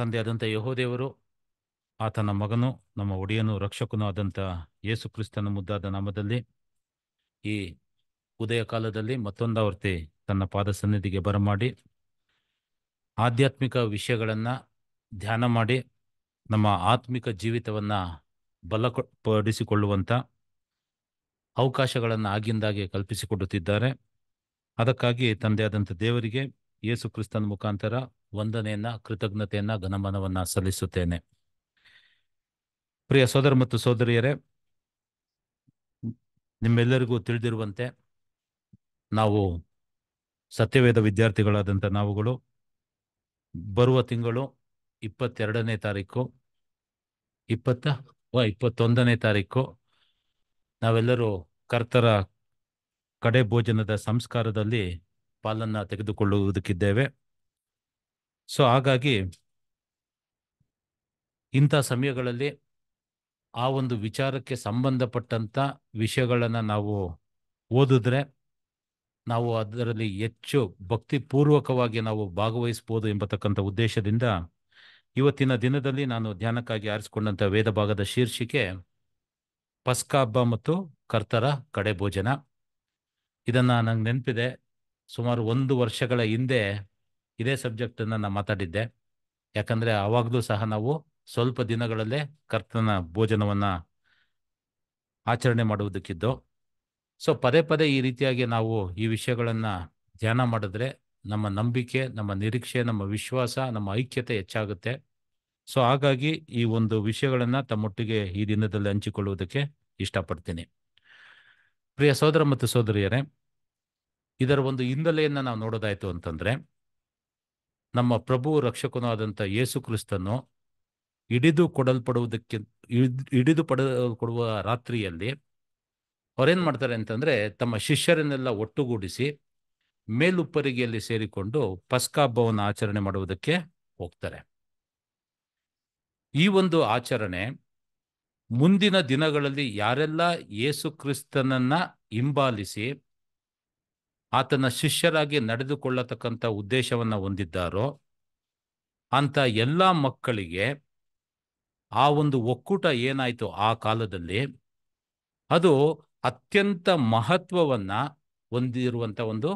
ತಂದೆಯಾದಂಥ ಯಹೋದೇವರು ಆತನ ಮಗನು ನಮ್ಮ ಒಡೆಯನು ರಕ್ಷಕನೂ ಆದಂಥ ಯೇಸು ಕ್ರಿಸ್ತನ ಮುದ್ದಾದ ನಾಮದಲ್ಲಿ ಈ ಉದಯ ಕಾಲದಲ್ಲಿ ಮತ್ತೊಂದಾವರ್ತಿ ತನ್ನ ಪಾದ ಸನ್ನಿಧಿಗೆ ಬರಮಾಡಿ ಆಧ್ಯಾತ್ಮಿಕ ವಿಷಯಗಳನ್ನು ಧ್ಯಾನ ಮಾಡಿ ನಮ್ಮ ಆತ್ಮಿಕ ಜೀವಿತವನ್ನು ಬಲಪಡಿಸಿಕೊಳ್ಳುವಂಥ ಅವಕಾಶಗಳನ್ನು ಆಗಿಂದಾಗೆ ಕಲ್ಪಿಸಿಕೊಡುತ್ತಿದ್ದಾರೆ ಅದಕ್ಕಾಗಿ ತಂದೆಯಾದಂಥ ದೇವರಿಗೆ ಯೇಸು ಕ್ರಿಸ್ತನ ಮುಖಾಂತರ ವಂದನೆಯನ್ನ ಕೃತಜ್ಞತೆಯನ್ನ ಘನಮನವನ್ನ ಸಲ್ಲಿಸುತ್ತೇನೆ ಪ್ರಿಯ ಸೋದರ ಮತ್ತು ಸೋದರಿಯರೇ ನಿಮ್ಮೆಲ್ಲರಿಗೂ ತಿಳಿದಿರುವಂತೆ ನಾವು ಸತ್ಯವೇದ ವಿದ್ಯಾರ್ಥಿಗಳಾದಂಥ ನಾವುಗಳು ಬರುವ ತಿಂಗಳು ಇಪ್ಪತ್ತೆರಡನೇ ತಾರೀಕು ಇಪ್ಪತ್ತ ಇಪ್ಪತ್ತೊಂದನೇ ತಾರೀಕು ನಾವೆಲ್ಲರೂ ಕರ್ತರ ಕಡೆ ಭೋಜನದ ಸಂಸ್ಕಾರದಲ್ಲಿ ಪಾಲನ್ನು ತೆಗೆದುಕೊಳ್ಳುವುದಕ್ಕಿದ್ದೇವೆ ಸೊ ಹಾಗಾಗಿ ಇಂಥ ಸಮಯಗಳಲ್ಲಿ ಆ ಒಂದು ವಿಚಾರಕ್ಕೆ ಸಂಬಂಧಪಟ್ಟಂಥ ವಿಷಯಗಳನ್ನು ನಾವು ಓದಿದ್ರೆ ನಾವು ಅದರಲ್ಲಿ ಹೆಚ್ಚು ಭಕ್ತಿಪೂರ್ವಕವಾಗಿ ನಾವು ಭಾಗವಹಿಸ್ಬೋದು ಎಂಬತಕ್ಕಂಥ ಉದ್ದೇಶದಿಂದ ಇವತ್ತಿನ ದಿನದಲ್ಲಿ ನಾನು ಧ್ಯಾನಕ್ಕಾಗಿ ಆರಿಸಿಕೊಂಡಂಥ ವೇದ ಭಾಗದ ಶೀರ್ಷಿಕೆ ಪಸ್ಕ ಹಬ್ಬ ಮತ್ತು ಕರ್ತರ ಕಡೆ ಭೋಜನ ಇದನ್ನು ನಂಗೆ ನೆನಪಿದೆ ಸುಮಾರು ಒಂದು ವರ್ಷಗಳ ಹಿಂದೆ ಇದೇ ಸಬ್ಜೆಕ್ಟನ್ನು ನಾನು ಮಾತಾಡಿದ್ದೆ ಯಾಕಂದರೆ ಆವಾಗಲೂ ಸಹ ನಾವು ಸ್ವಲ್ಪ ದಿನಗಳಲ್ಲೇ ಕರ್ತನ ಭೋಜನವನ್ನು ಆಚರಣೆ ಮಾಡುವುದಕ್ಕಿದ್ದು ಸೊ ಪದೇ ಪದೇ ಈ ರೀತಿಯಾಗಿ ನಾವು ಈ ವಿಷಯಗಳನ್ನ ಧ್ಯಾನ ಮಾಡಿದ್ರೆ ನಮ್ಮ ನಂಬಿಕೆ ನಮ್ಮ ನಿರೀಕ್ಷೆ ನಮ್ಮ ವಿಶ್ವಾಸ ನಮ್ಮ ಐಕ್ಯತೆ ಹೆಚ್ಚಾಗುತ್ತೆ ಸೊ ಹಾಗಾಗಿ ಈ ಒಂದು ವಿಷಯಗಳನ್ನು ತಮ್ಮೊಟ್ಟಿಗೆ ಈ ದಿನದಲ್ಲಿ ಹಂಚಿಕೊಳ್ಳುವುದಕ್ಕೆ ಇಷ್ಟಪಡ್ತೀನಿ ಪ್ರಿಯ ಸೋದರ ಮತ್ತು ಸೋದರಿಯರೇ ಇದರ ಒಂದು ಹಿನ್ನೆಲೆಯನ್ನು ನಾವು ನೋಡೋದಾಯಿತು ಅಂತಂದರೆ ನಮ್ಮ ಪ್ರಭು ರಕ್ಷಕನಾದಂಥ ಯೇಸು ಕ್ರಿಸ್ತನು ಹಿಡಿದು ಕೊಡಲ್ಪಡುವುದಕ್ಕೆ ಹಿಡಿದು ಪಡ ಕೊಡುವ ರಾತ್ರಿಯಲ್ಲಿ ಅವರೇನು ಮಾಡ್ತಾರೆ ಅಂತಂದರೆ ತಮ್ಮ ಶಿಷ್ಯರನ್ನೆಲ್ಲ ಒಟ್ಟುಗೂಡಿಸಿ ಮೇಲುಪ್ಪರಿಗೆಯಲ್ಲಿ ಸೇರಿಕೊಂಡು ಪಸ್ಕಾ ಹಬ್ಬವನ್ನು ಆಚರಣೆ ಮಾಡುವುದಕ್ಕೆ ಹೋಗ್ತಾರೆ ಈ ಒಂದು ಆಚರಣೆ ಮುಂದಿನ ದಿನಗಳಲ್ಲಿ ಯಾರೆಲ್ಲ ಯೇಸು ಕ್ರಿಸ್ತನನ್ನ ಹಿಂಬಾಲಿಸಿ ಆತನ ಶಿಷ್ಯರಾಗಿ ನಡೆದುಕೊಳ್ಳತಕ್ಕಂಥ ಉದ್ದೇಶವನ್ನು ಹೊಂದಿದ್ದಾರೋ ಅಂಥ ಎಲ್ಲ ಮಕ್ಕಳಿಗೆ ಆ ಒಂದು ಒಕ್ಕೂಟ ಏನಾಯಿತು ಆ ಕಾಲದಲ್ಲಿ ಅದು ಅತ್ಯಂತ ಮಹತ್ವವನ್ನು ಹೊಂದಿರುವಂಥ ಒಂದು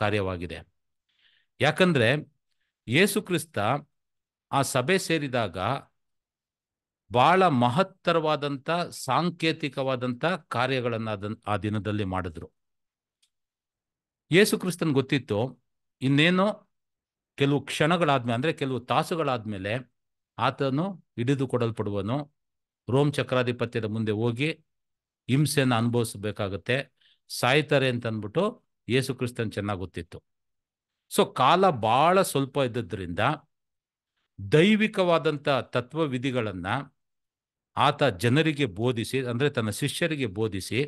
ಕಾರ್ಯವಾಗಿದೆ ಯಾಕಂದರೆ ಯೇಸುಕ್ರಿಸ್ತ ಆ ಸಭೆ ಸೇರಿದಾಗ ಬಹಳ ಮಹತ್ತರವಾದಂಥ ಸಾಂಕೇತಿಕವಾದಂಥ ಕಾರ್ಯಗಳನ್ನು ಅದನ್ನು ಆ ದಿನದಲ್ಲಿ ಮಾಡಿದ್ರು ಯೇಸು ಕ್ರಿಸ್ತನ್ ಗೊತ್ತಿತ್ತು ಇನ್ನೇನೋ ಕೆಲವು ಕ್ಷಣಗಳಾದ್ಮೇಲೆ ಅಂದರೆ ಕೆಲವು ತಾಸುಗಳಾದ್ಮೇಲೆ ಆತನು ಹಿಡಿದು ಕೊಡಲ್ಪಡುವನು ರೋಮ್ ಚಕ್ರಾಧಿಪತ್ಯದ ಮುಂದೆ ಹೋಗಿ ಹಿಂಸೆಯನ್ನು ಅನುಭವಿಸಬೇಕಾಗತ್ತೆ ಸಾಯ್ತಾರೆ ಅಂತ ಅಂದ್ಬಿಟ್ಟು ಯೇಸು ಕ್ರಿಸ್ತನ್ ಚೆನ್ನಾಗಿ ಗೊತ್ತಿತ್ತು ಸೊ ಕಾಲ ಭಾಳ ಸ್ವಲ್ಪ ಇದ್ದದ್ರಿಂದ ದೈವಿಕವಾದಂಥ ತತ್ವವಿಧಿಗಳನ್ನು ಆತ ಜನರಿಗೆ ಬೋಧಿಸಿ ಅಂದರೆ ತನ್ನ ಶಿಷ್ಯರಿಗೆ ಬೋಧಿಸಿ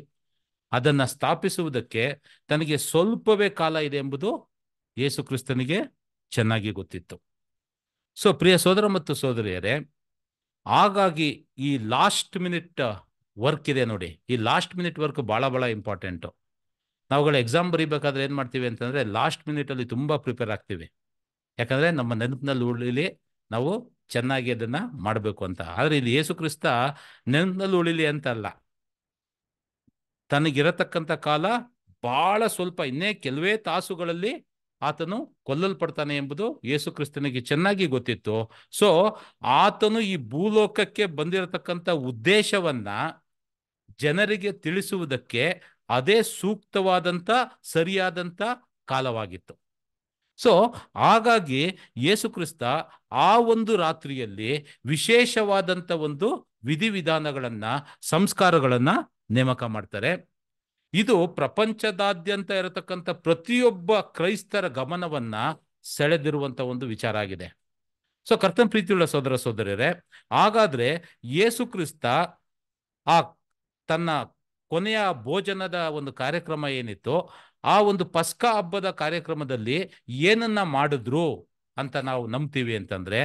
ಅದನ್ನು ಸ್ಥಾಪಿಸುವುದಕ್ಕೆ ತನಗೆ ಸ್ವಲ್ಪವೇ ಕಾಲ ಇದೆ ಎಂಬುದು ಯೇಸು ಕ್ರಿಸ್ತನಿಗೆ ಚೆನ್ನಾಗಿ ಗೊತ್ತಿತ್ತು ಸೊ ಪ್ರಿಯ ಸೋದರ ಮತ್ತು ಸೋದರಿಯರೇ ಹಾಗಾಗಿ ಈ ಲಾಸ್ಟ್ ಮಿನಿಟ್ ವರ್ಕ್ ಇದೆ ನೋಡಿ ಈ ಲಾಸ್ಟ್ ಮಿನಿಟ್ ವರ್ಕ್ ಭಾಳ ಭಾಳ ಇಂಪಾರ್ಟೆಂಟು ನಾವುಗಳು ಎಕ್ಸಾಮ್ ಬರೀಬೇಕಾದ್ರೆ ಏನು ಮಾಡ್ತೀವಿ ಅಂತಂದರೆ ಲಾಸ್ಟ್ ಮಿನಿಟಲ್ಲಿ ತುಂಬ ಪ್ರಿಪೇರ್ ಆಗ್ತೀವಿ ಯಾಕಂದರೆ ನಮ್ಮ ನೆನಪಿನಲ್ಲಿ ಉಳಿಲಿ ನಾವು ಚೆನ್ನಾಗಿ ಅದನ್ನು ಮಾಡಬೇಕು ಅಂತ ಆದರೆ ಇಲ್ಲಿ ಯೇಸು ಕ್ರಿಸ್ತ ನೆನಪಿನಲ್ಲಿ ಉಳಿಲಿ ಅಂತಲ್ಲ ತನಗಿರತಕ್ಕಂಥ ಕಾಲ ಬಹಳ ಸ್ವಲ್ಪ ಇನ್ನೇ ಕೆಲವೇ ತಾಸುಗಳಲ್ಲಿ ಆತನು ಕೊಲ್ಲಲ್ಪಡ್ತಾನೆ ಎಂಬುದು ಯೇಸು ಕ್ರಿಸ್ತನಿಗೆ ಚೆನ್ನಾಗಿ ಗೊತ್ತಿತ್ತು ಸೊ ಆತನು ಈ ಭೂಲೋಕಕ್ಕೆ ಬಂದಿರತಕ್ಕಂಥ ಉದ್ದೇಶವನ್ನ ಜನರಿಗೆ ತಿಳಿಸುವುದಕ್ಕೆ ಅದೇ ಸೂಕ್ತವಾದಂಥ ಸರಿಯಾದಂಥ ಕಾಲವಾಗಿತ್ತು ಸೊ ಹಾಗಾಗಿ ಯೇಸುಕ್ರಿಸ್ತ ಆ ಒಂದು ರಾತ್ರಿಯಲ್ಲಿ ವಿಶೇಷವಾದಂಥ ಒಂದು ವಿಧಿವಿಧಾನಗಳನ್ನು ಸಂಸ್ಕಾರಗಳನ್ನು ನೇಮಕ ಮಾಡ್ತಾರೆ ಇದು ಪ್ರಪಂಚದಾದ್ಯಂತ ಇರತಕ್ಕಂಥ ಪ್ರತಿಯೊಬ್ಬ ಕ್ರೈಸ್ತರ ಗಮನವನ್ನ ಸೆಳೆದಿರುವಂತ ಒಂದು ವಿಚಾರ ಆಗಿದೆ ಸೊ ಕರ್ತನ್ ಪ್ರೀತಿಯುಳ್ಳ ಸೋದರ ಸೋದರರೇ ಹಾಗಾದ್ರೆ ಯೇಸು ಕ್ರಿಸ್ತ ಆ ತನ್ನ ಕೊನೆಯ ಭೋಜನದ ಒಂದು ಕಾರ್ಯಕ್ರಮ ಏನಿತ್ತು ಆ ಒಂದು ಪಸ್ಕಾ ಹಬ್ಬದ ಕಾರ್ಯಕ್ರಮದಲ್ಲಿ ಏನನ್ನ ಮಾಡಿದ್ರು ಅಂತ ನಾವು ನಂಬ್ತೀವಿ ಅಂತಂದ್ರೆ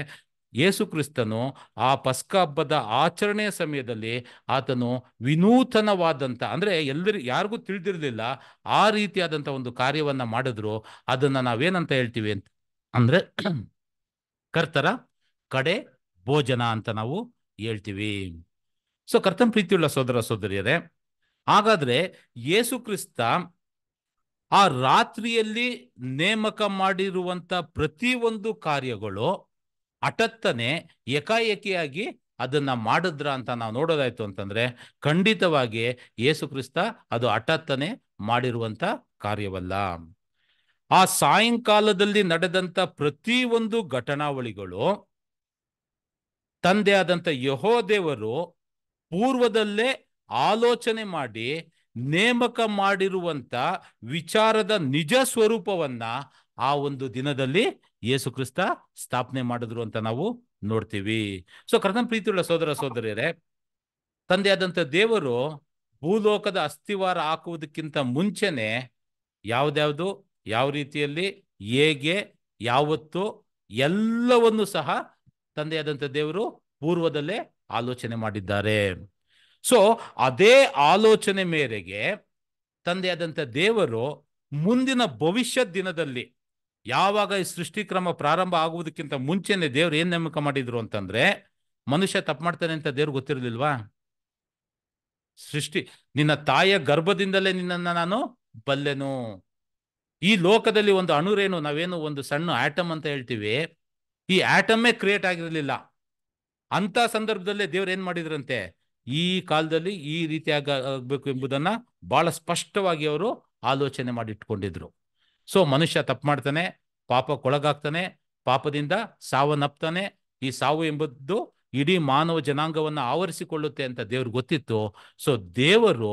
ಯೇಸುಕ್ರಿಸ್ತನು ಆ ಪಸ್ಕ ಹಬ್ಬದ ಆಚರಣೆಯ ಸಮಯದಲ್ಲಿ ಆತನು ವಿನೂತನವಾದಂಥ ಅಂದರೆ ಎಲ್ಲರಿ ಯಾರಿಗೂ ತಿಳಿದಿರಲಿಲ್ಲ ಆ ರೀತಿಯಾದಂಥ ಒಂದು ಕಾರ್ಯವನ್ನು ಮಾಡಿದ್ರು ಅದನ್ನು ನಾವೇನಂತ ಹೇಳ್ತೀವಿ ಅಂತ ಅಂದರೆ ಕರ್ತರ ಕಡೆ ಭೋಜನ ಅಂತ ನಾವು ಹೇಳ್ತೀವಿ ಸೊ ಕರ್ತನ ಪ್ರೀತಿಯುಳ್ಳ ಸೋದರ ಸೋದರಿಯರೇ ಹಾಗಾದರೆ ಯೇಸು ಕ್ರಿಸ್ತ ಆ ರಾತ್ರಿಯಲ್ಲಿ ನೇಮಕ ಮಾಡಿರುವಂಥ ಪ್ರತಿಯೊಂದು ಕಾರ್ಯಗಳು ಹಠತ್ತನೆ ಏಕಾಏಕಿಯಾಗಿ ಅದನ್ನ ಮಾಡಿದ್ರ ಅಂತ ನಾವು ನೋಡೋದಾಯ್ತು ಅಂತಂದ್ರೆ ಖಂಡಿತವಾಗಿ ಯೇಸು ಕ್ರಿಸ್ತ ಅದು ಅಟತ್ತನೆ ಮಾಡಿರುವಂತ ಕಾರ್ಯವಲ್ಲ ಆ ಸಾಯಂಕಾಲದಲ್ಲಿ ನಡೆದಂತ ಪ್ರತಿ ಒಂದು ಘಟನಾವಳಿಗಳು ತಂದೆ ಆದಂತ ಯಹೋದೇವರು ಪೂರ್ವದಲ್ಲೇ ಆಲೋಚನೆ ಮಾಡಿ ನೇಮಕ ಮಾಡಿರುವಂತ ವಿಚಾರದ ನಿಜ ಸ್ವರೂಪವನ್ನ ಆ ಒಂದು ದಿನದಲ್ಲಿ ಯೇಸು ಕ್ರಿಸ್ತ ಸ್ಥಾಪನೆ ಮಾಡಿದ್ರು ಅಂತ ನಾವು ನೋಡ್ತೀವಿ ಸೊ ಕರ್ತನ ಪ್ರೀತಿಯುಳ್ಳ ಸೋದರ ಸೋದರಿಯರೇ ತಂದೆಯಾದಂಥ ದೇವರು ಭೂಲೋಕದ ಅಸ್ಥಿವಾರ ಹಾಕುವುದಕ್ಕಿಂತ ಮುಂಚೆನೆ ಯಾವ್ದ್ಯಾವ್ದು ಯಾವ ರೀತಿಯಲ್ಲಿ ಹೇಗೆ ಯಾವತ್ತು ಎಲ್ಲವನ್ನು ಸಹ ತಂದೆಯಾದಂಥ ದೇವರು ಪೂರ್ವದಲ್ಲೇ ಆಲೋಚನೆ ಮಾಡಿದ್ದಾರೆ ಸೊ ಅದೇ ಆಲೋಚನೆ ಮೇರೆಗೆ ತಂದೆಯಾದಂಥ ದೇವರು ಮುಂದಿನ ಭವಿಷ್ಯ ದಿನದಲ್ಲಿ ಯಾವಾಗ ಈ ಸೃಷ್ಟಿಕ್ರಮ ಪ್ರಾರಂಭ ಆಗುವುದಕ್ಕಿಂತ ಮುಂಚೆನೆ ದೇವ್ರು ಏನ್ ನೇಮಕ ಮಾಡಿದ್ರು ಅಂತಂದ್ರೆ ಮನುಷ್ಯ ತಪ್ಪು ಮಾಡ್ತಾನೆ ಅಂತ ದೇವ್ರು ಗೊತ್ತಿರಲಿಲ್ವಾ ಸೃಷ್ಟಿ ನಿನ್ನ ತಾಯಿಯ ಗರ್ಭದಿಂದಲೇ ನಿನ್ನನ್ನು ನಾನು ಬಲ್ಲೆನು ಈ ಲೋಕದಲ್ಲಿ ಒಂದು ಅಣುರೇನು ನಾವೇನು ಒಂದು ಸಣ್ಣ ಆಟಮ್ ಅಂತ ಹೇಳ್ತೀವಿ ಈ ಆಟಮೇ ಕ್ರಿಯೇಟ್ ಆಗಿರಲಿಲ್ಲ ಅಂತ ಸಂದರ್ಭದಲ್ಲೇ ದೇವ್ರು ಏನ್ ಮಾಡಿದ್ರಂತೆ ಈ ಕಾಲದಲ್ಲಿ ಈ ರೀತಿಯಾಗಬೇಕು ಆಗಬೇಕು ಎಂಬುದನ್ನ ಬಹಳ ಸ್ಪಷ್ಟವಾಗಿ ಅವರು ಆಲೋಚನೆ ಮಾಡಿಟ್ಕೊಂಡಿದ್ರು ಸೊ ಮನುಷ್ಯ ತಪ್ಪು ಮಾಡ್ತಾನೆ ಪಾಪಕ್ಕೊಳಗಾಗ್ತಾನೆ ಪಾಪದಿಂದ ಸಾವನ್ನಪ್ತಾನೆ ಈ ಸಾವು ಎಂಬುದು ಇಡೀ ಮಾನವ ಜನಾಂಗವನ್ನು ಆವರಿಸಿಕೊಳ್ಳುತ್ತೆ ಅಂತ ದೇವ್ರಿಗೆ ಗೊತ್ತಿತ್ತು ಸೊ ದೇವರು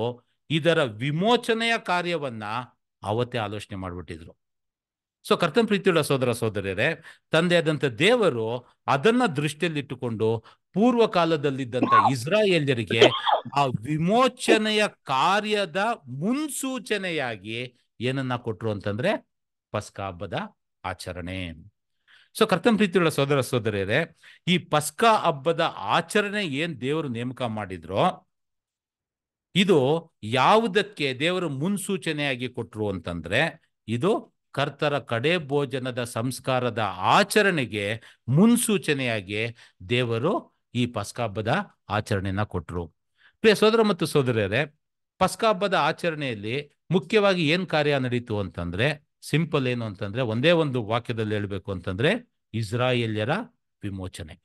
ಇದರ ವಿಮೋಚನೆಯ ಕಾರ್ಯವನ್ನ ಅವತ್ತೇ ಆಲೋಚನೆ ಮಾಡಿಬಿಟ್ಟಿದ್ರು ಸೊ ಕರ್ತನ್ ಪ್ರೀತಿಯುಳ್ಳ ಸೋದರ ಸೋದರಿಯರೇ ತಂದೆಯಾದಂಥ ದೇವರು ಅದನ್ನ ದೃಷ್ಟಿಯಲ್ಲಿಟ್ಟುಕೊಂಡು ಪೂರ್ವ ಕಾಲದಲ್ಲಿದ್ದಂಥ ಇಸ್ರಾಯೇಲ್ಯರಿಗೆ ಆ ವಿಮೋಚನೆಯ ಕಾರ್ಯದ ಮುನ್ಸೂಚನೆಯಾಗಿ ಏನನ್ನ ಕೊಟ್ರು ಅಂತಂದ್ರೆ ಪಸ್ಕಾ ಹಬ್ಬದ ಆಚರಣೆ ಸೊ ಕರ್ತನ ಪ್ರೀತಿಯುಳ್ಳ ಸೋದರ ಸೋದರಿಯರೇ ಈ ಪಸ್ಕಾ ಹಬ್ಬದ ಆಚರಣೆ ಏನ್ ದೇವರು ನೇಮಕ ಮಾಡಿದ್ರು ಇದು ಯಾವುದಕ್ಕೆ ದೇವರು ಮುನ್ಸೂಚನೆಯಾಗಿ ಕೊಟ್ರು ಅಂತಂದ್ರೆ ಇದು ಕರ್ತರ ಕಡೆ ಭೋಜನದ ಸಂಸ್ಕಾರದ ಆಚರಣೆಗೆ ಮುನ್ಸೂಚನೆಯಾಗಿ ದೇವರು ಈ ಪಸ್ಕಾ ಹಬ್ಬದ ಆಚರಣೆನ ಕೊಟ್ರು ಪ್ರಿಯ ಸೋದರ ಮತ್ತು ಸೋದರಿಯರೇ ಪಸ್ಕ ಹಬ್ಬದ ಆಚರಣೆಯಲ್ಲಿ ಮುಖ್ಯವಾಗಿ ಏನ್ ಕಾರ್ಯ ನಡೀತು ಅಂತಂದ್ರೆ ಸಿಂಪಲ್ ಏನು ಅಂತಂದ್ರೆ ಒಂದೇ ಒಂದು ವಾಕ್ಯದಲ್ಲಿ ಹೇಳಬೇಕು ಅಂತಂದ್ರೆ ಇಸ್ರಾಯೇಲ್ಯರ ವಿಮೋಚನೆ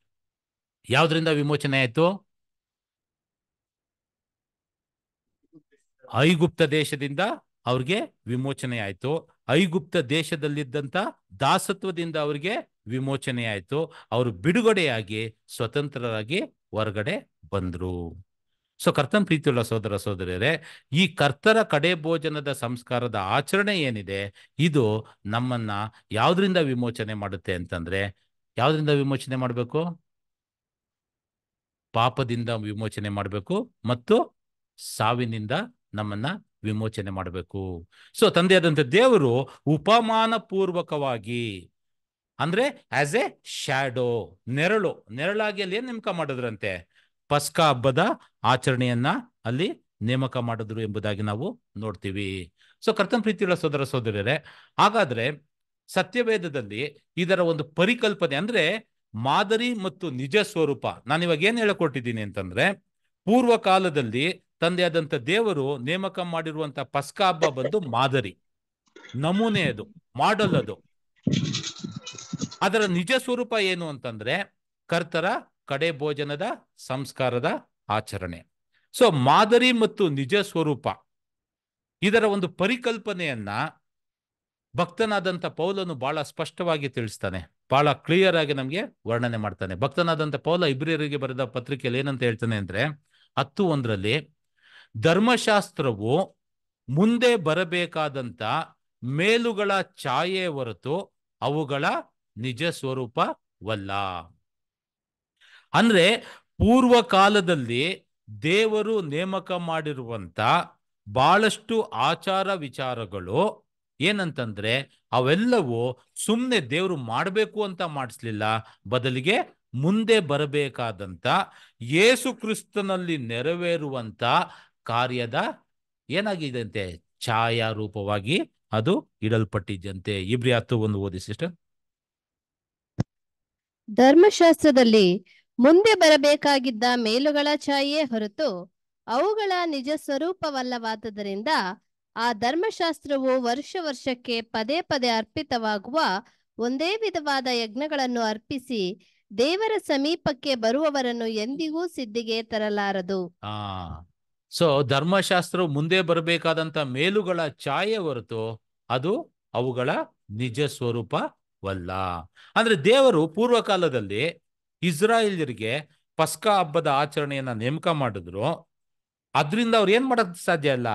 ಯಾವ್ದ್ರಿಂದ ವಿಮೋಚನೆ ಆಯಿತು ಐಗುಪ್ತ ದೇಶದಿಂದ ಅವ್ರಿಗೆ ವಿಮೋಚನೆ ಆಯ್ತು ಐಗುಪ್ತ ದೇಶದಲ್ಲಿದ್ದಂತ ದಾಸತ್ವದಿಂದ ಅವ್ರಿಗೆ ವಿಮೋಚನೆ ಆಯ್ತು ಅವರು ಬಿಡುಗಡೆಯಾಗಿ ಸ್ವತಂತ್ರರಾಗಿ ಹೊರಗಡೆ ಬಂದ್ರು ಸೊ ಕರ್ತನ ಪ್ರೀತಿಯುಳ್ಳ ಸೋದರ ಸೋದರಿಯರೇ ಈ ಕರ್ತರ ಕಡೆ ಭೋಜನದ ಸಂಸ್ಕಾರದ ಆಚರಣೆ ಏನಿದೆ ಇದು ನಮ್ಮನ್ನ ಯಾವ್ದ್ರಿಂದ ವಿಮೋಚನೆ ಮಾಡುತ್ತೆ ಅಂತಂದ್ರೆ ಯಾವ್ದ್ರಿಂದ ವಿಮೋಚನೆ ಮಾಡಬೇಕು ಪಾಪದಿಂದ ವಿಮೋಚನೆ ಮಾಡಬೇಕು ಮತ್ತು ಸಾವಿನಿಂದ ನಮ್ಮನ್ನ ವಿಮೋಚನೆ ಮಾಡಬೇಕು ಸೊ ತಂದೆಯಾದಂಥ ದೇವರು ಉಪಮಾನ ಪೂರ್ವಕವಾಗಿ ಅಂದ್ರೆ ಆಸ್ ಎ ಶ್ಯಾಡೋ ನೆರಳು ನೆರಳಾಗಿ ಅಲ್ಲಿ ಏನ್ ನೇಮಕ ಮಾಡಿದ್ರಂತೆ ಪಸ್ಕ ಹಬ್ಬದ ಆಚರಣೆಯನ್ನ ಅಲ್ಲಿ ನೇಮಕ ಮಾಡಿದ್ರು ಎಂಬುದಾಗಿ ನಾವು ನೋಡ್ತೀವಿ ಸೊ ಕರ್ತನ್ ಪ್ರೀತಿಯುಳ್ಳ ಸೋದರ ಸೋದರರೇ ಹಾಗಾದ್ರೆ ಸತ್ಯವೇದದಲ್ಲಿ ಇದರ ಒಂದು ಪರಿಕಲ್ಪನೆ ಅಂದ್ರೆ ಮಾದರಿ ಮತ್ತು ನಿಜ ಸ್ವರೂಪ ನಾನಿವಾಗ ಇವಾಗ ಏನ್ ಹೇಳಿಕೊಟ್ಟಿದ್ದೀನಿ ಅಂತಂದ್ರೆ ಪೂರ್ವ ಕಾಲದಲ್ಲಿ ತಂದೆಯಾದಂತ ದೇವರು ನೇಮಕ ಮಾಡಿರುವಂತ ಪಸ್ಕ ಹಬ್ಬ ಬಂದು ಮಾದರಿ ನಮೂನೆ ಅದು ಮಾಡಲ್ ಅದು ಅದರ ನಿಜ ಸ್ವರೂಪ ಏನು ಅಂತಂದ್ರೆ ಕರ್ತರ ಕಡೆ ಭೋಜನದ ಸಂಸ್ಕಾರದ ಆಚರಣೆ ಸೊ ಮಾದರಿ ಮತ್ತು ನಿಜ ಸ್ವರೂಪ ಇದರ ಒಂದು ಪರಿಕಲ್ಪನೆಯನ್ನ ಭಕ್ತನಾದಂಥ ಪೌಲನು ಬಹಳ ಸ್ಪಷ್ಟವಾಗಿ ತಿಳಿಸ್ತಾನೆ ಬಹಳ ಕ್ಲಿಯರ್ ಆಗಿ ನಮಗೆ ವರ್ಣನೆ ಮಾಡ್ತಾನೆ ಭಕ್ತನಾದಂಥ ಪೌಲ ಇಬ್ರಿಯರಿಗೆ ಬರೆದ ಪತ್ರಿಕೆಯಲ್ಲಿ ಏನಂತ ಹೇಳ್ತಾನೆ ಅಂದ್ರೆ ಹತ್ತು ಒಂದರಲ್ಲಿ ಧರ್ಮಶಾಸ್ತ್ರವು ಮುಂದೆ ಬರಬೇಕಾದಂತ ಮೇಲುಗಳ ಛಾಯೆ ಹೊರತು ಅವುಗಳ ನಿಜ ಸ್ವರೂಪವಲ್ಲ ಅಂದ್ರೆ ಪೂರ್ವ ಕಾಲದಲ್ಲಿ ದೇವರು ನೇಮಕ ಮಾಡಿರುವಂತ ಬಹಳಷ್ಟು ಆಚಾರ ವಿಚಾರಗಳು ಏನಂತಂದ್ರೆ ಅವೆಲ್ಲವೂ ಸುಮ್ಮನೆ ದೇವರು ಮಾಡಬೇಕು ಅಂತ ಮಾಡಿಸ್ಲಿಲ್ಲ ಬದಲಿಗೆ ಮುಂದೆ ಬರಬೇಕಾದಂತ ಯೇಸು ಕ್ರಿಸ್ತನಲ್ಲಿ ನೆರವೇರುವಂತ ಕಾರ್ಯದ ಅಂತೆ ಛಾಯಾ ರೂಪವಾಗಿ ಅದು ಇಡಲ್ಪಟ್ಟಿದ್ದಂತೆ ಇಬ್ರಿ ಹತ್ತು ಒಂದು ಓದಿ ಧರ್ಮಶಾಸ್ತ್ರದಲ್ಲಿ ಮುಂದೆ ಬರಬೇಕಾಗಿದ್ದ ಮೇಲುಗಳ ಛಾಯೆ ಹೊರತು ಅವುಗಳ ನಿಜ ಸ್ವರೂಪವಲ್ಲವಾದದರಿಂದ ಆ ಧರ್ಮಶಾಸ್ತ್ರವು ವರ್ಷ ವರ್ಷಕ್ಕೆ ಪದೇ ಪದೇ ಅರ್ಪಿತವಾಗುವ ಒಂದೇ ವಿಧವಾದ ಯಜ್ಞಗಳನ್ನು ಅರ್ಪಿಸಿ ದೇವರ ಸಮೀಪಕ್ಕೆ ಬರುವವರನ್ನು ಎಂದಿಗೂ ಸಿದ್ಧಿಗೆ ತರಲಾರದು ಸೊ ಧರ್ಮಶಾಸ್ತ್ರವು ಮುಂದೆ ಬರಬೇಕಾದಂತ ಮೇಲುಗಳ ಛಾಯೆ ಹೊರತು ಅದು ಅವುಗಳ ನಿಜ ಸ್ವರೂಪವಲ್ಲ ಅಂದ್ರೆ ದೇವರು ಪೂರ್ವಕಾಲದಲ್ಲಿ ಇಸ್ರಾಯೇಲ್ಯರಿಗೆ ಪಸ್ಕ ಹಬ್ಬದ ಆಚರಣೆಯನ್ನ ನೇಮಕ ಮಾಡಿದ್ರು ಅದರಿಂದ ಅವ್ರು ಏನ್ ಮಾಡಕ್ ಸಾಧ್ಯ ಅಲ್ಲ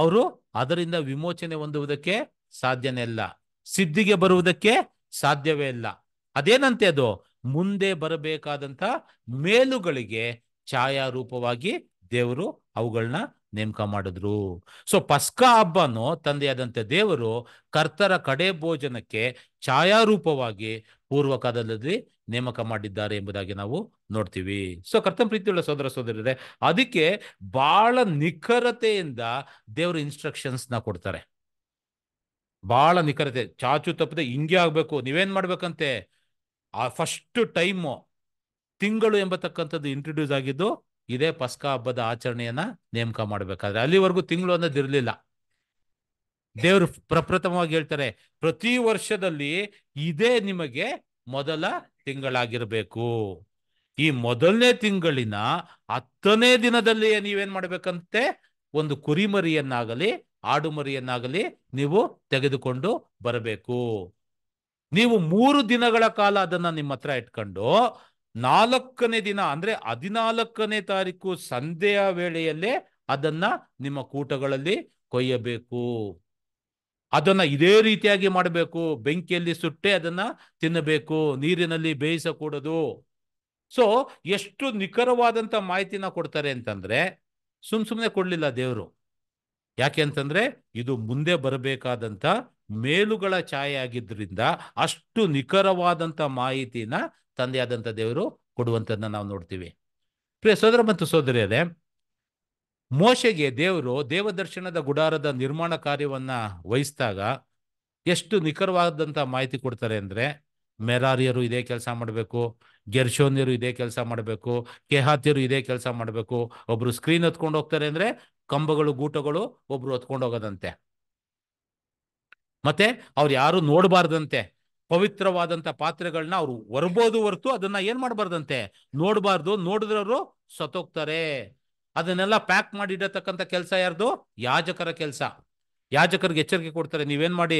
ಅವರು ಅದರಿಂದ ವಿಮೋಚನೆ ಹೊಂದುವುದಕ್ಕೆ ಸಾಧ್ಯನೇ ಇಲ್ಲ ಸಿದ್ಧಿಗೆ ಬರುವುದಕ್ಕೆ ಸಾಧ್ಯವೇ ಇಲ್ಲ ಅದೇನಂತೆ ಅದು ಮುಂದೆ ಬರಬೇಕಾದಂತ ಮೇಲುಗಳಿಗೆ ಛಾಯಾರೂಪವಾಗಿ ದೇವರು ಅವುಗಳನ್ನ ನೇಮಕ ಮಾಡಿದ್ರು ಸೊ ಪಸ್ಕ ಹಬ್ಬನು ತಂದೆಯಾದಂಥ ದೇವರು ಕರ್ತರ ಕಡೆ ಭೋಜನಕ್ಕೆ ಛಾಯಾರೂಪವಾಗಿ ಪೂರ್ವಕಾಲದಲ್ಲಿ ನೇಮಕ ಮಾಡಿದ್ದಾರೆ ಎಂಬುದಾಗಿ ನಾವು ನೋಡ್ತೀವಿ ಸೊ ಕರ್ತನ ಪ್ರೀತಿಯುಳ್ಳ ಸೋದರ ಸೋದರರೇ ಅದಕ್ಕೆ ಬಹಳ ನಿಖರತೆಯಿಂದ ದೇವರು ಇನ್ಸ್ಟ್ರಕ್ಷನ್ಸ್ನ ಕೊಡ್ತಾರೆ ಬಹಳ ನಿಖರತೆ ಚಾಚು ತಪ್ಪದೆ ಹಿಂಗೆ ಆಗ್ಬೇಕು ನೀವೇನ್ ಮಾಡ್ಬೇಕಂತೆ ಆ ಫಸ್ಟ್ ಟೈಮು ತಿಂಗಳು ಎಂಬತಕ್ಕಂಥದ್ದು ಇಂಟ್ರೊಡ್ಯೂಸ್ ಆಗಿದ್ದು ಇದೇ ಪಸ್ಕಾ ಹಬ್ಬದ ಆಚರಣೆಯನ್ನ ನೇಮಕ ಮಾಡ್ಬೇಕಾದ್ರೆ ಅಲ್ಲಿವರೆಗೂ ತಿಂಗಳು ಅನ್ನೋದು ಇರಲಿಲ್ಲ ದೇವ್ರು ಪ್ರಪ್ರಥಮವಾಗಿ ಹೇಳ್ತಾರೆ ಪ್ರತಿ ವರ್ಷದಲ್ಲಿ ಇದೇ ನಿಮಗೆ ಮೊದಲ ತಿಂಗಳಾಗಿರ್ಬೇಕು ಈ ಮೊದಲನೇ ತಿಂಗಳಿನ ಹತ್ತನೇ ದಿನದಲ್ಲಿ ನೀವೇನ್ ಮಾಡ್ಬೇಕಂತೆ ಒಂದು ಕುರಿಮರಿಯನ್ನಾಗಲಿ ಆಡು ಮರಿಯನ್ನಾಗಲಿ ನೀವು ತೆಗೆದುಕೊಂಡು ಬರಬೇಕು ನೀವು ಮೂರು ದಿನಗಳ ಕಾಲ ಅದನ್ನ ನಿಮ್ಮ ಹತ್ರ ಇಟ್ಕೊಂಡು ನಾಲ್ಕನೇ ದಿನ ಅಂದ್ರೆ ಹದಿನಾಲ್ಕನೇ ತಾರೀಕು ಸಂಧೆಯ ವೇಳೆಯಲ್ಲೇ ಅದನ್ನ ನಿಮ್ಮ ಕೂಟಗಳಲ್ಲಿ ಕೊಯ್ಯಬೇಕು ಅದನ್ನ ಇದೇ ರೀತಿಯಾಗಿ ಮಾಡಬೇಕು ಬೆಂಕಿಯಲ್ಲಿ ಸುಟ್ಟೆ ಅದನ್ನ ತಿನ್ನಬೇಕು ನೀರಿನಲ್ಲಿ ಬೇಯಿಸಕೂಡದು ಸೊ ಎಷ್ಟು ನಿಖರವಾದಂಥ ಮಾಹಿತಿನ ಕೊಡ್ತಾರೆ ಅಂತಂದ್ರೆ ಸುಮ್ ಸುಮ್ನೆ ಕೊಡ್ಲಿಲ್ಲ ದೇವರು ಯಾಕೆ ಅಂತಂದ್ರೆ ಇದು ಮುಂದೆ ಬರಬೇಕಾದಂತ ಮೇಲುಗಳ ಛಾಯೆ ಆಗಿದ್ರಿಂದ ಅಷ್ಟು ನಿಖರವಾದಂಥ ಮಾಹಿತಿನ ತಂದೆಯಾದಂಥ ದೇವರು ಕೊಡುವಂಥದ್ದನ್ನ ನಾವು ನೋಡ್ತೀವಿ ಪ್ರಿಯ ಸೋದರ ಮತ್ತು ಸೋದರಿಯರೇ ಮೋಶೆಗೆ ದೇವರು ದೇವದರ್ಶನದ ಗುಡಾರದ ನಿರ್ಮಾಣ ಕಾರ್ಯವನ್ನು ವಹಿಸಿದಾಗ ಎಷ್ಟು ನಿಖರವಾದಂಥ ಮಾಹಿತಿ ಕೊಡ್ತಾರೆ ಅಂದರೆ ಮೆರಾರಿಯರು ಇದೇ ಕೆಲಸ ಮಾಡಬೇಕು ಗೆರ್ಶೋನ್ಯರು ಇದೇ ಕೆಲಸ ಮಾಡಬೇಕು ಕೆಹಾತಿಯರು ಇದೇ ಕೆಲಸ ಮಾಡಬೇಕು ಒಬ್ರು ಸ್ಕ್ರೀನ್ ಹೊತ್ಕೊಂಡು ಹೋಗ್ತಾರೆ ಅಂದರೆ ಕಂಬಗಳು ಗೂಟಗಳು ಒಬ್ರು ಹೊತ್ಕೊಂಡು ಹೋಗೋದಂತೆ ಮತ್ತೆ ಅವ್ರು ಯಾರು ನೋಡಬಾರ್ದಂತೆ ಪವಿತ್ರವಾದಂತ ಪಾತ್ರೆಗಳನ್ನ ಅವರು ಹೊರ್ಬೋದು ಹೊರತು ಅದನ್ನ ಏನ್ ಮಾಡಬಾರ್ದಂತೆ ನೋಡಬಾರ್ದು ನೋಡಿದ್ರವರು ಸತ್ತೋಗ್ತಾರೆ ಅದನ್ನೆಲ್ಲ ಪ್ಯಾಕ್ ಮಾಡಿಡತಕ್ಕಂಥ ಕೆಲಸ ಯಾರ್ದು ಯಾಜಕರ ಕೆಲಸ ಯಾಜಕರಿಗೆ ಎಚ್ಚರಿಕೆ ಕೊಡ್ತಾರೆ ನೀವೇನ್ ಮಾಡಿ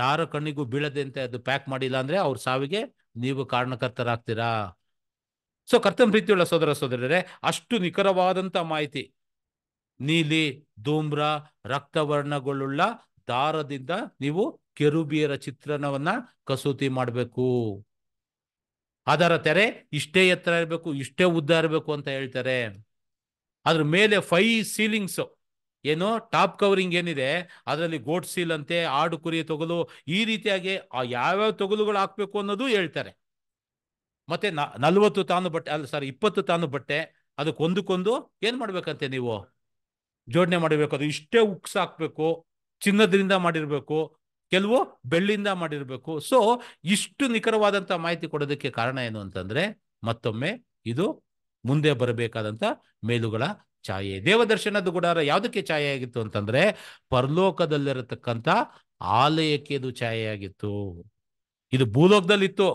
ಯಾರ ಕಣ್ಣಿಗೂ ಬೀಳದಂತೆ ಅದು ಪ್ಯಾಕ್ ಮಾಡಿಲ್ಲ ಅಂದ್ರೆ ಅವ್ರ ಸಾವಿಗೆ ನೀವು ಕಾರಣಕರ್ತರಾಗ್ತೀರಾ ಸೊ ಕರ್ತನ ಪ್ರೀತಿಯುಳ್ಳ ಸೋದರ ಸೋದರರೇ ಅಷ್ಟು ನಿಖರವಾದಂತ ಮಾಹಿತಿ ನೀಲಿ ಧೂಮ್ರ ರಕ್ತವರ್ಣಗಳುಳ್ಳ ದಾರದಿಂದ ನೀವು ಕೆರುಬಿಯರ ಚಿತ್ರಣವನ್ನ ಕಸೂತಿ ಮಾಡಬೇಕು ಅದರ ತೆರೆ ಇಷ್ಟೇ ಎತ್ತರ ಇರಬೇಕು ಇಷ್ಟೇ ಉದ್ದ ಇರಬೇಕು ಅಂತ ಹೇಳ್ತಾರೆ ಅದ್ರ ಮೇಲೆ ಫೈ ಸೀಲಿಂಗ್ಸ್ ಏನು ಟಾಪ್ ಕವರಿಂಗ್ ಏನಿದೆ ಅದರಲ್ಲಿ ಗೋಟ್ ಸೀಲ್ ಅಂತೆ ಆಡು ಕುರಿ ತೊಗಲು ಈ ರೀತಿಯಾಗಿ ಆ ಯಾವ್ಯಾವ ತೊಗಲುಗಳು ಹಾಕ್ಬೇಕು ಅನ್ನೋದು ಹೇಳ್ತಾರೆ ಮತ್ತೆ ನಲ್ವತ್ತು ತಾನು ಬಟ್ಟೆ ಅಲ್ಲ ಸಾರಿ ಇಪ್ಪತ್ತು ತಾನು ಬಟ್ಟೆ ಅದಕ್ಕೊಂದಕ್ಕೊಂದು ಏನ್ ಮಾಡ್ಬೇಕಂತೆ ನೀವು ಜೋಡಣೆ ಮಾಡಬೇಕು ಅದು ಇಷ್ಟೇ ಉಕ್ಸ್ ಹಾಕ್ಬೇಕು ಚಿನ್ನದ್ರಿಂದ ಮಾಡಿರ್ಬೇಕು ಕೆಲವು ಬೆಳ್ಳಿಂದ ಮಾಡಿರಬೇಕು ಸೊ ಇಷ್ಟು ನಿಖರವಾದಂಥ ಮಾಹಿತಿ ಕೊಡೋದಕ್ಕೆ ಕಾರಣ ಏನು ಅಂತಂದ್ರೆ ಮತ್ತೊಮ್ಮೆ ಇದು ಮುಂದೆ ಬರಬೇಕಾದಂಥ ಮೇಲುಗಳ ಛಾಯೆ ದೇವದರ್ಶನದ ಗುಡಾರ ಯಾವುದಕ್ಕೆ ಛಾಯೆ ಆಗಿತ್ತು ಅಂತಂದ್ರೆ ಪರಲೋಕದಲ್ಲಿರತಕ್ಕಂಥ ಆಲಯಕ್ಕೆ ಇದು ಛಾಯೆ ಆಗಿತ್ತು ಇದು ಭೂಲೋಕದಲ್ಲಿತ್ತು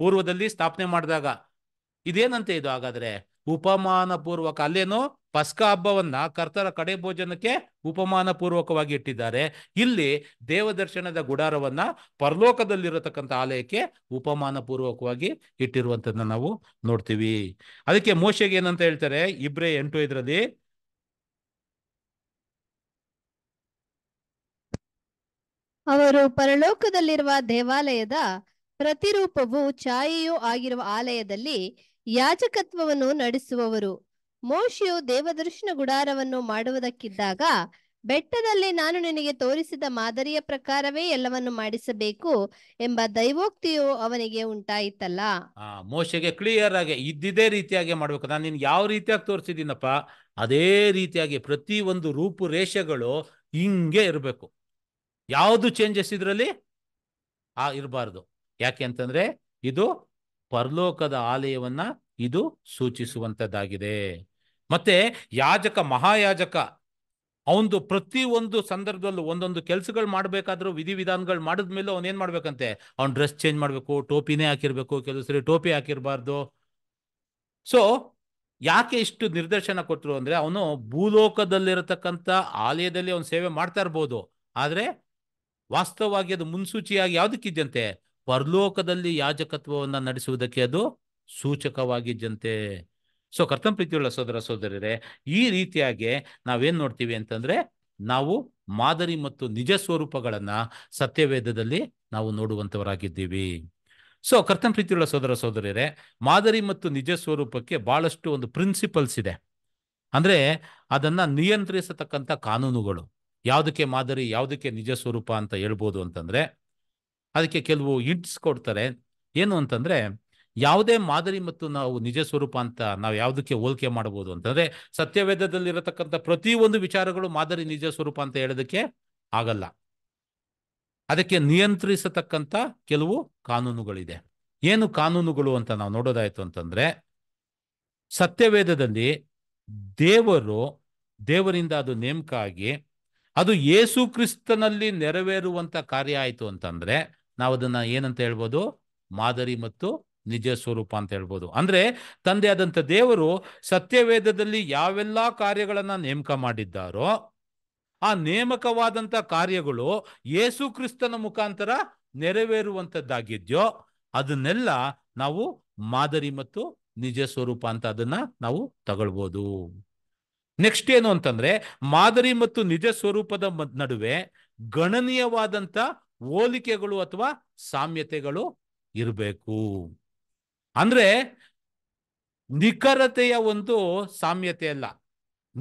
ಪೂರ್ವದಲ್ಲಿ ಸ್ಥಾಪನೆ ಮಾಡಿದಾಗ ಇದೇನಂತೆ ಇದು ಹಾಗಾದ್ರೆ ಉಪಮಾನ ಪೂರ್ವಕ ಅಲ್ಲೇನೋ ಪಸ್ಕ ಹಬ್ಬವನ್ನ ಕರ್ತರ ಕಡೆ ಭೋಜನಕ್ಕೆ ಉಪಮಾನ ಪೂರ್ವಕವಾಗಿ ಇಟ್ಟಿದ್ದಾರೆ ಇಲ್ಲಿ ದೇವದರ್ಶನದ ಗುಡಾರವನ್ನ ಪರಲೋಕದಲ್ಲಿರತಕ್ಕಂಥ ಆಲಯಕ್ಕೆ ಉಪಮಾನ ಪೂರ್ವಕವಾಗಿ ಇಟ್ಟಿರುವಂತದನ್ನ ನಾವು ನೋಡ್ತೀವಿ ಅದಕ್ಕೆ ಮೋಶೆಗೆ ಏನಂತ ಹೇಳ್ತಾರೆ ಇಬ್ರೇ ಎಂಟು ಇದರಲ್ಲಿ ಅವರು ಪರಲೋಕದಲ್ಲಿರುವ ದೇವಾಲಯದ ಪ್ರತಿರೂಪವು ಛಾಯೆಯೂ ಆಗಿರುವ ಆಲಯದಲ್ಲಿ ಯಾಜಕತ್ವವನ್ನು ನಡೆಸುವವರು ಮೋಶಿಯು ದೇವದರ್ಶನ ಗುಡಾರವನ್ನು ಮಾಡುವುದಕ್ಕಿದ್ದಾಗ ಬೆಟ್ಟದಲ್ಲಿ ನಾನು ನಿನಗೆ ತೋರಿಸಿದ ಮಾದರಿಯ ಪ್ರಕಾರವೇ ಎಲ್ಲವನ್ನು ಮಾಡಿಸಬೇಕು ಎಂಬ ದೈವೋಕ್ತಿಯು ಅವನಿಗೆ ಉಂಟಾಯಿತಲ್ಲ ಮೋಶೆಗೆ ಕ್ಲಿಯರ್ ಆಗಿ ಇದ್ದಿದೇ ರೀತಿಯಾಗಿ ಮಾಡಬೇಕು ನಾನು ನಿನ್ಗೆ ಯಾವ ರೀತಿಯಾಗಿ ತೋರಿಸಿದ್ದೀನಪ್ಪ ಅದೇ ರೀತಿಯಾಗಿ ಪ್ರತಿ ಒಂದು ರೂಪುರೇಷೆಗಳು ಹಿಂಗೆ ಇರಬೇಕು ಯಾವುದು ಚೇಂಜಸ್ ಇದರಲ್ಲಿ ಆ ಇರಬಾರ್ದು ಯಾಕೆ ಅಂತಂದ್ರೆ ಇದು ಪರಲೋಕದ ಆಲಯವನ್ನ ಇದು ಸೂಚಿಸುವಂತದ್ದಾಗಿದೆ ಮತ್ತೆ ಯಾಜಕ ಮಹಾಯಾಜಕ ಅವನದು ಪ್ರತಿ ಒಂದು ಸಂದರ್ಭದಲ್ಲೂ ಒಂದೊಂದು ಕೆಲಸಗಳು ಮಾಡಬೇಕಾದ್ರೂ ವಿಧಿವಿಧಾನಗಳು ಮಾಡಿದ ಮೇಲೆ ಅವನೇನು ಮಾಡಬೇಕಂತೆ ಅವ್ನು ಡ್ರೆಸ್ ಚೇಂಜ್ ಮಾಡಬೇಕು ಟೋಪಿನೇ ಹಾಕಿರ್ಬೇಕು ಕೆಲವು ಸರಿ ಟೋಪಿ ಹಾಕಿರಬಾರ್ದು ಸೊ ಯಾಕೆ ಇಷ್ಟು ನಿರ್ದೇಶನ ಕೊಟ್ಟರು ಅಂದರೆ ಅವನು ಭೂಲೋಕದಲ್ಲಿರತಕ್ಕಂಥ ಆಲಯದಲ್ಲಿ ಅವನು ಸೇವೆ ಮಾಡ್ತಾ ಇರ್ಬೋದು ಆದರೆ ವಾಸ್ತವವಾಗಿ ಅದು ಮುನ್ಸೂಚಿಯಾಗಿ ಯಾವುದಕ್ಕಿದ್ದಂತೆ ಪರಲೋಕದಲ್ಲಿ ಯಾಜಕತ್ವವನ್ನು ನಡೆಸುವುದಕ್ಕೆ ಅದು ಸೂಚಕವಾಗಿದ್ದಂತೆ ಸೊ ಕರ್ತಂ ಪ್ರೀತಿಯುಳ್ಳ ಸೋದರ ಸೋದರರೇ ಈ ರೀತಿಯಾಗಿ ನಾವೇನು ನೋಡ್ತೀವಿ ಅಂತಂದರೆ ನಾವು ಮಾದರಿ ಮತ್ತು ನಿಜ ಸ್ವರೂಪಗಳನ್ನು ಸತ್ಯವೇದದಲ್ಲಿ ನಾವು ನೋಡುವಂಥವರಾಗಿದ್ದೀವಿ ಸೊ ಕರ್ತಂ ಪ್ರೀತಿಯುಳ್ಳ ಸೋದರ ಸೋದರಿಯರೇ ಮಾದರಿ ಮತ್ತು ನಿಜ ಸ್ವರೂಪಕ್ಕೆ ಭಾಳಷ್ಟು ಒಂದು ಪ್ರಿನ್ಸಿಪಲ್ಸ್ ಇದೆ ಅಂದರೆ ಅದನ್ನು ನಿಯಂತ್ರಿಸತಕ್ಕಂಥ ಕಾನೂನುಗಳು ಯಾವುದಕ್ಕೆ ಮಾದರಿ ಯಾವುದಕ್ಕೆ ನಿಜ ಸ್ವರೂಪ ಅಂತ ಹೇಳ್ಬೋದು ಅಂತಂದರೆ ಅದಕ್ಕೆ ಕೆಲವು ಹಿಟ್ಸ್ ಕೊಡ್ತಾರೆ ಏನು ಅಂತಂದರೆ ಯಾವುದೇ ಮಾದರಿ ಮತ್ತು ನಾವು ನಿಜ ಸ್ವರೂಪ ಅಂತ ನಾವು ಯಾವುದಕ್ಕೆ ಹೋಲಿಕೆ ಮಾಡಬಹುದು ಅಂತಂದ್ರೆ ಸತ್ಯವೇದದಲ್ಲಿರತಕ್ಕಂಥ ಪ್ರತಿಯೊಂದು ವಿಚಾರಗಳು ಮಾದರಿ ನಿಜ ಸ್ವರೂಪ ಅಂತ ಹೇಳೋದಕ್ಕೆ ಆಗಲ್ಲ ಅದಕ್ಕೆ ನಿಯಂತ್ರಿಸತಕ್ಕಂಥ ಕೆಲವು ಕಾನೂನುಗಳಿದೆ ಏನು ಕಾನೂನುಗಳು ಅಂತ ನಾವು ನೋಡೋದಾಯ್ತು ಅಂತಂದ್ರೆ ಸತ್ಯವೇದದಲ್ಲಿ ದೇವರು ದೇವರಿಂದ ಅದು ನೇಮಕ ಆಗಿ ಅದು ಯೇಸು ಕ್ರಿಸ್ತನಲ್ಲಿ ನೆರವೇರುವಂಥ ಕಾರ್ಯ ಆಯಿತು ಅಂತಂದ್ರೆ ನಾವು ಅದನ್ನ ಏನಂತ ಹೇಳ್ಬೋದು ಮಾದರಿ ಮತ್ತು ನಿಜ ಸ್ವರೂಪ ಅಂತ ಹೇಳ್ಬೋದು ಅಂದ್ರೆ ತಂದೆಯಾದಂಥ ದೇವರು ಸತ್ಯವೇದದಲ್ಲಿ ಯಾವೆಲ್ಲ ಕಾರ್ಯಗಳನ್ನು ನೇಮಕ ಮಾಡಿದ್ದಾರೋ ಆ ನೇಮಕವಾದಂಥ ಕಾರ್ಯಗಳು ಯೇಸು ಕ್ರಿಸ್ತನ ಮುಖಾಂತರ ನೆರವೇರುವಂಥದ್ದಾಗಿದ್ಯೋ ಅದನ್ನೆಲ್ಲ ನಾವು ಮಾದರಿ ಮತ್ತು ನಿಜ ಸ್ವರೂಪ ಅಂತ ಅದನ್ನ ನಾವು ತಗೊಳ್ಬೋದು ನೆಕ್ಸ್ಟ್ ಏನು ಅಂತಂದ್ರೆ ಮಾದರಿ ಮತ್ತು ನಿಜ ಸ್ವರೂಪದ ನಡುವೆ ಗಣನೀಯವಾದಂಥ ಹೋಲಿಕೆಗಳು ಅಥವಾ ಸಾಮ್ಯತೆಗಳು ಇರಬೇಕು ಅಂದ್ರೆ ನಿಖರತೆಯ ಒಂದು ಸಾಮ್ಯತೆ ಅಲ್ಲ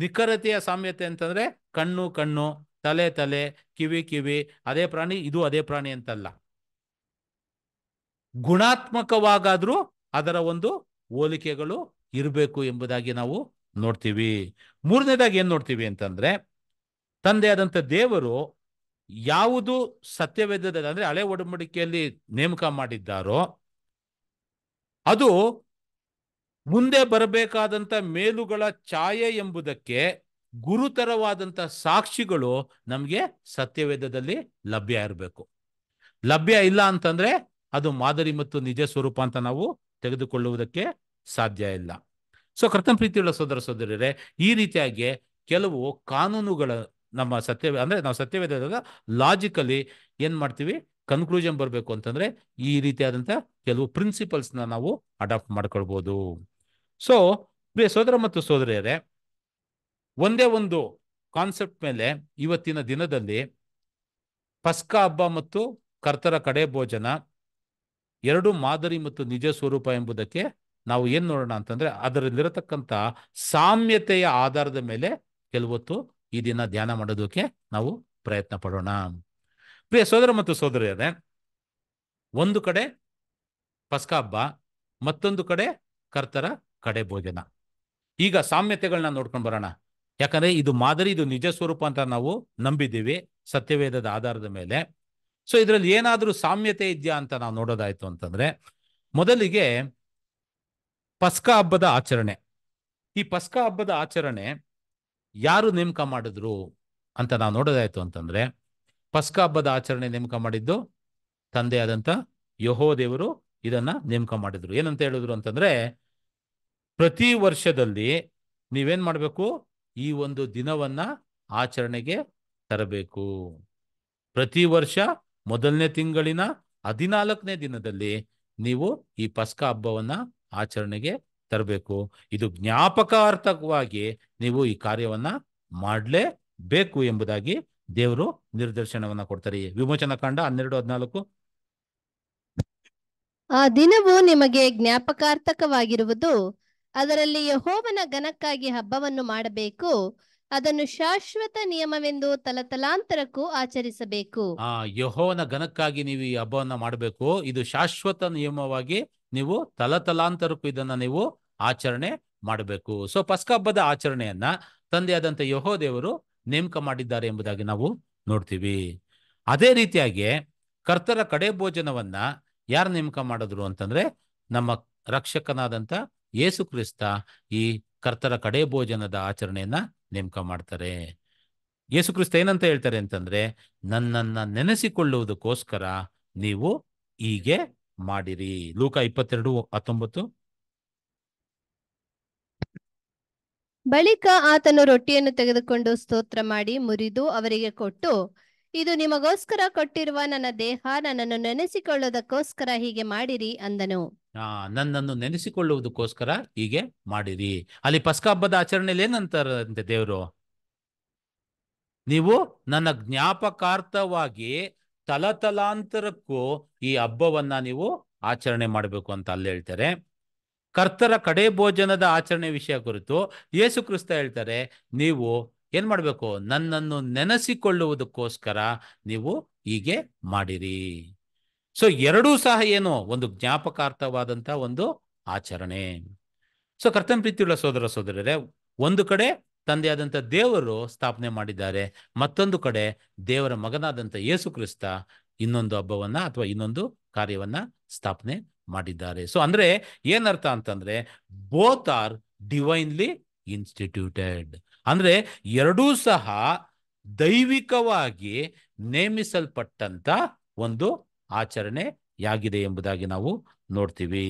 ನಿಖರತೆಯ ಸಾಮ್ಯತೆ ಅಂತಂದ್ರೆ ಕಣ್ಣು ಕಣ್ಣು ತಲೆ ತಲೆ ಕಿವಿ ಕಿವಿ ಅದೇ ಪ್ರಾಣಿ ಇದು ಅದೇ ಪ್ರಾಣಿ ಅಂತಲ್ಲ ಗುಣಾತ್ಮಕವಾಗಾದ್ರೂ ಅದರ ಒಂದು ಹೋಲಿಕೆಗಳು ಇರಬೇಕು ಎಂಬುದಾಗಿ ನಾವು ನೋಡ್ತೀವಿ ಮೂರನೇದಾಗಿ ಏನ್ ನೋಡ್ತೀವಿ ಅಂತಂದ್ರೆ ತಂದೆಯಾದಂತ ದೇವರು ಯಾವುದು ಸತ್ಯವೇದದ ಅಂದ್ರೆ ಹಳೆ ಒಡಂಬಡಿಕೆಯಲ್ಲಿ ನೇಮಕ ಮಾಡಿದ್ದಾರೋ ಅದು ಮುಂದೆ ಬರಬೇಕಾದಂಥ ಮೇಲುಗಳ ಛಾಯೆ ಎಂಬುದಕ್ಕೆ ಗುರುತರವಾದಂಥ ಸಾಕ್ಷಿಗಳು ನಮಗೆ ಸತ್ಯವೇದದಲ್ಲಿ ಲಭ್ಯ ಇರಬೇಕು ಲಭ್ಯ ಇಲ್ಲ ಅಂತಂದ್ರೆ ಅದು ಮಾದರಿ ಮತ್ತು ನಿಜ ಸ್ವರೂಪ ಅಂತ ನಾವು ತೆಗೆದುಕೊಳ್ಳುವುದಕ್ಕೆ ಸಾಧ್ಯ ಇಲ್ಲ ಸೊ ಕೃತಮ್ ಪ್ರೀತಿಯುಳ್ಳ ಸೋದರ ಸೋದರಿಯರೇ ಈ ರೀತಿಯಾಗಿ ಕೆಲವು ಕಾನೂನುಗಳ ನಮ್ಮ ಸತ್ಯ ಅಂದರೆ ನಾವು ಸತ್ಯವೇದಾಗ ಲಾಜಿಕಲಿ ಏನು ಮಾಡ್ತೀವಿ ಕನ್ಕ್ಲೂಷನ್ ಬರಬೇಕು ಅಂತಂದರೆ ಈ ರೀತಿಯಾದಂಥ ಕೆಲವು ಪ್ರಿನ್ಸಿಪಲ್ಸ್ನ ನಾವು ಅಡಾಪ್ಟ್ ಮಾಡ್ಕೊಳ್ಬೋದು ಸೊ ಸೋದರ ಮತ್ತು ಸೋದರಿಯರೇ ಒಂದೇ ಒಂದು ಕಾನ್ಸೆಪ್ಟ್ ಮೇಲೆ ಇವತ್ತಿನ ದಿನದಲ್ಲಿ ಪಸ್ಕ ಹಬ್ಬ ಮತ್ತು ಕರ್ತರ ಕಡೆ ಭೋಜನ ಎರಡು ಮಾದರಿ ಮತ್ತು ನಿಜ ಸ್ವರೂಪ ಎಂಬುದಕ್ಕೆ ನಾವು ಏನು ನೋಡೋಣ ಅಂತಂದ್ರೆ ಅದರಲ್ಲಿರತಕ್ಕಂಥ ಸಾಮ್ಯತೆಯ ಆಧಾರದ ಮೇಲೆ ಕೆಲವತ್ತು ಈ ದಿನ ಧ್ಯಾನ ಮಾಡೋದಕ್ಕೆ ನಾವು ಪ್ರಯತ್ನ ಪಡೋಣ ಪ್ರಿಯ ಸೋದರ ಮತ್ತು ಸೋದರಿಯರೇ ಒಂದು ಕಡೆ ಪಸ್ಕ ಹಬ್ಬ ಮತ್ತೊಂದು ಕಡೆ ಕರ್ತರ ಕಡೆ ಭೋಜನ ಈಗ ಸಾಮ್ಯತೆಗಳನ್ನ ನೋಡ್ಕೊಂಡು ಬರೋಣ ಯಾಕಂದ್ರೆ ಇದು ಮಾದರಿ ಇದು ನಿಜ ಸ್ವರೂಪ ಅಂತ ನಾವು ನಂಬಿದ್ದೀವಿ ಸತ್ಯವೇದದ ಆಧಾರದ ಮೇಲೆ ಸೊ ಇದರಲ್ಲಿ ಏನಾದರೂ ಸಾಮ್ಯತೆ ಇದೆಯಾ ಅಂತ ನಾವು ನೋಡೋದಾಯ್ತು ಅಂತಂದ್ರೆ ಮೊದಲಿಗೆ ಪಸ್ಕ ಹಬ್ಬದ ಆಚರಣೆ ಈ ಪಸ್ಕ ಹಬ್ಬದ ಆಚರಣೆ ಯಾರು ನೇಮಕ ಮಾಡಿದ್ರು ಅಂತ ನಾವು ನೋಡೋದಾಯ್ತು ಅಂತಂದ್ರೆ ಪಸ್ಕ ಹಬ್ಬದ ಆಚರಣೆ ನೇಮಕ ಮಾಡಿದ್ದು ತಂದೆ ಆದಂತ ಯಹೋ ದೇವರು ಇದನ್ನ ನೇಮಕ ಮಾಡಿದ್ರು ಏನಂತ ಹೇಳಿದ್ರು ಅಂತಂದ್ರೆ ಪ್ರತಿ ವರ್ಷದಲ್ಲಿ ನೀವೇನ್ ಮಾಡಬೇಕು ಈ ಒಂದು ದಿನವನ್ನ ಆಚರಣೆಗೆ ತರಬೇಕು ಪ್ರತಿ ವರ್ಷ ಮೊದಲನೇ ತಿಂಗಳಿನ ಹದಿನಾಲ್ಕನೇ ದಿನದಲ್ಲಿ ನೀವು ಈ ಪಸ್ಕ ಹಬ್ಬವನ್ನ ಆಚರಣೆಗೆ ತರಬೇಕು ಇದು ಜ್ಞಾಪಕಾರ್ಥಕವಾಗಿ ನೀವು ಈ ಕಾರ್ಯವನ್ನ ಮಾಡಲೇಬೇಕು ಎಂಬುದಾಗಿ ದೇವರು ನಿರ್ದೇಶನವನ್ನ ಕೊಡ್ತಾರೆ ವಿಮೋಚನಾ ಕಾಂಡ ಹನ್ನೆರಡು ಹದಿನಾಲ್ಕು ಆ ದಿನವು ನಿಮಗೆ ಜ್ಞಾಪಕಾರ್ಥಕವಾಗಿರುವುದು ಅದರಲ್ಲಿ ಯಹೋವನ ಗನಕ್ಕಾಗಿ ಹಬ್ಬವನ್ನು ಮಾಡಬೇಕು ಅದನ್ನು ಶಾಶ್ವತ ನಿಯಮವೆಂದು ತಲತಲಾಂತರಕ್ಕೂ ಆಚರಿಸಬೇಕು ಆ ಯಹೋವನ ಗನಕ್ಕಾಗಿ ನೀವು ಈ ಹಬ್ಬವನ್ನ ಮಾಡಬೇಕು ಇದು ಶಾಶ್ವತ ನಿಯಮವಾಗಿ ನೀವು ತಲತಲಾಂತರಕ್ಕೂ ಇದನ್ನ ನೀವು ಆಚರಣೆ ಮಾಡಬೇಕು ಸೊ ಪಸ್ಕ ಹಬ್ಬದ ಆಚರಣೆಯನ್ನ ತಂದೆಯಾದಂತ ಯಹೋ ದೇವರು ನೇಮಕ ಮಾಡಿದ್ದಾರೆ ಎಂಬುದಾಗಿ ನಾವು ನೋಡ್ತೀವಿ ಅದೇ ರೀತಿಯಾಗಿ ಕರ್ತರ ಕಡೆ ಭೋಜನವನ್ನ ಯಾರು ನೇಮಕ ಮಾಡಿದ್ರು ಅಂತಂದ್ರೆ ನಮ್ಮ ರಕ್ಷಕನಾದಂತ ಯೇಸು ಕ್ರಿಸ್ತ ಈ ಕರ್ತರ ಕಡೆ ಭೋಜನದ ಆಚರಣೆಯನ್ನ ನೇಮಕ ಮಾಡ್ತಾರೆ ಯೇಸು ಕ್ರಿಸ್ತ ಏನಂತ ಹೇಳ್ತಾರೆ ಅಂತಂದ್ರೆ ನನ್ನನ್ನ ನೆನೆಸಿಕೊಳ್ಳುವುದಕ್ಕೋಸ್ಕರ ನೀವು ಹೀಗೆ ಮಾಡಿರಿ ಲೂಕ ಇಪ್ಪತ್ತೆರಡು ಹತ್ತೊಂಬತ್ತು ಬಳಿಕ ಆತನು ರೊಟ್ಟಿಯನ್ನು ತೆಗೆದುಕೊಂಡು ಸ್ತೋತ್ರ ಮಾಡಿ ಮುರಿದು ಅವರಿಗೆ ಕೊಟ್ಟು ಇದು ನಿಮಗೋಸ್ಕರ ಕೊಟ್ಟಿರುವ ನನ್ನ ದೇಹ ನನ್ನನ್ನು ನೆನೆಸಿಕೊಳ್ಳುವುದಕ್ಕೋಸ್ಕರ ಹೀಗೆ ಮಾಡಿರಿ ಅಂದನು ನನ್ನನ್ನು ನೆನೆಸಿಕೊಳ್ಳುವುದಕ್ಕೋಸ್ಕರ ಹೀಗೆ ಮಾಡಿರಿ ಅಲ್ಲಿ ಪಸ್ಕ ಹಬ್ಬದ ಆಚರಣೆಯಲ್ಲಿ ಏನಂತಾರಂತೆ ದೇವರು ನೀವು ನನ್ನ ಜ್ಞಾಪಕಾರ್ಥವಾಗಿ ತಲತಲಾಂತರಕ್ಕೂ ಈ ಹಬ್ಬವನ್ನ ನೀವು ಆಚರಣೆ ಮಾಡಬೇಕು ಅಂತ ಅಲ್ಲಿ ಹೇಳ್ತಾರೆ ಕರ್ತರ ಕಡೆ ಭೋಜನದ ಆಚರಣೆ ವಿಷಯ ಕುರಿತು ಯೇಸು ಕ್ರಿಸ್ತ ಹೇಳ್ತಾರೆ ನೀವು ಏನ್ ಮಾಡಬೇಕು ನನ್ನನ್ನು ನೆನೆಸಿಕೊಳ್ಳುವುದಕ್ಕೋಸ್ಕರ ನೀವು ಹೀಗೆ ಮಾಡಿರಿ ಸೊ ಎರಡೂ ಸಹ ಏನು ಒಂದು ಜ್ಞಾಪಕಾರ್ಥವಾದಂತ ಒಂದು ಆಚರಣೆ ಸೊ ಕರ್ತನ ಪ್ರೀತಿಯುಳ್ಳ ಸೋದರ ಸೋದರರೇ ಒಂದು ಕಡೆ ತಂದೆಯಾದಂಥ ದೇವರು ಸ್ಥಾಪನೆ ಮಾಡಿದ್ದಾರೆ ಮತ್ತೊಂದು ಕಡೆ ದೇವರ ಮಗನಾದಂಥ ಯೇಸು ಕ್ರಿಸ್ತ ಇನ್ನೊಂದು ಹಬ್ಬವನ್ನ ಅಥವಾ ಇನ್ನೊಂದು ಕಾರ್ಯವನ್ನ ಸ್ಥಾಪನೆ ಮಾಡಿದ್ದಾರೆ ಸೊ ಅಂದ್ರೆ ಏನರ್ಥ ಅಂತಂದ್ರೆ ಬೋತ್ ಆರ್ ಡಿವೈನ್ಲಿ ಇನ್ಸ್ಟಿಟ್ಯೂಟೆಡ್ ಅಂದ್ರೆ ಎರಡೂ ಸಹ ದೈವಿಕವಾಗಿ ನೇಮಿಸಲ್ಪಟ್ಟಂತ ಒಂದು ಆಚರಣೆಯಾಗಿದೆ ಎಂಬುದಾಗಿ ನಾವು ನೋಡ್ತೀವಿ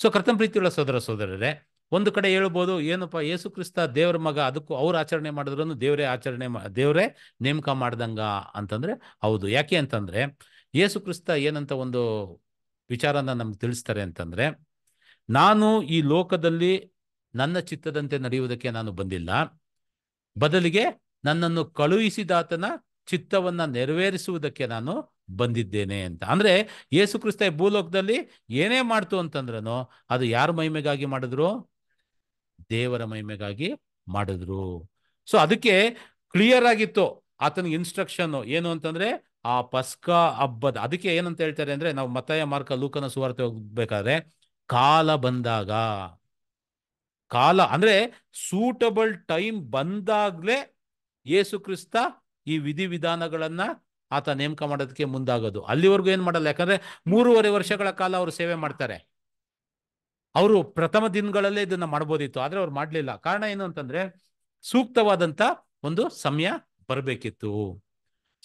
ಸೊ ಕರ್ತನ ಪ್ರೀತಿಯುಳ್ಳ ಸೋದರ ಸೋದರರೇ ಒಂದು ಕಡೆ ಹೇಳ್ಬೋದು ಏನಪ್ಪ ಯೇಸು ಕ್ರಿಸ್ತ ದೇವರ ಮಗ ಅದಕ್ಕೂ ಅವ್ರ ಆಚರಣೆ ಮಾಡಿದ್ರು ದೇವರೇ ಆಚರಣೆ ದೇವರೇ ನೇಮಕ ಮಾಡ್ದಂಗ ಅಂತಂದ್ರೆ ಹೌದು ಯಾಕೆ ಅಂತಂದ್ರೆ ಯೇಸು ಕ್ರಿಸ್ತ ಏನಂತ ಒಂದು ವಿಚಾರನ ನಮ್ಗೆ ತಿಳಿಸ್ತಾರೆ ಅಂತಂದರೆ ನಾನು ಈ ಲೋಕದಲ್ಲಿ ನನ್ನ ಚಿತ್ತದಂತೆ ನಡೆಯುವುದಕ್ಕೆ ನಾನು ಬಂದಿಲ್ಲ ಬದಲಿಗೆ ನನ್ನನ್ನು ಕಳುಹಿಸಿದಾತನ ಚಿತ್ತವನ್ನು ನೆರವೇರಿಸುವುದಕ್ಕೆ ನಾನು ಬಂದಿದ್ದೇನೆ ಅಂತ ಅಂದರೆ ಯೇಸು ಕ್ರಿಸ್ತ ಭೂಲೋಕದಲ್ಲಿ ಏನೇ ಮಾಡ್ತು ಅಂತಂದ್ರೂ ಅದು ಯಾರ ಮಹಿಮೆಗಾಗಿ ಮಾಡಿದ್ರು ದೇವರ ಮಹಿಮೆಗಾಗಿ ಮಾಡಿದ್ರು ಸೊ ಅದಕ್ಕೆ ಕ್ಲಿಯರ್ ಆಗಿತ್ತು ಆತನಿಗೆ ಇನ್ಸ್ಟ್ರಕ್ಷನ್ ಏನು ಅಂತಂದ್ರೆ ಆ ಪಸ್ಕಾ ಹಬ್ಬದ ಅದಕ್ಕೆ ಏನಂತ ಹೇಳ್ತಾರೆ ಅಂದ್ರೆ ನಾವು ಮತಾಯ ಮಾರ್ಕ ಲೂಕನ ಸುವಾರ್ತೆ ಹೋಗ್ಬೇಕಾದ್ರೆ ಕಾಲ ಬಂದಾಗ ಕಾಲ ಅಂದ್ರೆ ಸೂಟಬಲ್ ಟೈಮ್ ಬಂದಾಗ್ಲೇ ಯೇಸು ಕ್ರಿಸ್ತ ಈ ವಿಧಿವಿಧಾನಗಳನ್ನ ಆತ ನೇಮಕ ಮಾಡೋದಕ್ಕೆ ಮುಂದಾಗೋದು ಅಲ್ಲಿವರೆಗೂ ಏನ್ ಮಾಡಲ್ಲ ಯಾಕಂದ್ರೆ ಮೂರುವರೆ ವರ್ಷಗಳ ಕಾಲ ಅವರು ಸೇವೆ ಮಾಡ್ತಾರೆ ಅವರು ಪ್ರಥಮ ದಿನಗಳಲ್ಲೇ ಇದನ್ನ ಮಾಡ್ಬೋದಿತ್ತು ಆದ್ರೆ ಅವ್ರು ಮಾಡ್ಲಿಲ್ಲ ಕಾರಣ ಏನು ಅಂತಂದ್ರೆ ಸೂಕ್ತವಾದಂತ ಒಂದು ಸಮಯ ಬರಬೇಕಿತ್ತು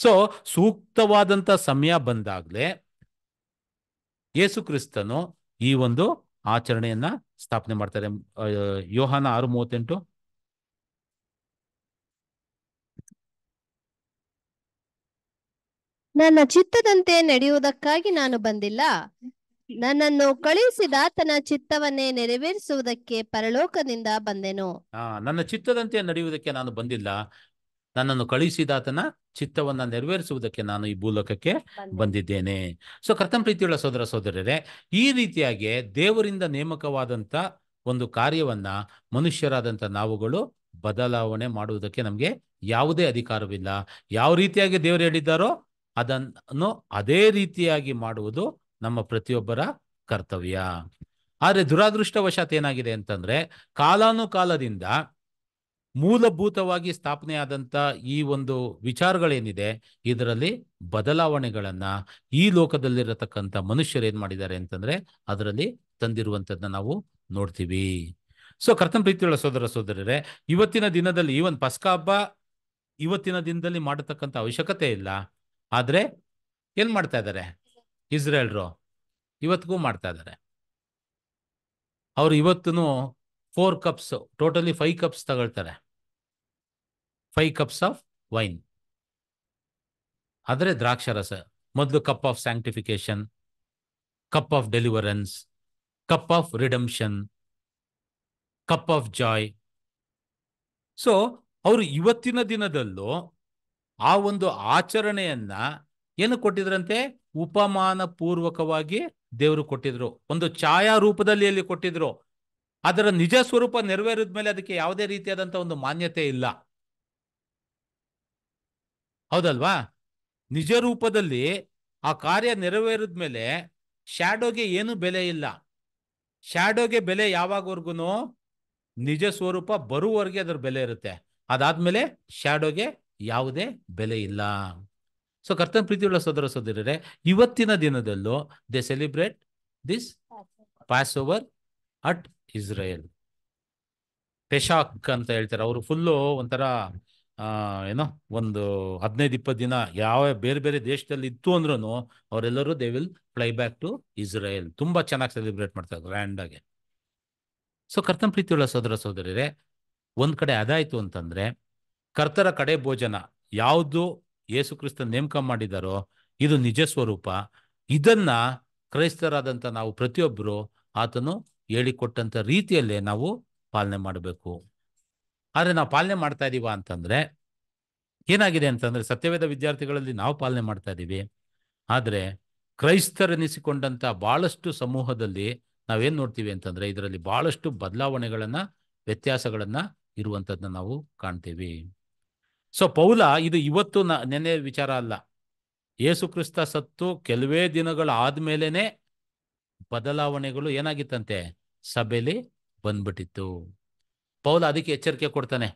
ಸೊ ಸೂಕ್ತವಾದಂತ ಸಮಯ ಬಂದಾಗಲೇ ಕ್ರಿಸ್ತನು ಈ ಒಂದು ಆಚರಣೆಯನ್ನ ಸ್ಥಾಪನೆ ಮಾಡ್ತಾರೆ ಯೋಹಾನ ಆರು ಮೂವತ್ತೆಂಟು ನನ್ನ ಚಿತ್ತದಂತೆ ನಡೆಯುವುದಕ್ಕಾಗಿ ನಾನು ಬಂದಿಲ್ಲ ನನ್ನನ್ನು ಕಳುಹಿಸಿದ ತನ್ನ ಚಿತ್ತವನ್ನೇ ನೆರವೇರಿಸುವುದಕ್ಕೆ ಪರಲೋಕದಿಂದ ಬಂದೆನು ನನ್ನ ಚಿತ್ತದಂತೆ ನಡೆಯುವುದಕ್ಕೆ ನಾನು ಬಂದಿಲ್ಲ ನನ್ನನ್ನು ಕಳುಹಿಸಿದ ತನ್ನ ಚಿತ್ತವನ್ನ ನೆರವೇರಿಸುವುದಕ್ಕೆ ನಾನು ಈ ಭೂಲೋಕಕ್ಕೆ ಬಂದಿದ್ದೇನೆ ಸೊ ಕರ್ತಮ್ ಪ್ರೀತಿಯುಳ್ಳ ಸೋದರ ಸೋದರರೇ ಈ ರೀತಿಯಾಗಿ ದೇವರಿಂದ ನೇಮಕವಾದಂತ ಒಂದು ಕಾರ್ಯವನ್ನ ಮನುಷ್ಯರಾದಂತ ನಾವುಗಳು ಬದಲಾವಣೆ ಮಾಡುವುದಕ್ಕೆ ನಮಗೆ ಯಾವುದೇ ಅಧಿಕಾರವಿಲ್ಲ ಯಾವ ರೀತಿಯಾಗಿ ದೇವರು ಹೇಳಿದ್ದಾರೋ ಅದನ್ನು ಅದೇ ರೀತಿಯಾಗಿ ಮಾಡುವುದು ನಮ್ಮ ಪ್ರತಿಯೊಬ್ಬರ ಕರ್ತವ್ಯ ಆದರೆ ದುರಾದೃಷ್ಟವಶಾತ್ ಏನಾಗಿದೆ ಅಂತಂದ್ರೆ ಕಾಲಾನುಕಾಲದಿಂದ ಮೂಲಭೂತವಾಗಿ ಸ್ಥಾಪನೆಯಾದಂಥ ಈ ಒಂದು ವಿಚಾರಗಳೇನಿದೆ ಇದರಲ್ಲಿ ಬದಲಾವಣೆಗಳನ್ನ ಈ ಲೋಕದಲ್ಲಿರತಕ್ಕಂಥ ಮನುಷ್ಯರು ಏನ್ ಮಾಡಿದ್ದಾರೆ ಅಂತಂದ್ರೆ ಅದರಲ್ಲಿ ತಂದಿರುವಂಥದ್ದನ್ನ ನಾವು ನೋಡ್ತೀವಿ ಸೊ ಕರ್ತನ ಪ್ರೀತಿಯುಳ್ಳ ಸೋದರ ಸೋದರರೇ ಇವತ್ತಿನ ದಿನದಲ್ಲಿ ಈವನ್ ಪಸ್ಕ ಹಬ್ಬ ಇವತ್ತಿನ ದಿನದಲ್ಲಿ ಮಾಡತಕ್ಕಂಥ ಅವಶ್ಯಕತೆ ಇಲ್ಲ ಆದ್ರೆ ಏನ್ ಮಾಡ್ತಾ ಇದ್ದಾರೆ ಇಸ್ರೇಲ್ರು ಇವತ್ತಿಗೂ ಮಾಡ್ತಾ ಇದ್ದಾರೆ ಅವ್ರು ಇವತ್ತೂ four cups totally five cups ತಗೊಳ್ತಾರೆ ಫೈವ್ ಕಪ್ಸ್ ಆಫ್ ವೈನ್ ಆದರೆ ದ್ರಾಕ್ಷರಸ ಮೊದಲು cup of sanctification cup of deliverance cup of redemption cup of joy so ಅವರು ಇವತ್ತಿನ ದಿನದಲ್ಲೂ ಆ ಒಂದು ಆಚರಣೆಯನ್ನ ಏನು ಕೊಟ್ಟಿದ್ರಂತೆ ಉಪಮಾನ ಪೂರ್ವಕವಾಗಿ ದೇವರು ಕೊಟ್ಟಿದ್ರು ಒಂದು ಛಾಯಾ ರೂಪದಲ್ಲಿ ಅಲ್ಲಿ ಕೊಟ್ಟಿದ್ರು ಅದರ ನಿಜ ಸ್ವರೂಪ ನೆರವೇರಿದ ಮೇಲೆ ಅದಕ್ಕೆ ಯಾವುದೇ ರೀತಿಯಾದಂತಹ ಒಂದು ಮಾನ್ಯತೆ ಇಲ್ಲ ಹೌದಲ್ವಾ ನಿಜ ರೂಪದಲ್ಲಿ ಆ ಕಾರ್ಯ ನೆರವೇರಿದ ಮೇಲೆ ಶ್ಯಾಡೋಗೆ ಏನು ಬೆಲೆ ಇಲ್ಲ ಶ್ಯಾಡೋಗೆ ಬೆಲೆ ಯಾವಾಗವರೆಗೂ ನಿಜ ಸ್ವರೂಪ ಬರುವವರೆಗೆ ಅದರ ಬೆಲೆ ಇರುತ್ತೆ ಅದಾದ್ಮೇಲೆ ಶ್ಯಾಡೋಗೆ ಯಾವುದೇ ಬೆಲೆ ಇಲ್ಲ ಸೊ ಕರ್ತನ್ ಪ್ರೀತಿಯುಳ್ಳ ಸದರ ಸೋದರರೇ ಇವತ್ತಿನ ದಿನದಲ್ಲೂ they celebrate this Passover at Israel Pesach ಅಂತ ಹೇಳ್ತಾರೆ ಅವರು ಫುಲ್ಲು ಒಂಥರ ಏನೋ ಒಂದು ಹದಿನೈದು ಇಪ್ಪತ್ತು ದಿನ ಯಾವ ಬೇರೆ ಬೇರೆ ದೇಶದಲ್ಲಿ ಇತ್ತು ಅಂದ್ರೂ ಅವರೆಲ್ಲರೂ they will fly back to Israel ತುಂಬ ಚೆನ್ನಾಗಿ ಸೆಲೆಬ್ರೇಟ್ ಮಾಡ್ತಾರೆ ಗ್ರ್ಯಾಂಡಾಗೆ ಸೊ ಕರ್ತನ ಪ್ರೀತಿಯುಳ್ಳ ಸೋದರ ಸೋದರಿಯರೇ ಒಂದು ಕಡೆ ಅದಾಯ್ತು ಅಂತಂದರೆ ಕರ್ತರ ಕಡೆ ಭೋಜನ ಯಾವುದು ಯೇಸು ಕ್ರಿಸ್ತ ನೇಮಕ ಮಾಡಿದಾರೋ ಇದು ನಿಜ ಸ್ವರೂಪ ಇದನ್ನ ಕ್ರೈಸ್ತರಾದಂಥ ನಾವು ಪ್ರತಿಯೊಬ್ಬರು ಆತನು ಹೇಳಿಕೊಟ್ಟಂಥ ರೀತಿಯಲ್ಲೇ ನಾವು ಪಾಲನೆ ಮಾಡಬೇಕು ಆದರೆ ನಾವು ಪಾಲನೆ ಮಾಡ್ತಾ ಇದ್ದೀವ ಅಂತಂದರೆ ಏನಾಗಿದೆ ಅಂತಂದರೆ ಸತ್ಯವೇದ ವಿದ್ಯಾರ್ಥಿಗಳಲ್ಲಿ ನಾವು ಪಾಲನೆ ಮಾಡ್ತಾ ಇದ್ದೀವಿ ಆದರೆ ಕ್ರೈಸ್ತರೆನಿಸಿಕೊಂಡಂಥ ಭಾಳಷ್ಟು ಸಮೂಹದಲ್ಲಿ ನಾವೇನು ನೋಡ್ತೀವಿ ಅಂತಂದರೆ ಇದರಲ್ಲಿ ಭಾಳಷ್ಟು ಬದಲಾವಣೆಗಳನ್ನು ವ್ಯತ್ಯಾಸಗಳನ್ನು ಇರುವಂಥದ್ದನ್ನ ನಾವು ಕಾಣ್ತೀವಿ ಸೊ ಪೌಲ ಇದು ಇವತ್ತು ನ ನೆನೆ ವಿಚಾರ ಅಲ್ಲ ಯೇಸು ಕ್ರಿಸ್ತ ಸತ್ತು ಕೆಲವೇ ದಿನಗಳ ಆದಮೇಲೆ ಬದಲಾವಣೆಗಳು ಏನಾಗಿತ್ತಂತೆ ಸಭೆಯಲ್ಲಿ ಬಂದ್ಬಿಟ್ಟಿತ್ತು ಪೌಲ ಅದಕ್ಕೆ ಎಚ್ಚರಿಕೆ ಕೊಡ್ತಾನೆ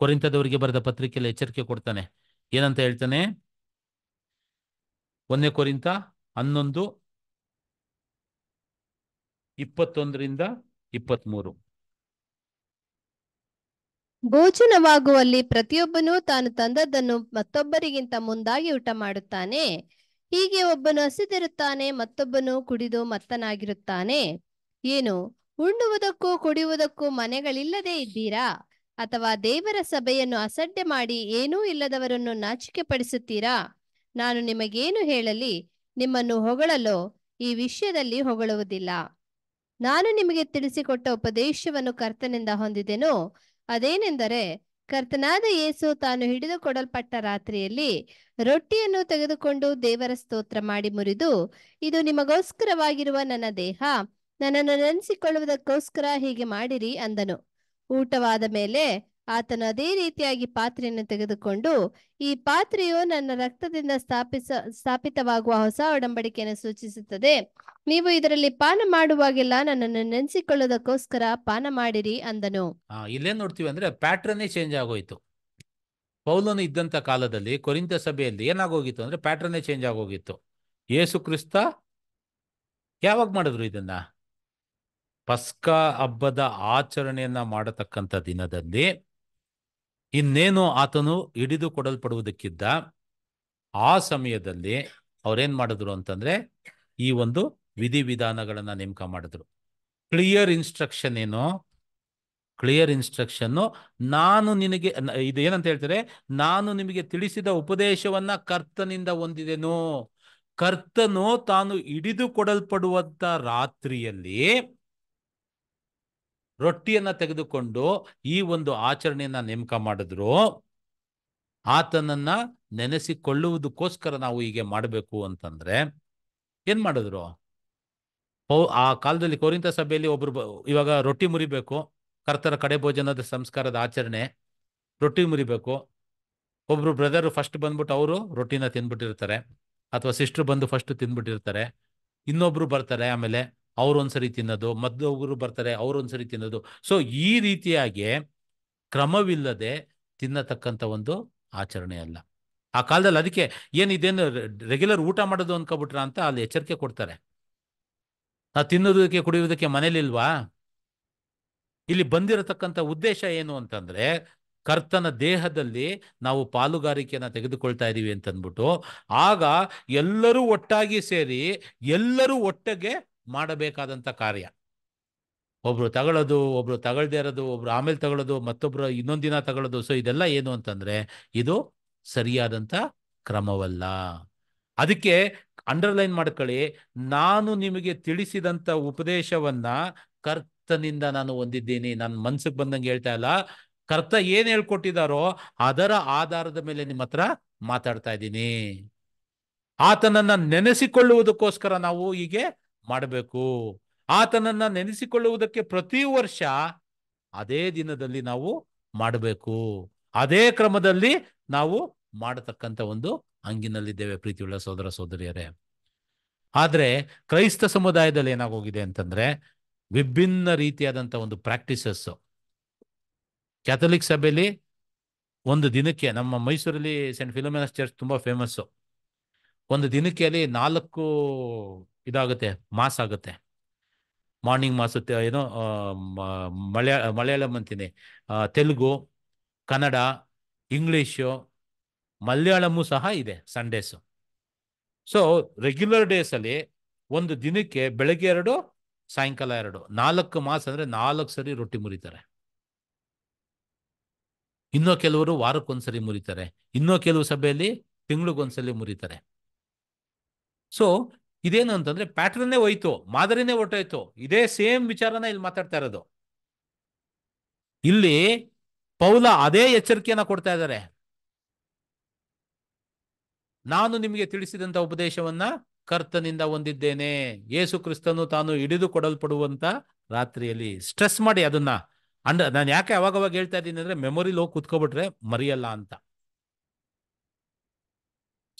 ಕೊರಿಂತದವರಿಗೆ ಬರೆದ ಪತ್ರಿಕೆಯಲ್ಲಿ ಎಚ್ಚರಿಕೆ ಕೊಡ್ತಾನೆ ಏನಂತ ಹೇಳ್ತಾನೆ ಒಂದೇ ಕೊರಿಂತ ಹನ್ನೊಂದು ಇಪ್ಪತ್ತೊಂದರಿಂದ ಇಪ್ಪತ್ಮೂರು ಭೋಜನವಾಗುವಲ್ಲಿ ಪ್ರತಿಯೊಬ್ಬನು ತಾನು ತಂದದ್ದನ್ನು ಮತ್ತೊಬ್ಬರಿಗಿಂತ ಮುಂದಾಗಿ ಊಟ ಮಾಡುತ್ತಾನೆ ಹೀಗೆ ಒಬ್ಬನು ಹಸಿದಿರುತ್ತಾನೆ ಮತ್ತೊಬ್ಬನು ಕುಡಿದು ಮತ್ತನಾಗಿರುತ್ತಾನೆ ಏನು ಉಣ್ಣುವುದಕ್ಕೂ ಕುಡಿಯುವುದಕ್ಕೂ ಮನೆಗಳಿಲ್ಲದೇ ಇದ್ದೀರಾ ಅಥವಾ ದೇವರ ಸಭೆಯನ್ನು ಅಸಡ್ಡೆ ಮಾಡಿ ಏನೂ ಇಲ್ಲದವರನ್ನು ನಾಚಿಕೆ ಪಡಿಸುತ್ತೀರಾ ನಾನು ನಿಮಗೇನು ಹೇಳಲಿ ನಿಮ್ಮನ್ನು ಹೊಗಳಲು ಈ ವಿಷಯದಲ್ಲಿ ಹೊಗಳುವುದಿಲ್ಲ ನಾನು ನಿಮಗೆ ತಿಳಿಸಿಕೊಟ್ಟ ಉಪದೇಶವನ್ನು ಕರ್ತನಿಂದ ಹೊಂದಿದೆನೋ ಅದೇನೆಂದರೆ ಕರ್ತನಾದ ಏಸು ತಾನು ಹಿಡಿದುಕೊಡಲ್ಪಟ್ಟ ರಾತ್ರಿಯಲ್ಲಿ ರೊಟ್ಟಿಯನ್ನು ತೆಗೆದುಕೊಂಡು ದೇವರ ಸ್ತೋತ್ರ ಮಾಡಿ ಮುರಿದು ಇದು ನಿಮಗೋಸ್ಕರವಾಗಿರುವ ನನ್ನ ದೇಹ ನನ್ನನ್ನು ನೆನೆಸಿಕೊಳ್ಳುವುದಕ್ಕೋಸ್ಕರ ಹೀಗೆ ಮಾಡಿರಿ ಅಂದನು ಊಟವಾದ ಮೇಲೆ ಆತನು ಅದೇ ರೀತಿಯಾಗಿ ಪಾತ್ರೆಯನ್ನು ತೆಗೆದುಕೊಂಡು ಈ ಪಾತ್ರೆಯು ನನ್ನ ರಕ್ತದಿಂದ ಸ್ಥಾಪಿಸ ಸ್ಥಾಪಿತವಾಗುವ ಹೊಸ ಒಡಂಬಡಿಕೆಯನ್ನು ಸೂಚಿಸುತ್ತದೆ ನೀವು ಇದರಲ್ಲಿ ಪಾನ ಮಾಡುವಾಗೆಲ್ಲ ನನ್ನನ್ನು ನೆನೆಸಿಕೊಳ್ಳುವುದಕ್ಕೋಸ್ಕರ ಪಾನ ಮಾಡಿರಿ ಅಂದನು ಇಲ್ಲೇನ್ ನೋಡ್ತೀವಿ ಅಂದ್ರೆ ಪ್ಯಾಟ್ರನ್ನೇ ಚೇಂಜ್ ಆಗೋಯ್ತು ಪೌಲನು ಇದ್ದಂತ ಕಾಲದಲ್ಲಿ ಕೊರಿಂತ ಸಭೆಯಲ್ಲಿ ಏನಾಗೋಗಿತ್ತು ಅಂದ್ರೆ ಪ್ಯಾಟ್ರನ್ನೇ ಚೇಂಜ್ ಆಗೋಗಿತ್ತು ಯೇಸು ಯಾವಾಗ ಮಾಡಿದ್ರು ಇದನ್ನ ಪಸ್ಕಾ ಹಬ್ಬದ ಆಚರಣೆಯನ್ನ ಮಾಡತಕ್ಕಂಥ ದಿನದಲ್ಲಿ ಇನ್ನೇನು ಆತನು ಹಿಡಿದು ಕೊಡಲ್ಪಡುವುದಕ್ಕಿದ್ದ ಆ ಸಮಯದಲ್ಲಿ ಅವ್ರೇನ್ ಮಾಡಿದ್ರು ಅಂತಂದ್ರೆ ಈ ಒಂದು ವಿಧಿವಿಧಾನಗಳನ್ನ ನೇಮಕ ಮಾಡಿದ್ರು ಕ್ಲಿಯರ್ ಇನ್ಸ್ಟ್ರಕ್ಷನ್ ಏನು ಕ್ಲಿಯರ್ ಇನ್ಸ್ಟ್ರಕ್ಷನ್ನು ನಾನು ನಿನಗೆ ಇದು ಏನಂತ ಹೇಳ್ತಾರೆ ನಾನು ನಿಮಗೆ ತಿಳಿಸಿದ ಉಪದೇಶವನ್ನ ಕರ್ತನಿಂದ ಹೊಂದಿದೆನು ಕರ್ತನು ತಾನು ಹಿಡಿದು ಕೊಡಲ್ಪಡುವಂತ ರಾತ್ರಿಯಲ್ಲಿ ರೊಟ್ಟಿಯನ್ನು ತೆಗೆದುಕೊಂಡು ಈ ಒಂದು ಆಚರಣೆಯನ್ನ ನೇಮಕ ಮಾಡಿದ್ರು ಆತನನ್ನ ನೆನೆಸಿಕೊಳ್ಳುವುದಕ್ಕೋಸ್ಕರ ನಾವು ಹೀಗೆ ಮಾಡಬೇಕು ಅಂತಂದ್ರೆ ಏನು ಮಾಡಿದ್ರು ಆ ಕಾಲದಲ್ಲಿ ಕೋರಿಂತ ಸಭೆಯಲ್ಲಿ ಒಬ್ರು ಇವಾಗ ರೊಟ್ಟಿ ಮುರಿಬೇಕು ಕರ್ತರ ಕಡೆ ಭೋಜನದ ಸಂಸ್ಕಾರದ ಆಚರಣೆ ರೊಟ್ಟಿ ಮುರಿಬೇಕು ಒಬ್ರು ಬ್ರದರ್ ಫಸ್ಟ್ ಬಂದ್ಬಿಟ್ಟು ಅವರು ರೊಟ್ಟಿನ ತಿಂದ್ಬಿಟ್ಟಿರ್ತಾರೆ ಅಥವಾ ಸಿಸ್ಟರ್ ಬಂದು ಫಸ್ಟ್ ತಿಂದ್ಬಿಟ್ಟಿರ್ತಾರೆ ಇನ್ನೊಬ್ರು ಬರ್ತಾರೆ ಆಮೇಲೆ ಒಂದ್ಸರಿ ತಿನ್ನೋದು ಮದ್ದೊಬ್ಬರು ಬರ್ತಾರೆ ಒಂದ್ಸರಿ ತಿನ್ನೋದು ಸೊ ಈ ರೀತಿಯಾಗಿ ಕ್ರಮವಿಲ್ಲದೆ ತಿನ್ನತಕ್ಕಂಥ ಒಂದು ಆಚರಣೆ ಅಲ್ಲ ಆ ಕಾಲದಲ್ಲಿ ಅದಕ್ಕೆ ಏನು ಇದೇನು ರೆಗ್ಯುಲರ್ ಊಟ ಮಾಡೋದು ಅನ್ಕೊಬಿಟ್ರ ಅಂತ ಅಲ್ಲಿ ಎಚ್ಚರಿಕೆ ಕೊಡ್ತಾರೆ ನಾ ತಿನ್ನೋದಕ್ಕೆ ಕುಡಿಯೋದಕ್ಕೆ ಮನೇಲಿಲ್ವಾ ಇಲ್ಲಿ ಬಂದಿರತಕ್ಕಂಥ ಉದ್ದೇಶ ಏನು ಅಂತಂದ್ರೆ ಕರ್ತನ ದೇಹದಲ್ಲಿ ನಾವು ಪಾಲುಗಾರಿಕೆಯನ್ನು ತೆಗೆದುಕೊಳ್ತಾ ಇದ್ದೀವಿ ಅಂತಂದ್ಬಿಟ್ಟು ಆಗ ಎಲ್ಲರೂ ಒಟ್ಟಾಗಿ ಸೇರಿ ಎಲ್ಲರೂ ಒಟ್ಟಿಗೆ ಮಾಡಬೇಕಾದಂಥ ಕಾರ್ಯ ಒಬ್ಬರು ತಗೊಳ್ಳೋದು ಒಬ್ರು ತಗೊಳ್ದೇ ಇರೋದು ಒಬ್ರು ಆಮೇಲೆ ತಗೊಳ್ಳೋದು ಮತ್ತೊಬ್ರು ಇನ್ನೊಂದು ದಿನ ತಗೊಳ್ಳೋದು ಸೊ ಇದೆಲ್ಲ ಏನು ಅಂತಂದ್ರೆ ಇದು ಸರಿಯಾದಂಥ ಕ್ರಮವಲ್ಲ ಅದಕ್ಕೆ ಅಂಡರ್ಲೈನ್ ಮಾಡ್ಕೊಳ್ಳಿ ನಾನು ನಿಮಗೆ ತಿಳಿಸಿದಂಥ ಉಪದೇಶವನ್ನ ಕರ್ತನಿಂದ ನಾನು ಹೊಂದಿದ್ದೀನಿ ನನ್ನ ಮನಸ್ಸಿಗೆ ಬಂದಂಗೆ ಹೇಳ್ತಾ ಇಲ್ಲ ಕರ್ತ ಏನು ಹೇಳ್ಕೊಟ್ಟಿದಾರೋ ಅದರ ಆಧಾರದ ಮೇಲೆ ನಿಮ್ಮ ಹತ್ರ ಮಾತಾಡ್ತಾ ಇದ್ದೀನಿ ಆತನನ್ನ ನೆನೆಸಿಕೊಳ್ಳುವುದಕ್ಕೋಸ್ಕರ ನಾವು ಹೀಗೆ ಮಾಡಬೇಕು ಆತನನ್ನ ನೆನೆಸಿಕೊಳ್ಳುವುದಕ್ಕೆ ಪ್ರತಿ ವರ್ಷ ಅದೇ ದಿನದಲ್ಲಿ ನಾವು ಮಾಡಬೇಕು ಅದೇ ಕ್ರಮದಲ್ಲಿ ನಾವು ಮಾಡತಕ್ಕಂಥ ಒಂದು ಅಂಗಿನಲ್ಲಿದ್ದೇವೆ ಪ್ರೀತಿಯುಳ್ಳ ಸೋದರ ಸೋದರಿಯರೇ ಆದ್ರೆ ಕ್ರೈಸ್ತ ಸಮುದಾಯದಲ್ಲಿ ಏನಾಗೋಗಿದೆ ಅಂತಂದ್ರೆ ವಿಭಿನ್ನ ರೀತಿಯಾದಂಥ ಒಂದು ಪ್ರಾಕ್ಟೀಸಸ್ ಕ್ಯಾಥೊಲಿಕ್ ಸಭೆಯಲ್ಲಿ ಒಂದು ದಿನಕ್ಕೆ ನಮ್ಮ ಮೈಸೂರಲ್ಲಿ ಸೆಂಟ್ ಫಿಲೋಮಿನಸ್ ಚರ್ಚ್ ತುಂಬಾ ಫೇಮಸ್ಸು ಒಂದು ದಿನಕ್ಕೆ ಅಲ್ಲಿ ನಾಲ್ಕು ಇದಾಗುತ್ತೆ ಮಾಸ್ ಆಗುತ್ತೆ ಮಾರ್ನಿಂಗ್ ಮಾಸ್ ಏನೋ ಮಲಯಾ ಮಲಯಾಳಂ ಅಂತೀನಿ ತೆಲುಗು ಕನ್ನಡ ಇಂಗ್ಲೀಷು ಮಲಯಾಳಮು ಸಹ ಇದೆ ಸಂಡೇಸು ಸೊ ರೆಗ್ಯುಲರ್ ಡೇಸಲ್ಲಿ ಒಂದು ದಿನಕ್ಕೆ ಬೆಳಗ್ಗೆ ಎರಡು ಸಾಯಂಕಾಲ ಎರಡು ನಾಲ್ಕು ಮಾಸ ಅಂದರೆ ನಾಲ್ಕು ಸರಿ ರೊಟ್ಟಿ ಮುರಿತಾರೆ ಇನ್ನೂ ಕೆಲವರು ವಾರಕ್ಕೊಂದ್ಸರಿ ಮುರಿತಾರೆ ಇನ್ನೂ ಕೆಲವು ಸಭೆಯಲ್ಲಿ ತಿಂಗಳಿಗೊಂದ್ಸಲಿ ಮುರಿತಾರೆ ಸೊ ಇದೇನು ಅಂತಂದ್ರೆ ಪ್ಯಾಟರ್ನೇ ಹೋಯ್ತು ಮಾದರಿನೇ ಹೊಟ್ಟೋಯ್ತು ಇದೇ ಸೇಮ್ ವಿಚಾರನ ಇಲ್ಲಿ ಮಾತಾಡ್ತಾ ಇರೋದು ಇಲ್ಲಿ ಪೌಲ ಅದೇ ಎಚ್ಚರಿಕೆಯನ್ನ ಕೊಡ್ತಾ ಇದ್ದಾರೆ ನಾನು ನಿಮಗೆ ತಿಳಿಸಿದಂತ ಉಪದೇಶವನ್ನ ಕರ್ತನಿಂದ ಹೊಂದಿದ್ದೇನೆ ಯೇಸು ಕ್ರಿಸ್ತನು ತಾನು ಹಿಡಿದು ಕೊಡಲ್ಪಡುವಂತ ರಾತ್ರಿಯಲ್ಲಿ ಸ್ಟ್ರೆಸ್ ಮಾಡಿ ಅದನ್ನ ಅಂಡ್ ನಾನು ಯಾಕೆ ಅವಾಗವಾಗ ಹೇಳ್ತಾ ಇದ್ದೀನಿ ಅಂದ್ರೆ ಮೆಮೊರಿಲಿ ಹೋಗಿ ಕುತ್ಕೊಬಿಟ್ರೆ ಮರಿಯಲ್ಲ ಅಂತ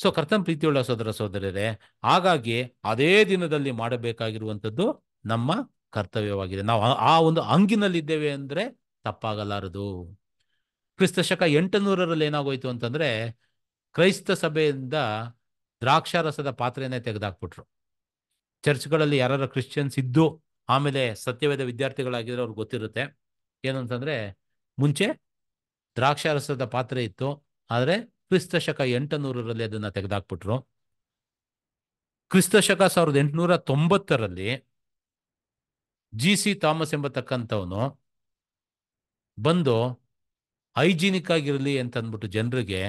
ಸೊ ಕರ್ತನ ಪ್ರೀತಿಯುಳ್ಳ ಸೋದರ ಸೋದರರೇ ಹಾಗಾಗಿ ಅದೇ ದಿನದಲ್ಲಿ ಮಾಡಬೇಕಾಗಿರುವಂಥದ್ದು ನಮ್ಮ ಕರ್ತವ್ಯವಾಗಿದೆ ನಾವು ಆ ಒಂದು ಅಂಗಿನಲ್ಲಿದ್ದೇವೆ ಅಂದ್ರೆ ತಪ್ಪಾಗಲಾರದು ಕ್ರಿಸ್ತ ಶಕ ಎಂಟುನೂರರಲ್ಲಿ ಏನಾಗೋಯ್ತು ಅಂತಂದ್ರೆ ಕ್ರೈಸ್ತ ಸಭೆಯಿಂದ ದ್ರಾಕ್ಷಾರಸದ ಪಾತ್ರೆಯನ್ನೇ ತೆಗೆದಾಕ್ಬಿಟ್ರು ಚರ್ಚ್ಗಳಲ್ಲಿ ಯಾರು ಕ್ರಿಶ್ಚಿಯನ್ಸ್ ಇದ್ದು ಆಮೇಲೆ ಸತ್ಯವೇದ ವಿದ್ಯಾರ್ಥಿಗಳಾಗಿದ್ರೆ ಅವ್ರಿಗೆ ಗೊತ್ತಿರುತ್ತೆ ಏನಂತಂದ್ರೆ ಮುಂಚೆ ದ್ರಾಕ್ಷಾರಸದ ಪಾತ್ರೆ ಇತ್ತು ಆದರೆ ಕ್ರಿಸ್ತ ಶಕ ಎಂಟುನೂರರಲ್ಲಿ ಅದನ್ನ ತೆಗೆದಾಕ್ಬಿಟ್ರು ಕ್ರಿಸ್ತ ಶಕ ಸಾವಿರದ ಎಂಟುನೂರ ತೊಂಬತ್ತರಲ್ಲಿ ಜಿ ಸಿ ಥಾಮಸ್ ಎಂಬತಕ್ಕಂಥವನು ಬಂದು ಹೈಜಿನಿಕ್ ಆಗಿರಲಿ ಅಂತಂದ್ಬಿಟ್ಟು ಜನರಿಗೆ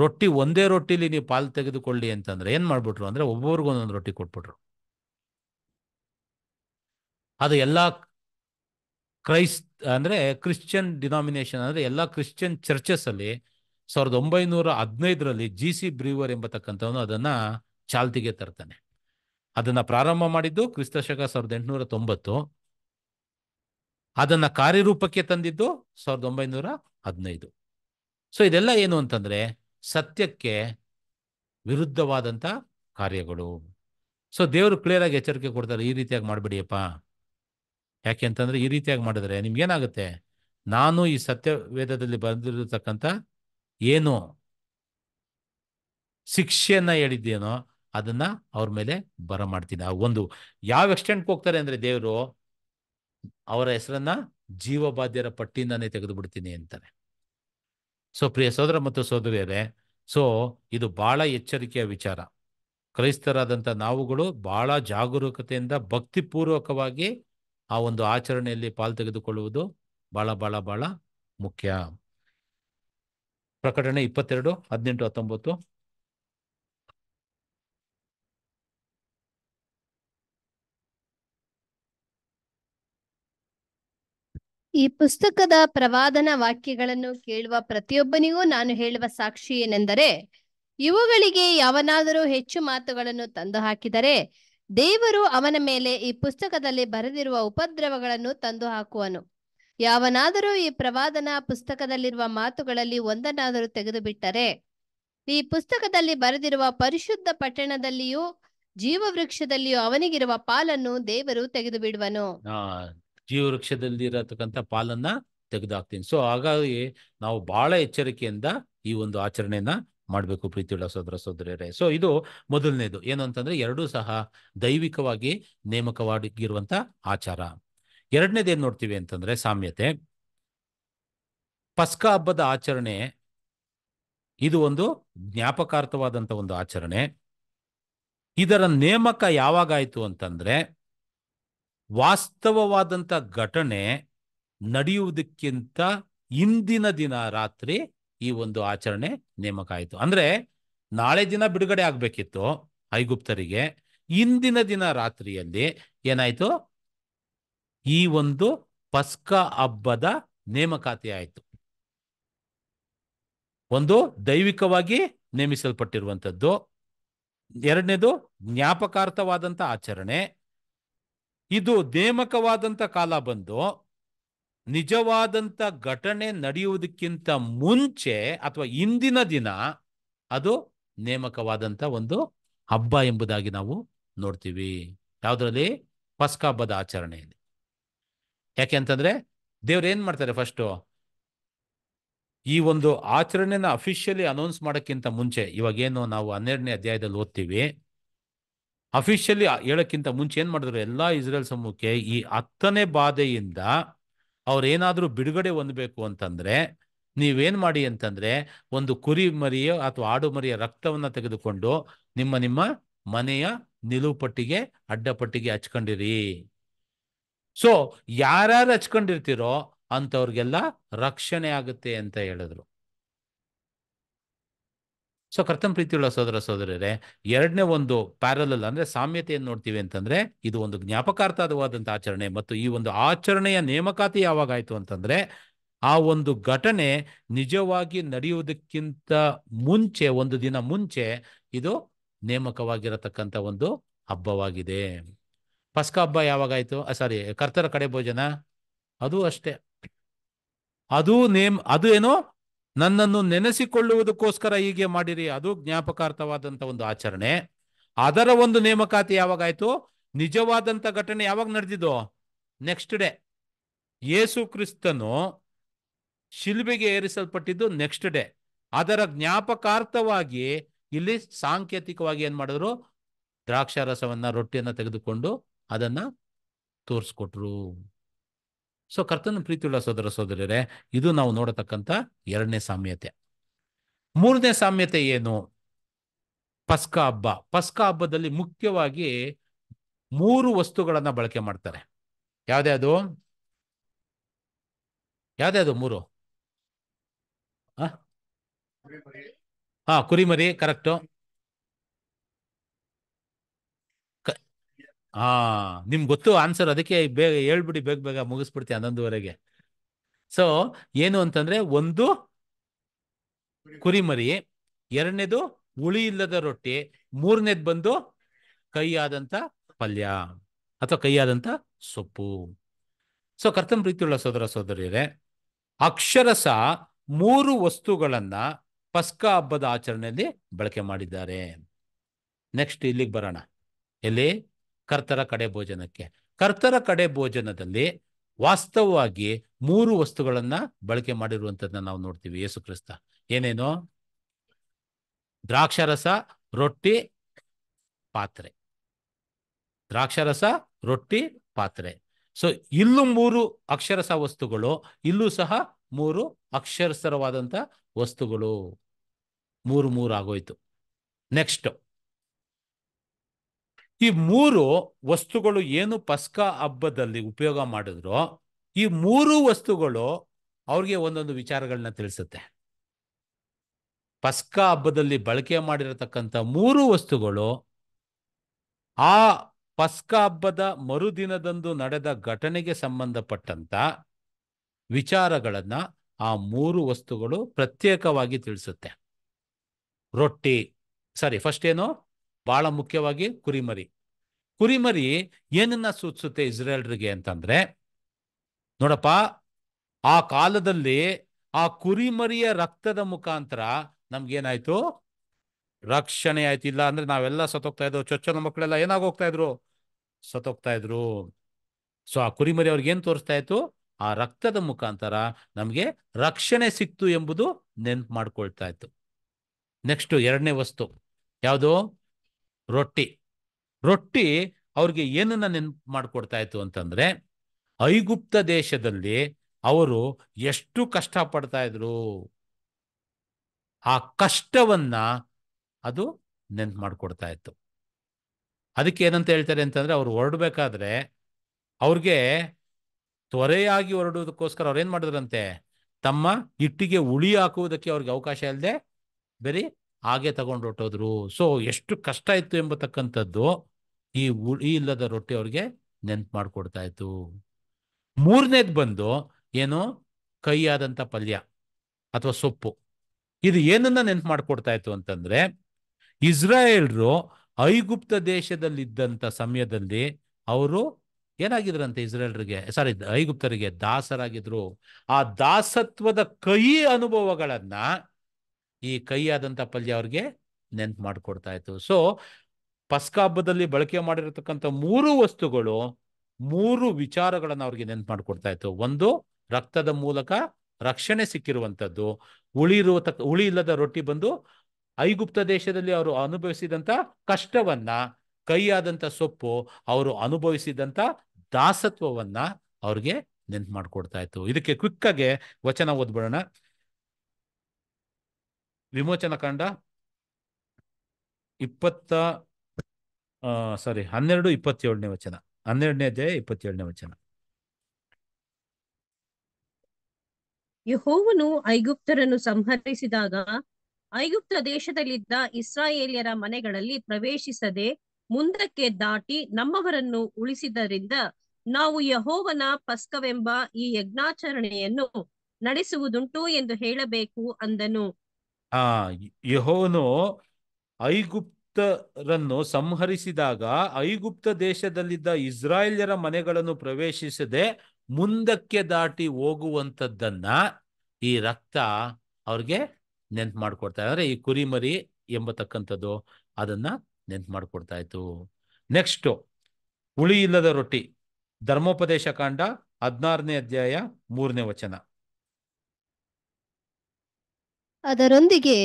ರೊಟ್ಟಿ ಒಂದೇ ರೊಟ್ಟಿಲಿ ನೀವು ಪಾಲು ತೆಗೆದುಕೊಳ್ಳಿ ಅಂತಂದ್ರೆ ಏನು ಮಾಡ್ಬಿಟ್ರು ಅಂದರೆ ಒಬ್ಬೊಬ್ರಿಗೂ ಒಂದೊಂದು ರೊಟ್ಟಿ ಕೊಟ್ಬಿಟ್ರು ಅದು ಎಲ್ಲ ಕ್ರೈಸ್ ಅಂದರೆ ಕ್ರಿಶ್ಚಿಯನ್ ಡಿನಾಮಿನೇಷನ್ ಅಂದರೆ ಎಲ್ಲ ಕ್ರಿಶ್ಚಿಯನ್ ಚರ್ಚಸ್ ಅಲ್ಲಿ ಸಾವಿರದ ಒಂಬೈನೂರ ಹದಿನೈದರಲ್ಲಿ ಜಿ ಸಿ ಬ್ರೀವರ್ ಎಂಬತಕ್ಕಂಥವನು ಅದನ್ನ ಚಾಲ್ತಿಗೆ ತರ್ತಾನೆ ಅದನ್ನ ಪ್ರಾರಂಭ ಮಾಡಿದ್ದು ಕ್ರಿಸ್ತಶಕ ಸಾವಿರದ ಎಂಟುನೂರ ತೊಂಬತ್ತು ಅದನ್ನ ಕಾರ್ಯರೂಪಕ್ಕೆ ತಂದಿದ್ದು ಸಾವಿರದ ಒಂಬೈನೂರ ಹದಿನೈದು ಸೊ ಇದೆಲ್ಲ ಏನು ಅಂತಂದ್ರೆ ಸತ್ಯಕ್ಕೆ ವಿರುದ್ಧವಾದಂಥ ಕಾರ್ಯಗಳು ಸೊ ದೇವರು ಕ್ಲಿಯರ್ ಆಗಿ ಎಚ್ಚರಿಕೆ ಕೊಡ್ತಾರೆ ಈ ರೀತಿಯಾಗಿ ಮಾಡಬೇಡಿಯಪ್ಪ ಯಾಕೆ ಅಂತಂದ್ರೆ ಈ ರೀತಿಯಾಗಿ ಮಾಡಿದ್ರೆ ಏನಾಗುತ್ತೆ ನಾನು ಈ ಸತ್ಯ ವೇದದಲ್ಲಿ ಬಂದಿರತಕ್ಕಂಥ ಏನು ಶಿಕ್ಷೆಯನ್ನು ಹೇಳಿದ್ದೇನೋ ಅದನ್ನು ಅವ್ರ ಮೇಲೆ ಬರ ಮಾಡ್ತೀನಿ ಆ ಒಂದು ಯಾವ ಎಕ್ಸ್ಟೆಂಟ್ಗೆ ಹೋಗ್ತಾರೆ ಅಂದರೆ ದೇವರು ಅವರ ಹೆಸರನ್ನ ಜೀವಬಾಧ್ಯರ ಪಟ್ಟಿಯಿಂದಾನೇ ತೆಗೆದುಬಿಡ್ತೀನಿ ಅಂತಾರೆ ಸೊ ಪ್ರಿಯ ಸೋದರ ಮತ್ತು ಸೋದರಿಯರೇ ಸೊ ಇದು ಬಹಳ ಎಚ್ಚರಿಕೆಯ ವಿಚಾರ ಕ್ರೈಸ್ತರಾದಂಥ ನಾವುಗಳು ಬಹಳ ಜಾಗರೂಕತೆಯಿಂದ ಭಕ್ತಿಪೂರ್ವಕವಾಗಿ ಆ ಒಂದು ಆಚರಣೆಯಲ್ಲಿ ಪಾಲ್ ತೆಗೆದುಕೊಳ್ಳುವುದು ಬಹಳ ಬಹಳ ಬಹಳ ಮುಖ್ಯ ಪ್ರಕಟಣೆ ಇಪ್ಪತ್ತೆರಡು ಹದಿನೆಂಟು ಹತ್ತೊಂಬತ್ತು ಈ ಪುಸ್ತಕದ ಪ್ರವಾದನ ವಾಕ್ಯಗಳನ್ನು ಕೇಳುವ ಪ್ರತಿಯೊಬ್ಬನಿಗೂ ನಾನು ಹೇಳುವ ಸಾಕ್ಷಿ ಏನೆಂದರೆ ಇವುಗಳಿಗೆ ಯಾವನಾದರೂ ಹೆಚ್ಚು ಮಾತುಗಳನ್ನು ತಂದು ಹಾಕಿದರೆ ದೇವರು ಅವನ ಮೇಲೆ ಈ ಪುಸ್ತಕದಲ್ಲಿ ಬರೆದಿರುವ ಉಪದ್ರವಗಳನ್ನು ತಂದು ಹಾಕುವನು ಯಾವನಾದರೂ ಈ ಪ್ರವಾದನ ಪುಸ್ತಕದಲ್ಲಿರುವ ಮಾತುಗಳಲ್ಲಿ ಒಂದನ್ನಾದರೂ ತೆಗೆದುಬಿಟ್ಟರೆ ಈ ಪುಸ್ತಕದಲ್ಲಿ ಬರೆದಿರುವ ಪರಿಶುದ್ಧ ಪಟ್ಟಣದಲ್ಲಿಯೂ ಜೀವವೃಕ್ಷದಲ್ಲಿಯೂ ಅವನಿಗಿರುವ ಪಾಲನ್ನು ದೇವರು ತೆಗೆದು ಬಿಡುವನು ಜೀವವೃಕ್ಷದಲ್ಲಿ ಇರತಕ್ಕಂತ ಪಾಲನ್ನ ತೆಗೆದಾಕ್ತೀನಿ ಸೊ ಹಾಗಾಗಿ ನಾವು ಬಹಳ ಎಚ್ಚರಿಕೆಯಿಂದ ಈ ಒಂದು ಆಚರಣೆಯನ್ನ ಮಾಡಬೇಕು ಪ್ರೀತಿಯುಳ್ಳ ಸೋದರ ಸೋದರಿಯರೇ ಸೊ ಇದು ಮೊದಲನೇದು ಏನು ಅಂತಂದ್ರೆ ಎರಡೂ ಸಹ ದೈವಿಕವಾಗಿ ನೇಮಕವಾಗಿರುವಂತ ಆಚಾರ ಎರಡನೇದೇನು ನೋಡ್ತೀವಿ ಅಂತಂದ್ರೆ ಸಾಮ್ಯತೆ ಪಸ್ಕ ಹಬ್ಬದ ಆಚರಣೆ ಇದು ಒಂದು ಜ್ಞಾಪಕಾರ್ಥವಾದಂಥ ಒಂದು ಆಚರಣೆ ಇದರ ನೇಮಕ ಯಾವಾಗಾಯಿತು ಅಂತಂದ್ರೆ ವಾಸ್ತವವಾದಂಥ ಘಟನೆ ನಡೆಯುವುದಕ್ಕಿಂತ ಇಂದಿನ ದಿನ ರಾತ್ರಿ ಈ ಒಂದು ಆಚರಣೆ ನೇಮಕ ಆಯಿತು ಅಂದ್ರೆ ನಾಳೆ ದಿನ ಬಿಡುಗಡೆ ಆಗಬೇಕಿತ್ತು ಐಗುಪ್ತರಿಗೆ ಇಂದಿನ ದಿನ ರಾತ್ರಿಯಲ್ಲಿ ಏನಾಯಿತು ಈ ಒಂದು ಪಸ್ಕ ಹಬ್ಬದ ನೇಮಕಾತಿ ಆಯಿತು ಒಂದು ದೈವಿಕವಾಗಿ ನೇಮಿಸಲ್ಪಟ್ಟಿರುವಂಥದ್ದು ಎರಡನೇದು ಜ್ಞಾಪಕಾರ್ಥವಾದಂಥ ಆಚರಣೆ ಇದು ನೇಮಕವಾದಂಥ ಕಾಲ ಬಂದು ನಿಜವಾದಂಥ ಘಟನೆ ನಡೆಯುವುದಕ್ಕಿಂತ ಮುಂಚೆ ಅಥವಾ ಇಂದಿನ ದಿನ ಅದು ನೇಮಕವಾದಂಥ ಒಂದು ಹಬ್ಬ ಎಂಬುದಾಗಿ ನಾವು ನೋಡ್ತೀವಿ ಯಾವುದರಲ್ಲಿ ಪಸ್ಕ ಹಬ್ಬದ ಆಚರಣೆಯಲ್ಲಿ ಯಾಕೆ ಅಂತಂದ್ರೆ ದೇವ್ರು ಏನ್ ಮಾಡ್ತಾರೆ ಫಸ್ಟು ಈ ಒಂದು ಆಚರಣೆನ ಅಫಿಷಿಯಲಿ ಅನೌನ್ಸ್ ಮಾಡೋಕ್ಕಿಂತ ಮುಂಚೆ ಇವಾಗ ಏನು ನಾವು ಹನ್ನೆರಡನೇ ಅಧ್ಯಾಯದಲ್ಲಿ ಓದ್ತೀವಿ ಅಫಿಷಿಯಲಿ ಹೇಳೋಕ್ಕಿಂತ ಮುಂಚೆ ಏನು ಮಾಡಿದ್ರು ಎಲ್ಲ ಇಸ್ರೇಲ್ ಸಮೂಹಕ್ಕೆ ಈ ಹತ್ತನೇ ಬಾಧೆಯಿಂದ ಅವ್ರೇನಾದರೂ ಬಿಡುಗಡೆ ಹೊಂದಬೇಕು ಅಂತಂದ್ರೆ ನೀವೇನು ಮಾಡಿ ಅಂತಂದ್ರೆ ಒಂದು ಕುರಿ ಮರಿಯ ಅಥವಾ ಆಡು ಮರಿಯ ರಕ್ತವನ್ನು ತೆಗೆದುಕೊಂಡು ನಿಮ್ಮ ನಿಮ್ಮ ಮನೆಯ ನಿಲುವು ಪಟ್ಟಿಗೆ ಅಡ್ಡಪಟ್ಟಿಗೆ ಹಚ್ಕೊಂಡಿರಿ ಸೊ ಯಾರ್ಯಾರು ಹಚ್ಕೊಂಡಿರ್ತೀರೋ ಅಂಥವ್ರಿಗೆಲ್ಲ ರಕ್ಷಣೆ ಆಗುತ್ತೆ ಅಂತ ಹೇಳಿದ್ರು ಸೊ ಕರ್ತಮ್ ಪ್ರೀತಿಯುಳ್ಳ ಸೋದರ ಸೋದರರೇ ಎರಡನೇ ಒಂದು ಪ್ಯಾರಲಲ್ ಅಂದ್ರೆ ಸಾಮ್ಯತೆಯನ್ನು ನೋಡ್ತೀವಿ ಅಂತಂದ್ರೆ ಇದು ಒಂದು ಜ್ಞಾಪಕಾರ್ಥವಾದಂಥ ಆಚರಣೆ ಮತ್ತು ಈ ಒಂದು ಆಚರಣೆಯ ನೇಮಕಾತಿ ಯಾವಾಗ ಅಂತಂದರೆ ಅಂತಂದ್ರೆ ಆ ಒಂದು ಘಟನೆ ನಿಜವಾಗಿ ನಡೆಯುವುದಕ್ಕಿಂತ ಮುಂಚೆ ಒಂದು ದಿನ ಮುಂಚೆ ಇದು ನೇಮಕವಾಗಿರತಕ್ಕಂಥ ಒಂದು ಹಬ್ಬವಾಗಿದೆ ಪಸ್ಕ ಹಬ್ಬ ಯಾವಾಗಾಯಿತು ಸಾರಿ ಕರ್ತರ ಕಡೆ ಭೋಜನ ಅದು ಅಷ್ಟೇ ಅದು ನೇಮ್ ಅದು ಏನೋ ನನ್ನನ್ನು ನೆನೆಸಿಕೊಳ್ಳುವುದಕ್ಕೋಸ್ಕರ ಹೀಗೆ ಮಾಡಿರಿ ಅದು ಜ್ಞಾಪಕಾರ್ಥವಾದಂಥ ಒಂದು ಆಚರಣೆ ಅದರ ಒಂದು ನೇಮಕಾತಿ ಯಾವಾಗಾಯಿತು ನಿಜವಾದಂಥ ಘಟನೆ ಯಾವಾಗ ನಡೆದಿದ್ದು ನೆಕ್ಸ್ಟ್ ಡೇ ಯೇಸು ಕ್ರಿಸ್ತನು ಶಿಲ್ಬೆಗೆ ಏರಿಸಲ್ಪಟ್ಟಿದ್ದು ನೆಕ್ಸ್ಟ್ ಡೇ ಅದರ ಜ್ಞಾಪಕಾರ್ಥವಾಗಿ ಇಲ್ಲಿ ಸಾಂಕೇತಿಕವಾಗಿ ಏನು ಮಾಡಿದ್ರು ದ್ರಾಕ್ಷಾರಸವನ್ನ ರೊಟ್ಟಿಯನ್ನು ತೆಗೆದುಕೊಂಡು ಅದನ್ನ ತೋರಿಸ್ಕೊಟ್ರು ಸೊ ಕರ್ತನ ಪ್ರೀತಿಯುಳ್ಳ ಸೋದರ ಸೋದರರೇ ಇದು ನಾವು ನೋಡತಕ್ಕಂಥ ಎರಡನೇ ಸಾಮ್ಯತೆ ಮೂರನೇ ಸಾಮ್ಯತೆ ಏನು ಪಸ್ಕ ಹಬ್ಬ ಪಸ್ಕ ಹಬ್ಬದಲ್ಲಿ ಮುಖ್ಯವಾಗಿ ಮೂರು ವಸ್ತುಗಳನ್ನ ಬಳಕೆ ಮಾಡ್ತಾರೆ ಯಾವ್ದು ಅದು ಮೂರು ಹಾ ಕುರಿಮರಿ ಕರೆಕ್ಟು ಹಾ ನಿಮ್ಗೆ ಗೊತ್ತು ಆನ್ಸರ್ ಅದಕ್ಕೆ ಬೇಗ ಹೇಳ್ಬಿಡಿ ಬೇಗ ಬೇಗ ಮುಗಿಸ್ಬಿಡ್ತೀನಿ ಹನ್ನೊಂದುವರೆಗೆ ಸೊ ಏನು ಅಂತಂದ್ರೆ ಒಂದು ಕುರಿಮರಿ ಎರಡನೇದು ಹುಳಿ ಇಲ್ಲದ ರೊಟ್ಟಿ ಮೂರನೇದು ಬಂದು ಕೈಯಾದಂತ ಪಲ್ಯ ಅಥವಾ ಕೈಯಾದಂತ ಸೊಪ್ಪು ಸೊ ಕರ್ತನ ಪ್ರೀತಿಯುಳ್ಳ ಸೋದರ ಸೋದರಿಯರೇ ಅಕ್ಷರಸ ಮೂರು ವಸ್ತುಗಳನ್ನ ಪಸ್ಕ ಹಬ್ಬದ ಆಚರಣೆಯಲ್ಲಿ ಬಳಕೆ ಮಾಡಿದ್ದಾರೆ ನೆಕ್ಸ್ಟ್ ಇಲ್ಲಿಗೆ ಬರೋಣ ಎಲ್ಲಿ ಕರ್ತರ ಕಡೆ ಭೋಜನಕ್ಕೆ ಕರ್ತರ ಕಡೆ ಭೋಜನದಲ್ಲಿ ವಾಸ್ತವವಾಗಿ ಮೂರು ವಸ್ತುಗಳನ್ನು ಬಳಕೆ ಮಾಡಿರುವಂಥದ್ದನ್ನ ನಾವು ನೋಡ್ತೀವಿ ಯೇಸು ಕ್ರಿಸ್ತ ಏನೇನು ದ್ರಾಕ್ಷರಸ ರೊಟ್ಟಿ ಪಾತ್ರೆ ದ್ರಾಕ್ಷರಸ ರೊಟ್ಟಿ ಪಾತ್ರೆ ಸೊ ಇಲ್ಲೂ ಮೂರು ಅಕ್ಷರಸ ವಸ್ತುಗಳು ಇಲ್ಲೂ ಸಹ ಮೂರು ಅಕ್ಷರಸ್ಥರವಾದಂಥ ವಸ್ತುಗಳು ಮೂರು ಮೂರು ಆಗೋಯ್ತು ನೆಕ್ಸ್ಟ್ ಈ ಮೂರು ವಸ್ತುಗಳು ಏನು ಪಸ್ಕಾ ಹಬ್ಬದಲ್ಲಿ ಉಪಯೋಗ ಮಾಡಿದ್ರು ಈ ಮೂರು ವಸ್ತುಗಳು ಅವ್ರಿಗೆ ಒಂದೊಂದು ವಿಚಾರಗಳನ್ನ ತಿಳಿಸುತ್ತೆ ಪಸ್ಕಾ ಹಬ್ಬದಲ್ಲಿ ಬಳಕೆ ಮಾಡಿರತಕ್ಕಂಥ ಮೂರು ವಸ್ತುಗಳು ಆ ಪಸ್ಕಾ ಹಬ್ಬದ ಮರುದಿನದಂದು ನಡೆದ ಘಟನೆಗೆ ಸಂಬಂಧಪಟ್ಟಂತ ವಿಚಾರಗಳನ್ನು ಆ ಮೂರು ವಸ್ತುಗಳು ಪ್ರತ್ಯೇಕವಾಗಿ ತಿಳಿಸುತ್ತೆ ರೊಟ್ಟಿ ಸಾರಿ ಫಸ್ಟ್ ಏನು ಬಹಳ ಮುಖ್ಯವಾಗಿ ಕುರಿಮರಿ ಕುರಿಮರಿ ಏನನ್ನ ಸೂಚಿಸುತ್ತೆ ಇಸ್ರೇಲ್ರಿಗೆ ಅಂತಂದ್ರೆ ನೋಡಪ್ಪ ಆ ಕಾಲದಲ್ಲಿ ಆ ಕುರಿಮರಿಯ ರಕ್ತದ ಮುಖಾಂತರ ನಮ್ಗೇನಾಯ್ತು ರಕ್ಷಣೆ ಆಯ್ತು ಇಲ್ಲ ಅಂದ್ರೆ ನಾವೆಲ್ಲ ಸತ್ತೋಗ್ತಾ ಇದ್ರು ಚೊಚ್ಚನ ಮಕ್ಕಳೆಲ್ಲ ಏನಾಗೋಗ್ತಾ ಇದ್ರು ಸತೋಗ್ತಾ ಇದ್ರು ಸೊ ಆ ಕುರಿಮರಿ ಅವ್ರಿಗೆ ಏನ್ ತೋರಿಸ್ತಾ ಇತ್ತು ಆ ರಕ್ತದ ಮುಖಾಂತರ ನಮಗೆ ರಕ್ಷಣೆ ಸಿಕ್ತು ಎಂಬುದು ನೆನ್ಪು ಮಾಡ್ಕೊಳ್ತಾ ಇತ್ತು ನೆಕ್ಸ್ಟ್ ಎರಡನೇ ವಸ್ತು ಯಾವುದು ರೊಟ್ಟಿ ರೊಟ್ಟಿ ಅವ್ರಿಗೆ ಏನನ್ನ ನೆನ್ಪು ಮಾಡಿಕೊಡ್ತಾ ಇತ್ತು ಅಂತಂದ್ರೆ ಐಗುಪ್ತ ದೇಶದಲ್ಲಿ ಅವರು ಎಷ್ಟು ಕಷ್ಟ ಪಡ್ತಾ ಇದ್ರು ಆ ಕಷ್ಟವನ್ನ ಅದು ನೆನ್ಪು ಮಾಡಿಕೊಡ್ತಾ ಇತ್ತು ಅದಕ್ಕೆ ಏನಂತ ಹೇಳ್ತಾರೆ ಅಂತಂದ್ರೆ ಅವ್ರು ಹೊರಡ್ಬೇಕಾದ್ರೆ ಅವ್ರಿಗೆ ತ್ವರೆಯಾಗಿ ಹೊರಡುವುದಕ್ಕೋಸ್ಕರ ಅವ್ರು ಏನ್ ಮಾಡಿದ್ರಂತೆ ತಮ್ಮ ಇಟ್ಟಿಗೆ ಉಳಿ ಹಾಕುವುದಕ್ಕೆ ಅವ್ರಿಗೆ ಅವಕಾಶ ಇಲ್ಲದೆ ಬರೀ ಹಾಗೆ ತಗೊಂಡು ಹೊಟ್ಟೋದ್ರು ಸೊ ಎಷ್ಟು ಕಷ್ಟ ಇತ್ತು ಎಂಬತಕ್ಕಂಥದ್ದು ಈ ಉಳಿ ಇಲ್ಲದ ರೊಟ್ಟಿ ಅವ್ರಿಗೆ ನೆನ್ಪು ಮಾಡಿಕೊಡ್ತಾ ಇತ್ತು ಮೂರನೇದು ಬಂದು ಏನು ಕೈಯಾದಂಥ ಪಲ್ಯ ಅಥವಾ ಸೊಪ್ಪು ಇದು ಏನನ್ನ ನೆನ್ಪು ಮಾಡಿಕೊಡ್ತಾ ಇತ್ತು ಅಂತಂದ್ರೆ ಇಸ್ರಾಯೇಲ್ರು ಐಗುಪ್ತ ದೇಶದಲ್ಲಿದ್ದಂಥ ಸಮಯದಲ್ಲಿ ಅವರು ಏನಾಗಿದ್ರಂತೆ ಇಸ್ರೇಲ್ರಿಗೆ ಸಾರಿ ಐಗುಪ್ತರಿಗೆ ದಾಸರಾಗಿದ್ರು ಆ ದಾಸತ್ವದ ಕೈ ಅನುಭವಗಳನ್ನ ಈ ಕೈಯಾದಂಥ ಪಲ್ಯ ಅವ್ರಿಗೆ ನೆನ್ಪು ಮಾಡಿಕೊಡ್ತಾ ಇತ್ತು ಸೊ ಪಸ್ಕ ಹಬ್ಬದಲ್ಲಿ ಬಳಕೆ ಮಾಡಿರತಕ್ಕಂಥ ಮೂರು ವಸ್ತುಗಳು ಮೂರು ವಿಚಾರಗಳನ್ನು ಅವ್ರಿಗೆ ನೆನ್ಪು ಮಾಡಿಕೊಡ್ತಾ ಇತ್ತು ಒಂದು ರಕ್ತದ ಮೂಲಕ ರಕ್ಷಣೆ ಸಿಕ್ಕಿರುವಂಥದ್ದು ಉಳಿ ಇರುವ ಉಳಿ ಇಲ್ಲದ ರೊಟ್ಟಿ ಬಂದು ಐಗುಪ್ತ ದೇಶದಲ್ಲಿ ಅವರು ಅನುಭವಿಸಿದಂಥ ಕಷ್ಟವನ್ನ ಕೈಯಾದಂಥ ಸೊಪ್ಪು ಅವರು ಅನುಭವಿಸಿದಂಥ ದಾಸತ್ವವನ್ನ ಅವ್ರಿಗೆ ನೆನ್ಪು ಮಾಡಿಕೊಡ್ತಾ ಇತ್ತು ಇದಕ್ಕೆ ಕ್ವಿಕ್ಕಾಗೆ ವಚನ ಓದ್ಬಿಡೋಣ ವಿಮೋಚನಕಾಂಡ ಇಪ್ಪತ್ತ ಸಾರಿ ಹನ್ನೆರಡು ಇಪ್ಪತ್ತೇಳನೇ ವಚನ ಹನ್ನೆರಡನೇ ಅಧ್ಯಾಯ ಇಪ್ಪತ್ತೇಳನೇ ವಚನ ಯಹೋವನು ಐಗುಪ್ತರನ್ನು ಸಂಹರಿಸಿದಾಗ ಐಗುಪ್ತ ದೇಶದಲ್ಲಿದ್ದ ಇಸ್ರಾಯೇಲಿಯರ ಮನೆಗಳಲ್ಲಿ ಪ್ರವೇಶಿಸದೆ ಮುಂದಕ್ಕೆ ದಾಟಿ ನಮ್ಮವರನ್ನು ಉಳಿಸಿದ್ದರಿಂದ ನಾವು ಯಹೋವನ ಪಸ್ಕವೆಂಬ ಈ ಯಜ್ಞಾಚರಣೆಯನ್ನು ನಡೆಸುವುದುಂಟು ಎಂದು ಹೇಳಬೇಕು ಅಂದನು ಆ ಯಹೋನು ಐಗುಪ್ತರನ್ನು ಸಂಹರಿಸಿದಾಗ ಐಗುಪ್ತ ದೇಶದಲ್ಲಿದ್ದ ಇಸ್ರಾಯೇಲ್ಯರ ಮನೆಗಳನ್ನು ಪ್ರವೇಶಿಸದೆ ಮುಂದಕ್ಕೆ ದಾಟಿ ಹೋಗುವಂಥದ್ದನ್ನ ಈ ರಕ್ತ ಅವ್ರಿಗೆ ನೆನ್ಪು ಮಾಡ್ಕೊಡ್ತಾ ಅಂದ್ರೆ ಈ ಕುರಿಮರಿ ಎಂಬತಕ್ಕಂಥದ್ದು ಅದನ್ನ ನೆನ್ಪು ಮಾಡ್ಕೊಡ್ತಾ ಇತ್ತು ನೆಕ್ಸ್ಟು ಹುಳಿ ಇಲ್ಲದ ರೊಟ್ಟಿ ಧರ್ಮೋಪದೇಶ ಕಾಂಡ ಹದಿನಾರನೇ ಅಧ್ಯಾಯ ಮೂರನೇ ವಚನ ಅದರೊಂದಿಗೆ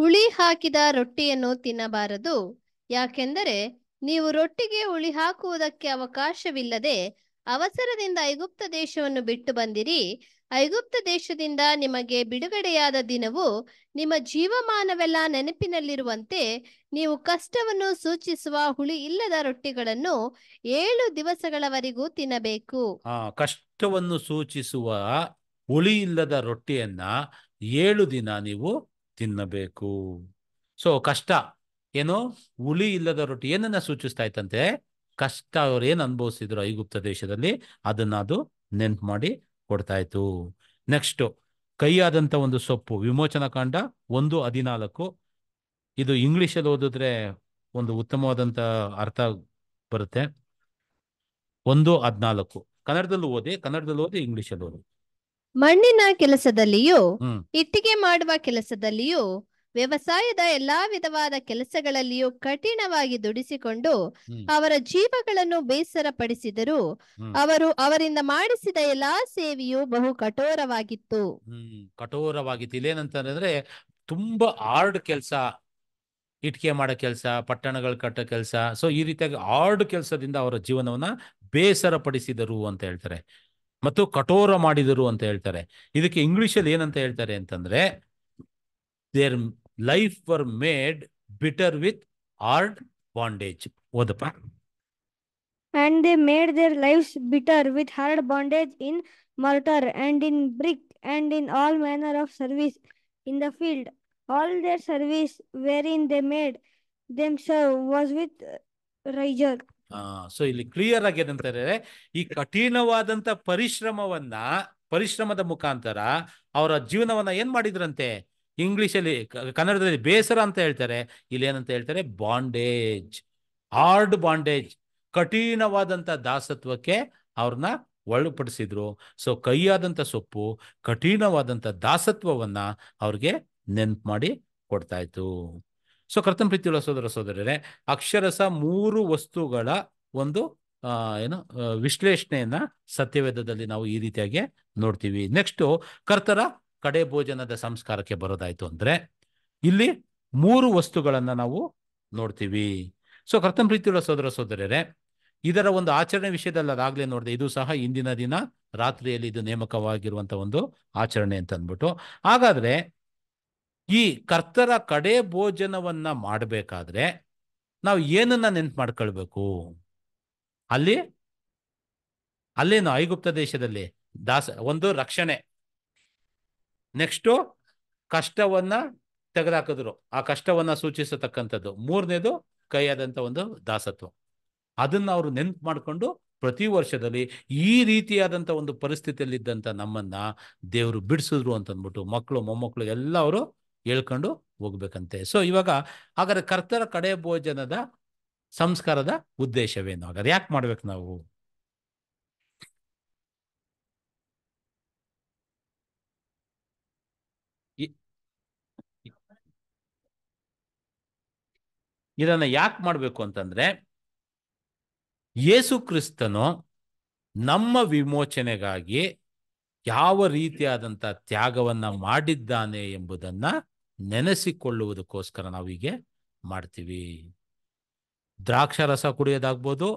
ಹುಳಿ ಹಾಕಿದ ರೊಟ್ಟಿಯನ್ನು ತಿನ್ನಬಾರದು ಯಾಕೆಂದರೆ ನೀವು ರೊಟ್ಟಿಗೆ ಹುಳಿ ಹಾಕುವುದಕ್ಕೆ ಅವಕಾಶವಿಲ್ಲದೆ ಅವಸರದಿಂದ ಐಗುಪ್ತ ದೇಶವನ್ನು ಬಿಟ್ಟು ಬಂದಿರಿ ಐಗುಪ್ತ ದೇಶದಿಂದ ನಿಮಗೆ ಬಿಡುಗಡೆಯಾದ ದಿನವು ನಿಮ್ಮ ಜೀವಮಾನವೆಲ್ಲ ನೆನಪಿನಲ್ಲಿರುವಂತೆ ನೀವು ಕಷ್ಟವನ್ನು ಸೂಚಿಸುವ ಹುಳಿ ಇಲ್ಲದ ರೊಟ್ಟಿಗಳನ್ನು ಏಳು ದಿವಸಗಳವರೆಗೂ ತಿನ್ನಬೇಕು ಕಷ್ಟವನ್ನು ಸೂಚಿಸುವ ಹುಳಿ ಇಲ್ಲದ ರೊಟ್ಟಿಯನ್ನ ಏಳು ದಿನ ನೀವು ತಿನ್ನಬೇಕು ಸೊ ಕಷ್ಟ ಏನು ಹುಳಿ ಇಲ್ಲದ ರೊಟ್ಟಿ ಏನನ್ನ ಸೂಚಿಸ್ತಾ ಇತ್ತಂತೆ ಕಷ್ಟ ಅವ್ರು ಏನು ಅನುಭವಿಸಿದ್ರು ಐಗುಪ್ತ ದೇಶದಲ್ಲಿ ಅದನ್ನ ಅದು ನೆನ್ಪು ಮಾಡಿ ಕೊಡ್ತಾ ಇತ್ತು ನೆಕ್ಸ್ಟ್ ಕೈಯಾದಂತ ಒಂದು ಸೊಪ್ಪು ವಿಮೋಚನಾ ಕಾಂಡ ಒಂದು ಹದಿನಾಲ್ಕು ಇದು ಇಂಗ್ಲಿಷಲ್ಲಿ ಓದಿದ್ರೆ ಒಂದು ಉತ್ತಮವಾದಂಥ ಅರ್ಥ ಬರುತ್ತೆ ಒಂದು ಹದಿನಾಲ್ಕು ಕನ್ನಡದಲ್ಲೂ ಓದಿ ಕನ್ನಡದಲ್ಲಿ ಓದಿ ಇಂಗ್ಲಿಷಲ್ಲಿ ಓದಿ ಮಣ್ಣಿನ ಕೆಲಸದಲ್ಲಿಯೂ ಇಟ್ಟಿಗೆ ಮಾಡುವ ಕೆಲಸದಲ್ಲಿಯೂ ವ್ಯವಸಾಯದ ಎಲ್ಲಾ ವಿಧವಾದ ಕೆಲಸಗಳಲ್ಲಿಯೂ ಕಠಿಣವಾಗಿ ದುಡಿಸಿಕೊಂಡು ಅವರ ಜೀವಗಳನ್ನು ಪಡಿಸಿದರು ಅವರು ಅವರಿಂದ ಮಾಡಿಸಿದ ಎಲ್ಲಾ ಸೇವೆಯು ಬಹು ಕಠೋರವಾಗಿತ್ತು ಕಠೋರವಾಗಿತ್ತು ಇಲ್ಲೇನಂತಂದ್ರೆ ತುಂಬಾ ಹಾರ್ಡ್ ಕೆಲಸ ಇಟ್ಕೆ ಮಾಡೋ ಕೆಲಸ ಪಟ್ಟಣಗಳು ಕಟ್ಟೋ ಕೆಲಸ ಸೊ ಈ ರೀತಿಯಾಗಿ ಹಾರ್ಡ್ ಕೆಲಸದಿಂದ ಅವರ ಜೀವನವನ್ನ ಬೇಸರ ಪಡಿಸಿದರು ಅಂತ ಹೇಳ್ತಾರೆ ಮತ್ತು ಕಠೋರ ಮಾಡಿದರು ಅಂತ ಹೇಳ್ತಾರೆ ಇದಕ್ಕೆ ಇಂಗ್ಲಿಷಲ್ಲಿ ಏನಂತ ಹೇಳ್ತಾರೆ ಅಂತಂದ್ರೆ their life were made bitter with hard bondage ಓದಪ್ಪ and they made their lives bitter with hard bondage in mortar and in brick and in all manner of service in the field all their service where in they made them serve was with rigour so ಇಲ್ಲಿ clear ಆಗಿ ಏನಂತಾರೆ ಈ ಕಠಿಣವಾದಂತ ಪರಿಶ್ರಮವನ್ನ ಪರಿಶ್ರಮದ ಮುಖಾಂತರ ಅವರ ಜೀವನವನ್ನ ಏನ್ ಮಾಡಿದ್ರಂತೆ ಅಲ್ಲಿ ಕನ್ನಡದಲ್ಲಿ ಬೇಸರ ಅಂತ ಹೇಳ್ತಾರೆ ಇಲ್ಲಿ ಏನಂತ ಹೇಳ್ತಾರೆ ಬಾಂಡೇಜ್ ಹಾರ್ಡ್ ಬಾಂಡೇಜ್ ಕಠಿಣವಾದಂತ ದಾಸತ್ವಕ್ಕೆ ಅವ್ರನ್ನ ಒಳಪಡಿಸಿದ್ರು ಸೊ ಕೈಯಾದಂತ ಸೊಪ್ಪು ಕಠಿಣವಾದಂತ ದಾಸತ್ವವನ್ನ ಅವ್ರಿಗೆ ನೆನ್ಪು ಮಾಡಿ ಕೊಡ್ತಾ ಇತ್ತು ಸೊ ಪ್ರೀತಿಯುಳ್ಳ ಸೋದರ ಸೋದರರೇ ಅಕ್ಷರಸ ಮೂರು ವಸ್ತುಗಳ ಒಂದು ಏನು ವಿಶ್ಲೇಷಣೆಯನ್ನ ಸತ್ಯವೇದದಲ್ಲಿ ನಾವು ಈ ರೀತಿಯಾಗಿ ನೋಡ್ತೀವಿ ನೆಕ್ಸ್ಟ್ ಕರ್ತರ ಕಡೆ ಭೋಜನದ ಸಂಸ್ಕಾರಕ್ಕೆ ಬರೋದಾಯ್ತು ಅಂದ್ರೆ ಇಲ್ಲಿ ಮೂರು ವಸ್ತುಗಳನ್ನ ನಾವು ನೋಡ್ತೀವಿ ಸೊ ಪ್ರೀತಿಯುಳ್ಳ ಸೋದರ ಸೋದರರೇ ಇದರ ಒಂದು ಆಚರಣೆ ವಿಷಯದಲ್ಲಿ ಅದಾಗ್ಲೇ ನೋಡಿದೆ ಇದು ಸಹ ಇಂದಿನ ದಿನ ರಾತ್ರಿಯಲ್ಲಿ ಇದು ನೇಮಕವಾಗಿರುವಂಥ ಒಂದು ಆಚರಣೆ ಅಂತ ಅಂದ್ಬಿಟ್ಟು ಹಾಗಾದ್ರೆ ಈ ಕರ್ತರ ಕಡೆ ಭೋಜನವನ್ನ ಮಾಡಬೇಕಾದ್ರೆ ನಾವು ಏನನ್ನ ನೆನ್ಪು ಮಾಡ್ಕೊಳ್ಬೇಕು ಅಲ್ಲಿ ಅಲ್ಲೇನು ಐಗುಪ್ತ ದೇಶದಲ್ಲಿ ದಾಸ ಒಂದು ರಕ್ಷಣೆ ನೆಕ್ಸ್ಟು ಕಷ್ಟವನ್ನ ತೆಗೆದಾಕಿದ್ರು ಆ ಕಷ್ಟವನ್ನ ಸೂಚಿಸತಕ್ಕಂಥದ್ದು ಮೂರನೇದು ಕೈಯಾದಂಥ ಒಂದು ದಾಸತ್ವ ಅದನ್ನ ಅವರು ನೆನ್ಪು ಮಾಡಿಕೊಂಡು ಪ್ರತಿ ವರ್ಷದಲ್ಲಿ ಈ ರೀತಿಯಾದಂಥ ಒಂದು ಪರಿಸ್ಥಿತಿಯಲ್ಲಿದ್ದಂಥ ನಮ್ಮನ್ನ ದೇವರು ಬಿಡಿಸಿದ್ರು ಅಂತಂದ್ಬಿಟ್ಟು ಮಕ್ಕಳು ಮೊಮ್ಮಕ್ಕಳು ಎಲ್ಲ ಅವರು ಹೇಳ್ಕೊಂಡು ಹೋಗ್ಬೇಕಂತೆ ಸೊ ಇವಾಗ ಹಾಗಾದ್ರೆ ಕರ್ತರ ಕಡೆ ಭೋಜನದ ಸಂಸ್ಕಾರದ ಉದ್ದೇಶವೇನು ಹಾಗಾದ್ರೆ ಯಾಕೆ ಮಾಡ್ಬೇಕು ನಾವು ಇದನ್ನ ಯಾಕೆ ಮಾಡಬೇಕು ಅಂತಂದ್ರೆ ಯೇಸು ಕ್ರಿಸ್ತನು ನಮ್ಮ ವಿಮೋಚನೆಗಾಗಿ ಯಾವ ರೀತಿಯಾದಂಥ ತ್ಯಾಗವನ್ನು ಮಾಡಿದ್ದಾನೆ ಎಂಬುದನ್ನು ನೆನೆಸಿಕೊಳ್ಳುವುದಕ್ಕೋಸ್ಕರ ನಾವೀಗೆ ಮಾಡ್ತೀವಿ ದ್ರಾಕ್ಷರಸ ಕುಡಿಯೋದಾಗ್ಬೋದು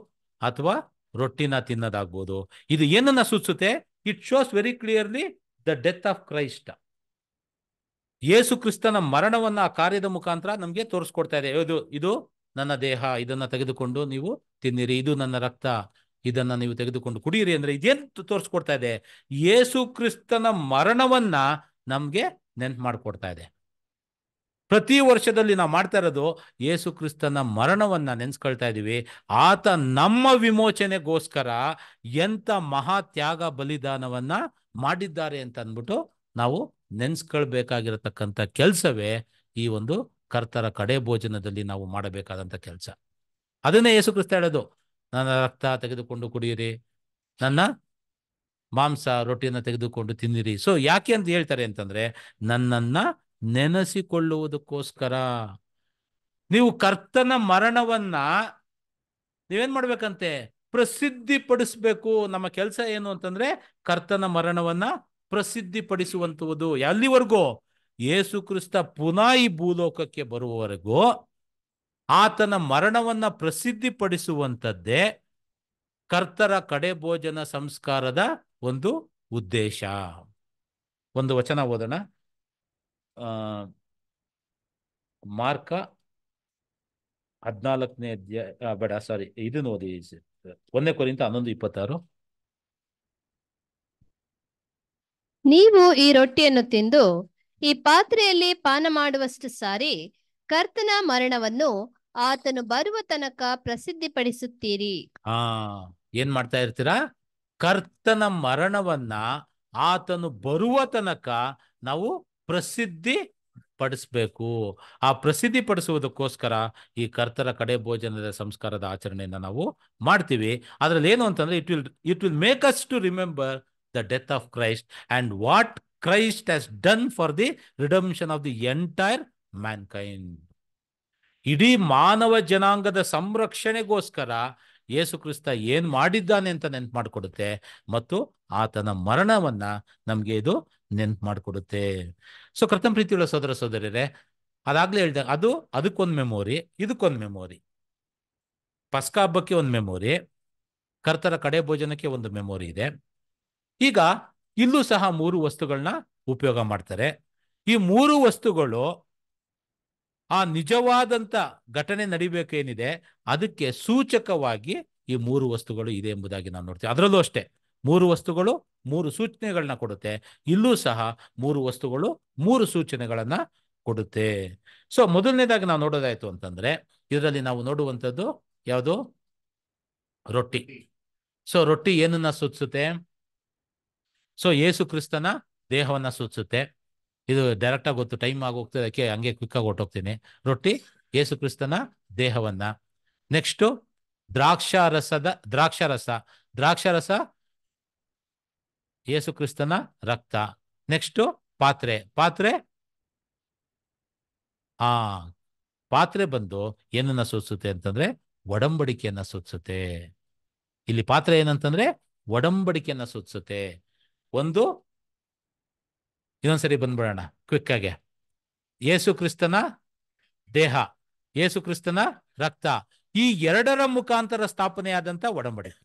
ಅಥವಾ ರೊಟ್ಟಿನ ತಿನ್ನೋದಾಗ್ಬೋದು ಇದು ಏನನ್ನ ಸೂಚಿಸುತ್ತೆ it shows very clearly the death of Christ ಯೇಸು ಕ್ರಿಸ್ತನ ಮರಣವನ್ನು ಆ ಕಾರ್ಯದ ಮುಖಾಂತರ ನಮಗೆ ತೋರಿಸ್ಕೊಡ್ತಾ ಇದೆ ಇದು ಇದು ನನ್ನ ದೇಹ ಇದನ್ನು ತೆಗೆದುಕೊಂಡು ನೀವು ತಿನ್ನಿರಿ ಇದು ನನ್ನ ರಕ್ತ ಇದನ್ನು ನೀವು ತೆಗೆದುಕೊಂಡು ಕುಡಿಯಿರಿ ಅಂದರೆ ಇದೇನು ತೋರಿಸ್ಕೊಡ್ತಾ ಇದೆ ಯೇಸು ಕ್ರಿಸ್ತನ ಮರಣವನ್ನ ನಮಗೆ ನೆನ್ಪು ಮಾಡಿಕೊಡ್ತಾ ಇದೆ ಪ್ರತಿ ವರ್ಷದಲ್ಲಿ ನಾವು ಮಾಡ್ತಾ ಇರೋದು ಯೇಸು ಕ್ರಿಸ್ತನ ಮರಣವನ್ನ ನೆನ್ಸ್ಕೊಳ್ತಾ ಇದ್ದೀವಿ ಆತ ನಮ್ಮ ವಿಮೋಚನೆಗೋಸ್ಕರ ಎಂಥ ಮಹಾ ತ್ಯಾಗ ಬಲಿದಾನವನ್ನ ಮಾಡಿದ್ದಾರೆ ಅಂತ ಅಂದ್ಬಿಟ್ಟು ನಾವು ನೆನ್ಸ್ಕೊಳ್ಬೇಕಾಗಿರತಕ್ಕಂಥ ಕೆಲಸವೇ ಈ ಒಂದು ಕರ್ತರ ಕಡೆ ಭೋಜನದಲ್ಲಿ ನಾವು ಮಾಡಬೇಕಾದಂಥ ಕೆಲಸ ಅದನ್ನೇ ಯೇಸು ಕ್ರಿಸ್ತ ಹೇಳೋದು ನನ್ನ ರಕ್ತ ತೆಗೆದುಕೊಂಡು ಕುಡಿಯಿರಿ ನನ್ನ ಮಾಂಸ ರೊಟ್ಟಿಯನ್ನು ತೆಗೆದುಕೊಂಡು ತಿನ್ನಿರಿ ಸೊ ಯಾಕೆ ಅಂತ ಹೇಳ್ತಾರೆ ಅಂತಂದ್ರೆ ನನ್ನನ್ನ ನೆನೆಸಿಕೊಳ್ಳುವುದಕ್ಕೋಸ್ಕರ ನೀವು ಕರ್ತನ ಮರಣವನ್ನ ನೀವೇನ್ ಮಾಡ್ಬೇಕಂತೆ ಪ್ರಸಿದ್ಧಿಪಡಿಸ್ಬೇಕು ನಮ್ಮ ಕೆಲಸ ಏನು ಅಂತಂದ್ರೆ ಕರ್ತನ ಮರಣವನ್ನ ಪ್ರಸಿದ್ಧಿಪಡಿಸುವಂತಹುದು ಎಲ್ಲಿವರೆಗೂ ಯೇಸು ಕ್ರಿಸ್ತ ಪುನಾಯಿ ಭೂಲೋಕಕ್ಕೆ ಬರುವವರೆಗೂ ಆತನ ಮರಣವನ್ನ ಪ್ರಸಿದ್ಧಿಪಡಿಸುವಂಥದ್ದೇ ಕರ್ತರ ಕಡೆ ಭೋಜನ ಸಂಸ್ಕಾರದ ಒಂದು ಉದ್ದೇಶ ಒಂದು ವಚನ ಓದೋಣ ಮಾರ್ಕ ಹದಿನಾಲ್ಕನೇ ಅಧ್ಯಾಯ ಬೇಡ ಸಾರಿ ಇದು ಓದಿ ಒಂದೇ ಕೋರಿಂದ ಹನ್ನೊಂದು ಇಪ್ಪತ್ತಾರು ನೀವು ಈ ರೊಟ್ಟಿಯನ್ನು ತಿಂದು ಈ ಪಾತ್ರೆಯಲ್ಲಿ ಪಾನ ಮಾಡುವಷ್ಟು ಸಾರಿ ಕರ್ತನ ಮರಣವನ್ನು ಆತನು ಬರುವ ತನಕ ಪ್ರಸಿದ್ಧಿಪಡಿಸುತ್ತೀರಿ ಆ ಏನ್ ಮಾಡ್ತಾ ಇರ್ತೀರಾ ಕರ್ತನ ಮರಣವನ್ನ ಆತನು ಬರುವ ತನಕ ನಾವು ಪ್ರಸಿದ್ಧಿ ಪಡಿಸ್ಬೇಕು ಆ ಪ್ರಸಿದ್ಧಿ ಪಡಿಸುವುದಕ್ಕೋಸ್ಕರ ಈ ಕರ್ತರ ಕಡೆ ಭೋಜನದ ಸಂಸ್ಕಾರದ ಆಚರಣೆಯನ್ನ ನಾವು ಮಾಡ್ತೀವಿ ಅದ್ರಲ್ಲಿ ಏನು ಅಂತಂದ್ರೆ it will it will make us to remember the death of Christ and what Christ has done for the redemption of the entire mankind ಇಡೀ ಮಾನವ ಜನಾಂಗದ ಸಂರಕ್ಷಣೆಗೋಸ್ಕರ ಯೇಸು ಕ್ರಿಸ್ತ ಏನು ಮಾಡಿದ್ದಾನೆ ಅಂತ ನೆನ್ಪು ಮಾಡಿಕೊಡುತ್ತೆ ಮತ್ತು ಆತನ ಮರಣವನ್ನ ನಮಗೆ ಇದು ನೆನ್ಪು ಮಾಡಿಕೊಡುತ್ತೆ ಸೊ ಕರ್ತಂ ಪ್ರೀತಿಯುಳ್ಳ ಸೋದರ ಸೋದರರೇ ಅದಾಗ್ಲೇ ಹೇಳಿದೆ ಅದು ಅದಕ್ಕೊಂದು ಮೆಮೊರಿ ಇದಕ್ಕೊಂದು ಮೆಮೊರಿ ಪಸ್ಕ ಹಬ್ಬಕ್ಕೆ ಒಂದು ಮೆಮೊರಿ ಕರ್ತರ ಕಡೆ ಭೋಜನಕ್ಕೆ ಒಂದು ಮೆಮೊರಿ ಇದೆ ಈಗ ಇಲ್ಲೂ ಸಹ ಮೂರು ವಸ್ತುಗಳನ್ನ ಉಪಯೋಗ ಮಾಡ್ತಾರೆ ಈ ಮೂರು ವಸ್ತುಗಳು ಆ ನಿಜವಾದಂಥ ಘಟನೆ ನಡಿಬೇಕೇನಿದೆ ಅದಕ್ಕೆ ಸೂಚಕವಾಗಿ ಈ ಮೂರು ವಸ್ತುಗಳು ಇದೆ ಎಂಬುದಾಗಿ ನಾವು ನೋಡ್ತೀವಿ ಅದರಲ್ಲೂ ಅಷ್ಟೇ ಮೂರು ವಸ್ತುಗಳು ಮೂರು ಸೂಚನೆಗಳನ್ನ ಕೊಡುತ್ತೆ ಇಲ್ಲೂ ಸಹ ಮೂರು ವಸ್ತುಗಳು ಮೂರು ಸೂಚನೆಗಳನ್ನ ಕೊಡುತ್ತೆ ಸೊ ಮೊದಲನೇದಾಗಿ ನಾವು ನೋಡೋದಾಯ್ತು ಅಂತಂದ್ರೆ ಇದರಲ್ಲಿ ನಾವು ನೋಡುವಂಥದ್ದು ಯಾವುದು ರೊಟ್ಟಿ ಸೊ ರೊಟ್ಟಿ ಏನನ್ನ ಸೂಚಿಸುತ್ತೆ ಸೊ ಯೇಸು ಕ್ರಿಸ್ತನ ದೇಹವನ್ನ ಸೂಚಿಸುತ್ತೆ ಇದು ಡೈರೆಕ್ಟಾಗಿ ಗೊತ್ತು ಟೈಮ್ ಆಗೋಗ್ತದೆ ಅದಕ್ಕೆ ಹಂಗೆ ಕ್ವಿಕ್ಕಾಗಿ ಹೊಟ್ಟೋಗ್ತೀನಿ ರೊಟ್ಟಿ ಯೇಸು ಕ್ರಿಸ್ತನ ದೇಹವನ್ನ ನೆಕ್ಸ್ಟು ದ್ರಾಕ್ಷಾರಸದ ದ್ರಾಕ್ಷಾರಸ ದ್ರಾಕ್ಷಾರಸ ಯೇಸು ಕ್ರಿಸ್ತನ ರಕ್ತ ನೆಕ್ಸ್ಟು ಪಾತ್ರೆ ಪಾತ್ರೆ ಆ ಪಾತ್ರೆ ಬಂದು ಏನನ್ನ ಸೂಚಿಸುತ್ತೆ ಅಂತಂದ್ರೆ ಒಡಂಬಡಿಕೆಯನ್ನ ಸೂಚಿಸುತ್ತೆ ಇಲ್ಲಿ ಪಾತ್ರೆ ಏನಂತಂದ್ರೆ ಒಡಂಬಡಿಕೆಯನ್ನ ಸೂಚಿಸುತ್ತೆ ಒಂದು ಇನ್ನೊಂದ್ಸರಿ ಬಂದ್ಬಿಡೋಣ ಕ್ವಿಕ್ ಆಗಿ ಯೇಸು ಕ್ರಿಸ್ತನ ದೇಹ ಯೇಸು ಕ್ರಿಸ್ತನ ರಕ್ತ ಈ ಎರಡರ ಮುಖಾಂತರ ಸ್ಥಾಪನೆಯಾದಂಥ ಒಡಂಬಡಿಕೆ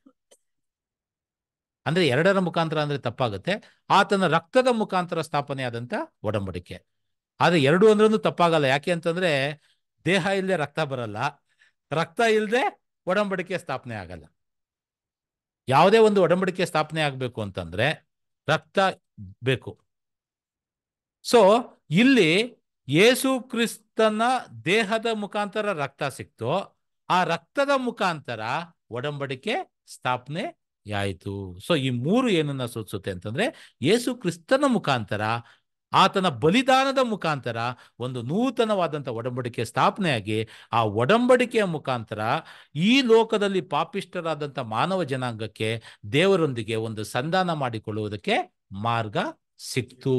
ಅಂದ್ರೆ ಎರಡರ ಮುಖಾಂತರ ಅಂದ್ರೆ ತಪ್ಪಾಗುತ್ತೆ ಆತನ ರಕ್ತದ ಮುಖಾಂತರ ಸ್ಥಾಪನೆಯಾದಂಥ ಒಡಂಬಡಿಕೆ ಆದರೆ ಎರಡು ಅಂದ್ರೂ ತಪ್ಪಾಗಲ್ಲ ಯಾಕೆ ಅಂತಂದ್ರೆ ದೇಹ ಇಲ್ಲದೆ ರಕ್ತ ಬರಲ್ಲ ರಕ್ತ ಇಲ್ಲದೆ ಒಡಂಬಡಿಕೆ ಸ್ಥಾಪನೆ ಆಗಲ್ಲ ಯಾವುದೇ ಒಂದು ಒಡಂಬಡಿಕೆ ಸ್ಥಾಪನೆ ಆಗಬೇಕು ಅಂತಂದ್ರೆ ರಕ್ತ ಬೇಕು ಸೊ ಇಲ್ಲಿ ಯೇಸು ಕ್ರಿಸ್ತನ ದೇಹದ ಮುಖಾಂತರ ರಕ್ತ ಸಿಕ್ತು ಆ ರಕ್ತದ ಮುಖಾಂತರ ಒಡಂಬಡಿಕೆ ಸ್ಥಾಪನೆ ಆಯಿತು ಸೊ ಈ ಮೂರು ಏನನ್ನ ಸೂಚಿಸುತ್ತೆ ಅಂತಂದ್ರೆ ಯೇಸು ಕ್ರಿಸ್ತನ ಮುಖಾಂತರ ಆತನ ಬಲಿದಾನದ ಮುಖಾಂತರ ಒಂದು ನೂತನವಾದಂಥ ಒಡಂಬಡಿಕೆ ಸ್ಥಾಪನೆಯಾಗಿ ಆ ಒಡಂಬಡಿಕೆಯ ಮುಖಾಂತರ ಈ ಲೋಕದಲ್ಲಿ ಪಾಪಿಷ್ಟರಾದಂಥ ಮಾನವ ಜನಾಂಗಕ್ಕೆ ದೇವರೊಂದಿಗೆ ಒಂದು ಸಂಧಾನ ಮಾಡಿಕೊಳ್ಳುವುದಕ್ಕೆ ಮಾರ್ಗ ಸಿಕ್ತು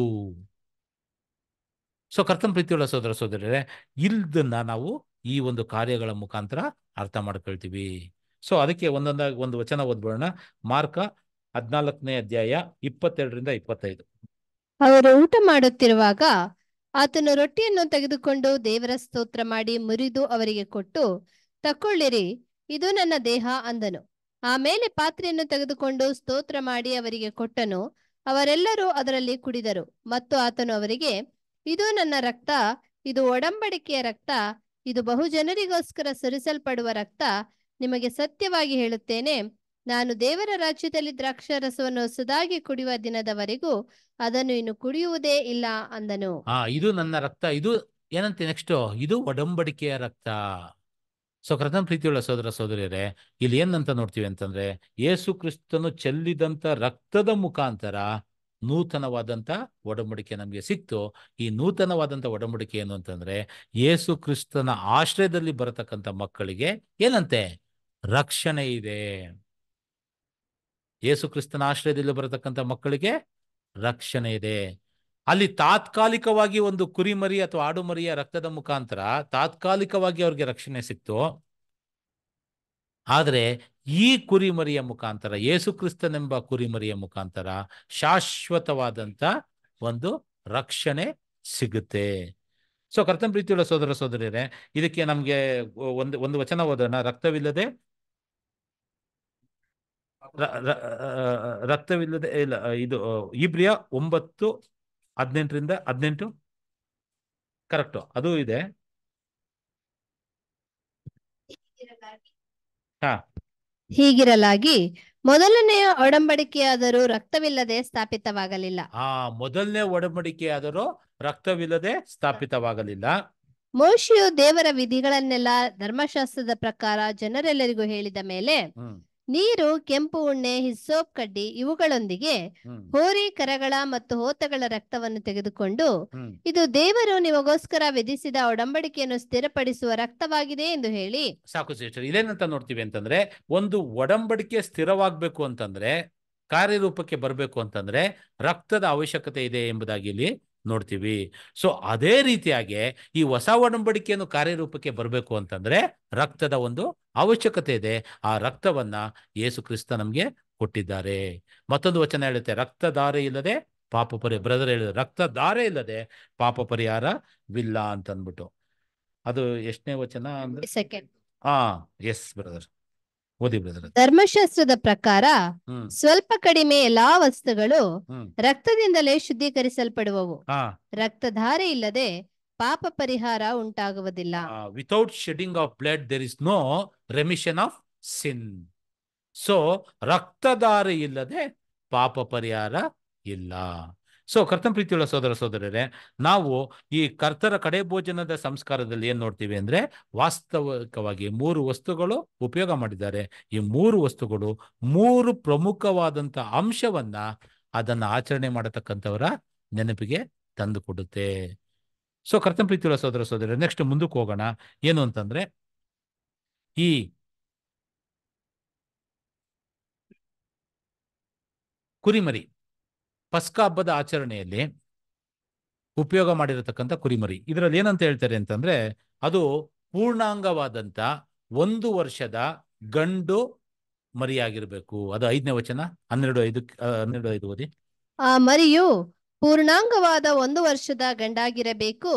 ಸೊ ಕರ್ತನ ಪ್ರೀತಿಯುಳ್ಳ ಸೋದರ ಸೋದರರೇ ಇಲ್ದನ್ನ ನಾವು ಈ ಒಂದು ಕಾರ್ಯಗಳ ಮುಖಾಂತರ ಅರ್ಥ ಮಾಡ್ಕೊಳ್ತೀವಿ ಸೊ ಅದಕ್ಕೆ ಒಂದೊಂದಾಗಿ ಒಂದು ವಚನ ಓದ್ಬೋಣ ಮಾರ್ಕ ಹದ್ನಾಲ್ಕನೇ ಅಧ್ಯಾಯ ಇಪ್ಪತ್ತೆರಡರಿಂದ ಇಪ್ಪತ್ತೈದು ಅವರು ಊಟ ಮಾಡುತ್ತಿರುವಾಗ ಆತನು ರೊಟ್ಟಿಯನ್ನು ತೆಗೆದುಕೊಂಡು ದೇವರ ಸ್ತೋತ್ರ ಮಾಡಿ ಮುರಿದು ಅವರಿಗೆ ಕೊಟ್ಟು ತಕ್ಕೊಳ್ಳಿರಿ ಇದು ನನ್ನ ದೇಹ ಅಂದನು ಆಮೇಲೆ ಪಾತ್ರೆಯನ್ನು ತೆಗೆದುಕೊಂಡು ಸ್ತೋತ್ರ ಮಾಡಿ ಅವರಿಗೆ ಕೊಟ್ಟನು ಅವರೆಲ್ಲರೂ ಅದರಲ್ಲಿ ಕುಡಿದರು ಮತ್ತು ಆತನು ಅವರಿಗೆ ಇದು ನನ್ನ ರಕ್ತ ಇದು ಒಡಂಬಡಿಕೆಯ ರಕ್ತ ಇದು ಬಹುಜನರಿಗೋಸ್ಕರ ಸುರಿಸಲ್ಪಡುವ ರಕ್ತ ನಿಮಗೆ ಸತ್ಯವಾಗಿ ಹೇಳುತ್ತೇನೆ ನಾನು ದೇವರ ರಾಜ್ಯದಲ್ಲಿ ದ್ರಾಕ್ಷರಸವನ್ನು ಹೊಸದಾಗಿ ಕುಡಿಯುವ ದಿನದವರೆಗೂ ಅದನ್ನು ಇನ್ನು ಕುಡಿಯುವುದೇ ಇಲ್ಲ ಅಂದನು ಆ ಇದು ನನ್ನ ರಕ್ತ ಇದು ಏನಂತೆ ನೆಕ್ಸ್ಟ್ ಇದು ಒಡಂಬಡಿಕೆಯ ರಕ್ತ ಸೊ ಕೃತಮ್ ಪ್ರೀತಿಯುಳ್ಳ ಸೋದರ ಸೋದರಿಯರೇ ಇಲ್ಲಿ ಏನಂತ ನೋಡ್ತೀವಿ ಅಂತಂದ್ರೆ ಯೇಸು ಕ್ರಿಸ್ತನು ಚೆಲ್ಲಿದಂತ ರಕ್ತದ ಮುಖಾಂತರ ನೂತನವಾದಂಥ ಒಡಂಬಡಿಕೆ ನಮಗೆ ಸಿಕ್ತು ಈ ನೂತನವಾದಂಥ ಒಡಂಬಡಿಕೆ ಏನು ಅಂತಂದ್ರೆ ಯೇಸು ಕ್ರಿಸ್ತನ ಆಶ್ರಯದಲ್ಲಿ ಬರತಕ್ಕಂಥ ಮಕ್ಕಳಿಗೆ ಏನಂತೆ ರಕ್ಷಣೆ ಇದೆ ಯೇಸು ಕ್ರಿಸ್ತನ ಆಶ್ರಯದಲ್ಲಿ ಬರತಕ್ಕಂಥ ಮಕ್ಕಳಿಗೆ ರಕ್ಷಣೆ ಇದೆ ಅಲ್ಲಿ ತಾತ್ಕಾಲಿಕವಾಗಿ ಒಂದು ಕುರಿಮರಿ ಅಥವಾ ಆಡುಮರಿಯ ರಕ್ತದ ಮುಖಾಂತರ ತಾತ್ಕಾಲಿಕವಾಗಿ ಅವ್ರಿಗೆ ರಕ್ಷಣೆ ಸಿಕ್ತು ಆದರೆ ಈ ಕುರಿಮರಿಯ ಮುಖಾಂತರ ಕ್ರಿಸ್ತನೆಂಬ ಕುರಿಮರಿಯ ಮುಖಾಂತರ ಶಾಶ್ವತವಾದಂತ ಒಂದು ರಕ್ಷಣೆ ಸಿಗುತ್ತೆ ಸೊ ಕರ್ತನ ಪ್ರೀತಿಯುಳ್ಳ ಸೋದರ ಸೋದರಿಯರೇ ಇದಕ್ಕೆ ನಮಗೆ ಒಂದು ಒಂದು ವಚನ ಓದೋಣ ರಕ್ತವಿಲ್ಲದೆ ರಕ್ತವಿಲ್ಲದೆ ಇಲ್ಲ ಇದು ಇಬ್ರಿಯ ಒಂಬತ್ತು ಹದಿನೆಂಟರಿಂದ ಹದಿನೆಂಟು ಕರೆಕ್ಟು ಅದು ಇದೆ ಹಾ ಹೀಗಿರಲಾಗಿ ಮೊದಲನೆಯ ಒಡಂಬಡಿಕೆಯಾದರೂ ರಕ್ತವಿಲ್ಲದೆ ಸ್ಥಾಪಿತವಾಗಲಿಲ್ಲ ಆ ಮೊದಲನೇ ಒಡಂಬಡಿಕೆಯಾದರೂ ರಕ್ತವಿಲ್ಲದೆ ಸ್ಥಾಪಿತವಾಗಲಿಲ್ಲ ಮೋಶಿಯು ದೇವರ ವಿಧಿಗಳನ್ನೆಲ್ಲ ಧರ್ಮಶಾಸ್ತ್ರದ ಪ್ರಕಾರ ಜನರೆಲ್ಲರಿಗೂ ಹೇಳಿದ ಮೇಲೆ ನೀರು ಕೆಂಪು ಉಣ್ಣೆ ಹಿಸ್ಸೋಪ್ ಕಡ್ಡಿ ಇವುಗಳೊಂದಿಗೆ ಹೋರಿ ಕರಗಳ ಮತ್ತು ಹೋತಗಳ ರಕ್ತವನ್ನು ತೆಗೆದುಕೊಂಡು ಇದು ದೇವರು ನಿಮಗೋಸ್ಕರ ವಿಧಿಸಿದ ಒಡಂಬಡಿಕೆಯನ್ನು ಸ್ಥಿರಪಡಿಸುವ ರಕ್ತವಾಗಿದೆ ಎಂದು ಹೇಳಿ ಸಾಕು ಇದೇನಂತ ನೋಡ್ತೀವಿ ಅಂತಂದ್ರೆ ಒಂದು ಒಡಂಬಡಿಕೆ ಸ್ಥಿರವಾಗಬೇಕು ಅಂತಂದ್ರೆ ಕಾರ್ಯರೂಪಕ್ಕೆ ಬರಬೇಕು ಅಂತಂದ್ರೆ ರಕ್ತದ ಅವಶ್ಯಕತೆ ಇದೆ ಎಂಬುದಾಗಿ ಇಲ್ಲಿ ನೋಡ್ತೀವಿ ಸೊ ಅದೇ ರೀತಿಯಾಗಿ ಈ ಹೊಸ ಒಡಂಬಡಿಕೆಯನ್ನು ಕಾರ್ಯರೂಪಕ್ಕೆ ಬರಬೇಕು ಅಂತಂದ್ರೆ ರಕ್ತದ ಒಂದು ಅವಶ್ಯಕತೆ ಇದೆ ಆ ರಕ್ತವನ್ನ ಯೇಸು ಕ್ರಿಸ್ತ ನಮಗೆ ಕೊಟ್ಟಿದ್ದಾರೆ ಮತ್ತೊಂದು ವಚನ ಹೇಳುತ್ತೆ ರಕ್ತಧಾರೆ ಇಲ್ಲದೆ ಪಾಪ ಪರಿ ಬ್ರದರ್ ಹೇಳಿದ ದಾರೆ ಇಲ್ಲದೆ ಪಾಪ ಪರಿಹಾರವಿಲ್ಲ ಅಂತ ಅಂದ್ಬಿಟ್ಟು ಅದು ಎಷ್ಟನೇ ವಚನ ಅಂದ್ರೆ ಹಾ ಎಸ್ ಬ್ರದರ್ ಓದಿ ಧರ್ಮಶಾಸ್ತ್ರದ ಪ್ರಕಾರ ಸ್ವಲ್ಪ ಕಡಿಮೆ ಎಲ್ಲಾ ವಸ್ತುಗಳು ರಕ್ತದಿಂದಲೇ ಶುದ್ಧೀಕರಿಸಲ್ಪಡುವವು ರಕ್ತಧಾರೆ ಇಲ್ಲದೆ ಪಾಪ ಪರಿಹಾರ ಉಂಟಾಗುವುದಿಲ್ಲ without shedding of blood there is no remission of sin so ರಕ್ತಧಾರೆ ಇಲ್ಲದೆ ಪಾಪ ಪರಿಹಾರ ಇಲ್ಲ ಸೊ ಕರ್ತನ ಪ್ರೀತಿಯುಳ್ಳ ಸೋದರ ಸೋದರರೇ ನಾವು ಈ ಕರ್ತರ ಕಡೆ ಭೋಜನದ ಸಂಸ್ಕಾರದಲ್ಲಿ ಏನ್ ನೋಡ್ತೀವಿ ಅಂದ್ರೆ ವಾಸ್ತವಿಕವಾಗಿ ಮೂರು ವಸ್ತುಗಳು ಉಪಯೋಗ ಮಾಡಿದ್ದಾರೆ ಈ ಮೂರು ವಸ್ತುಗಳು ಮೂರು ಪ್ರಮುಖವಾದಂತ ಅಂಶವನ್ನ ಅದನ್ನ ಆಚರಣೆ ಮಾಡತಕ್ಕಂಥವರ ನೆನಪಿಗೆ ತಂದು ಕೊಡುತ್ತೆ ಸೊ ಕರ್ತನ ಪ್ರೀತಿಯುಳ್ಳ ಸೋದರ ಸೋದರ ನೆಕ್ಸ್ಟ್ ಮುಂದಕ್ಕೆ ಹೋಗೋಣ ಏನು ಅಂತಂದ್ರೆ ಈ ಕುರಿಮರಿ ಪಸ್ಕ ಹಬ್ಬದ ಆಚರಣೆಯಲ್ಲಿ ಉಪಯೋಗ ಮಾಡಿರತಕ್ಕಂಥ ಕುರಿಮರಿ ಇದರಲ್ಲಿ ಏನಂತ ಹೇಳ್ತಾರೆ ಅಂತಂದ್ರೆ ಅದು ಪೂರ್ಣಾಂಗವಾದಂತ ಒಂದು ವರ್ಷದ ಗಂಡು ಮರಿಯಾಗಿರ್ಬೇಕು ಅದು ಐದನೇ ವಚನ ಹನ್ನೆರಡು ಐದು ಹನ್ನೆರಡು ಐದು ಓದಿ ಆ ಮರಿಯು ಪೂರ್ಣಾಂಗವಾದ ಒಂದು ವರ್ಷದ ಗಂಡಾಗಿರಬೇಕು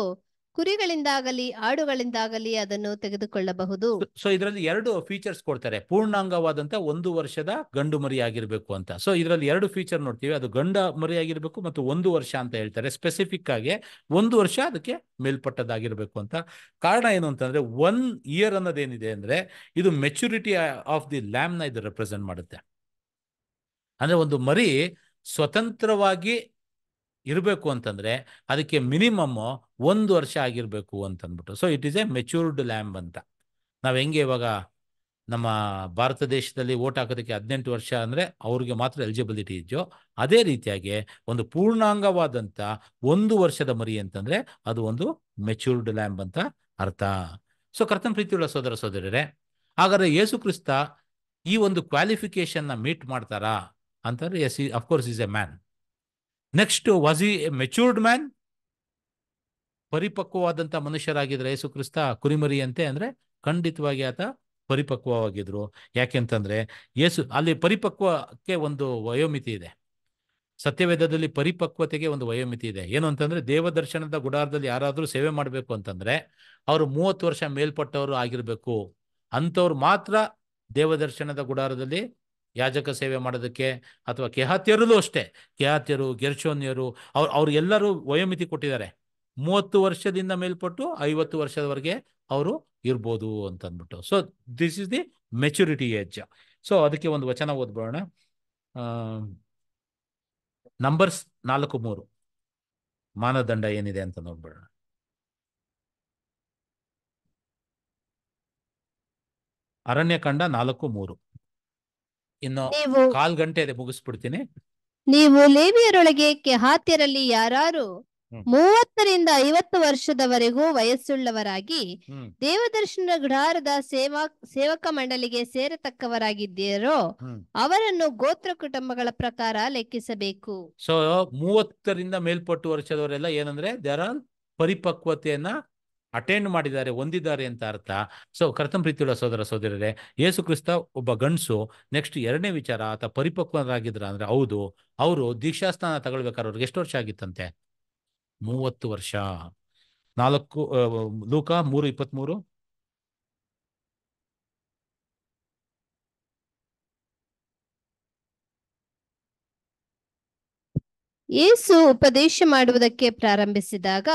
ಕುರಿಗಳಿಂದಾಗಲಿ ಆಡುಗಳಿಂದಾಗಲಿ ಅದನ್ನು ತೆಗೆದುಕೊಳ್ಳಬಹುದು ಸೊ ಇದರಲ್ಲಿ ಎರಡು ಫೀಚರ್ಸ್ ಕೊಡ್ತಾರೆ ಪೂರ್ಣಾಂಗವಾದಂತ ಒಂದು ವರ್ಷದ ಗಂಡು ಮರಿ ಆಗಿರ್ಬೇಕು ಅಂತ ಸೊ ಇದರಲ್ಲಿ ಎರಡು ಫೀಚರ್ ನೋಡ್ತೀವಿ ಅದು ಗಂಡ ಮರಿ ಆಗಿರ್ಬೇಕು ಮತ್ತು ಒಂದು ವರ್ಷ ಅಂತ ಹೇಳ್ತಾರೆ ಸ್ಪೆಸಿಫಿಕ್ ಆಗಿ ಒಂದು ವರ್ಷ ಅದಕ್ಕೆ ಮೇಲ್ಪಟ್ಟದಾಗಿರ್ಬೇಕು ಅಂತ ಕಾರಣ ಏನು ಅಂತಂದ್ರೆ ಒನ್ ಇಯರ್ ಅನ್ನೋದೇನಿದೆ ಅಂದ್ರೆ ಇದು ಮೆಚುರಿಟಿ ಆಫ್ ದಿ ಲ್ಯಾಮ್ನ ಇದು ರೆಪ್ರೆಸೆಂಟ್ ಮಾಡುತ್ತೆ ಅಂದ್ರೆ ಒಂದು ಮರಿ ಸ್ವತಂತ್ರವಾಗಿ ಇರಬೇಕು ಅಂತಂದರೆ ಅದಕ್ಕೆ ಮಿನಿಮಮ್ಮು ಒಂದು ವರ್ಷ ಆಗಿರಬೇಕು ಅಂತಂದ್ಬಿಟ್ಟು so it is a matured lamb ಅಂತ ನಾವು ಹೆಂಗೆ ಇವಾಗ ನಮ್ಮ ಭಾರತ ದೇಶದಲ್ಲಿ ಓಟ್ ಹಾಕೋದಕ್ಕೆ ಹದಿನೆಂಟು ವರ್ಷ ಅಂದರೆ ಅವ್ರಿಗೆ ಮಾತ್ರ ಎಲಿಜಿಬಿಲಿಟಿ ಇದೆಯೋ ಅದೇ ರೀತಿಯಾಗಿ ಒಂದು ಪೂರ್ಣಾಂಗವಾದಂಥ ಒಂದು ವರ್ಷದ ಮರಿ ಅಂತಂದರೆ ಅದು ಒಂದು ಮೆಚೂರ್ಡ್ ಲ್ಯಾಂಬ್ ಅಂತ ಅರ್ಥ ಸೊ ಕರ್ತನ್ ಪ್ರೀತಿಯುಳ್ಳ ಸೋದರ ಸೋದರರೇ ಹಾಗಾದರೆ ಯೇಸು ಕ್ರಿಸ್ತ ಈ ಒಂದು ಕ್ವಾಲಿಫಿಕೇಷನ್ನ ಮೀಟ್ ಮಾಡ್ತಾರಾ ಅಂತಂದರೆ yes he of course is a man next was he a matured man ಪರಿಪಕ್ವವಾದಂಥ ಮನುಷ್ಯರಾಗಿದ್ರೆ ಯೇಸು ಕ್ರಿಸ್ತ ಕುರಿಮರಿಯಂತೆ ಅಂದರೆ ಖಂಡಿತವಾಗಿ ಆತ ಪರಿಪಕ್ವವಾಗಿದ್ರು ಯಾಕೆಂತಂದ್ರೆ ಯೇಸು ಅಲ್ಲಿ ಪರಿಪಕ್ವಕ್ಕೆ ಒಂದು ವಯೋಮಿತಿ ಇದೆ ಸತ್ಯವೇದದಲ್ಲಿ ಪರಿಪಕ್ವತೆಗೆ ಒಂದು ವಯೋಮಿತಿ ಇದೆ ಏನು ಅಂತಂದ್ರೆ ದೇವದರ್ಶನದ ಗುಡಾರದಲ್ಲಿ ಯಾರಾದರೂ ಸೇವೆ ಮಾಡಬೇಕು ಅಂತಂದ್ರೆ ಅವರು ಮೂವತ್ತು ವರ್ಷ ಮೇಲ್ಪಟ್ಟವರು ಆಗಿರಬೇಕು ಅಂಥವ್ರು ಮಾತ್ರ ದೇವದರ್ಶನದ ಗುಡಾರದಲ್ಲಿ ಯಾಜಕ ಸೇವೆ ಮಾಡೋದಕ್ಕೆ ಅಥವಾ ಕೆಹಾತ್ಯರಲ್ಲೂ ಅಷ್ಟೇ ಕೆಹಾತ್ಯರು ಗೆರ್ಶೋನ್ಯರು ಅವ್ರು ಎಲ್ಲರೂ ವಯೋಮಿತಿ ಕೊಟ್ಟಿದ್ದಾರೆ ಮೂವತ್ತು ವರ್ಷದಿಂದ ಮೇಲ್ಪಟ್ಟು ಐವತ್ತು ವರ್ಷದವರೆಗೆ ಅವರು ಇರ್ಬೋದು ಅಂತ ಅಂದ್ಬಿಟ್ಟು so this is the maturity age so ಅದಕ್ಕೆ ಒಂದು ವಚನ ಓದ್ಬೋಣ ನಂಬರ್ಸ್ ನಾಲ್ಕು ಮೂರು ಮಾನದಂಡ ಏನಿದೆ ಅಂತ ನೋಡ್ಬೋಣ ಕಂಡ ನಾಲ್ಕು ಮೂರು ಇನ್ನು ಕಾಲ್ ಗಂಟೆ ಇದೆ ಮುಗಿಸ್ಬಿಡ್ತೀನಿ ನೀವು ಲೇವಿಯರೊಳಗೆ ಕೆಹಾತ್ಯರಲ್ಲಿ ಯಾರು ಮೂವತ್ತರಿಂದ ಐವತ್ತು ವರ್ಷದವರೆಗೂ ವಯಸ್ಸುಳ್ಳವರಾಗಿ ದೇವದರ್ಶನ ಗುಡಾರದ ಸೇವಾ ಸೇವಕ ಮಂಡಳಿಗೆ ಸೇರತಕ್ಕವರಾಗಿದ್ದೀರೋ ಅವರನ್ನು ಗೋತ್ರ ಕುಟುಂಬಗಳ ಪ್ರಕಾರ ಲೆಕ್ಕಿಸಬೇಕು ಸೊ ಮೂವತ್ತರಿಂದ ಮೇಲ್ಪಟ್ಟು ವರ್ಷದವರೆಲ್ಲ ಏನಂದ್ರೆ ಪರಿಪಕ್ವತೆಯನ್ನ ಅಟೆಂಡ್ ಮಾಡಿದ್ದಾರೆ ಹೊಂದಿದ್ದಾರೆ ಅಂತ ಅರ್ಥ ಸೊ ಕರ್ತಂ ಪ್ರೀತಿಯುಳ್ಳ ಸೋದರ ಸೋದರರೇ ಯೇಸು ಕ್ರಿಸ್ತ ಒಬ್ಬ ಗಂಡಸು ನೆಕ್ಸ್ಟ್ ಎರಡನೇ ವಿಚಾರ ಆತ ಪರಿಪಕ್ವರಾಗಿದ್ರ ಅಂದ್ರೆ ಹೌದು ಅವರು ದೀಕ್ಷಾಸ್ನಾನ ತಗೊಳ್ಬೇಕಾದ್ರೆ ಅವ್ರಿಗೆ ಎಷ್ಟು ವರ್ಷ ಆಗಿತ್ತಂತೆ ಮೂವತ್ತು ವರ್ಷ ನಾಲ್ಕು ಲೂಕ ಮೂರು ಇಪ್ಪತ್ಮೂರು ಯೇಸು ಉಪದೇಶ ಮಾಡುವುದಕ್ಕೆ ಪ್ರಾರಂಭಿಸಿದಾಗ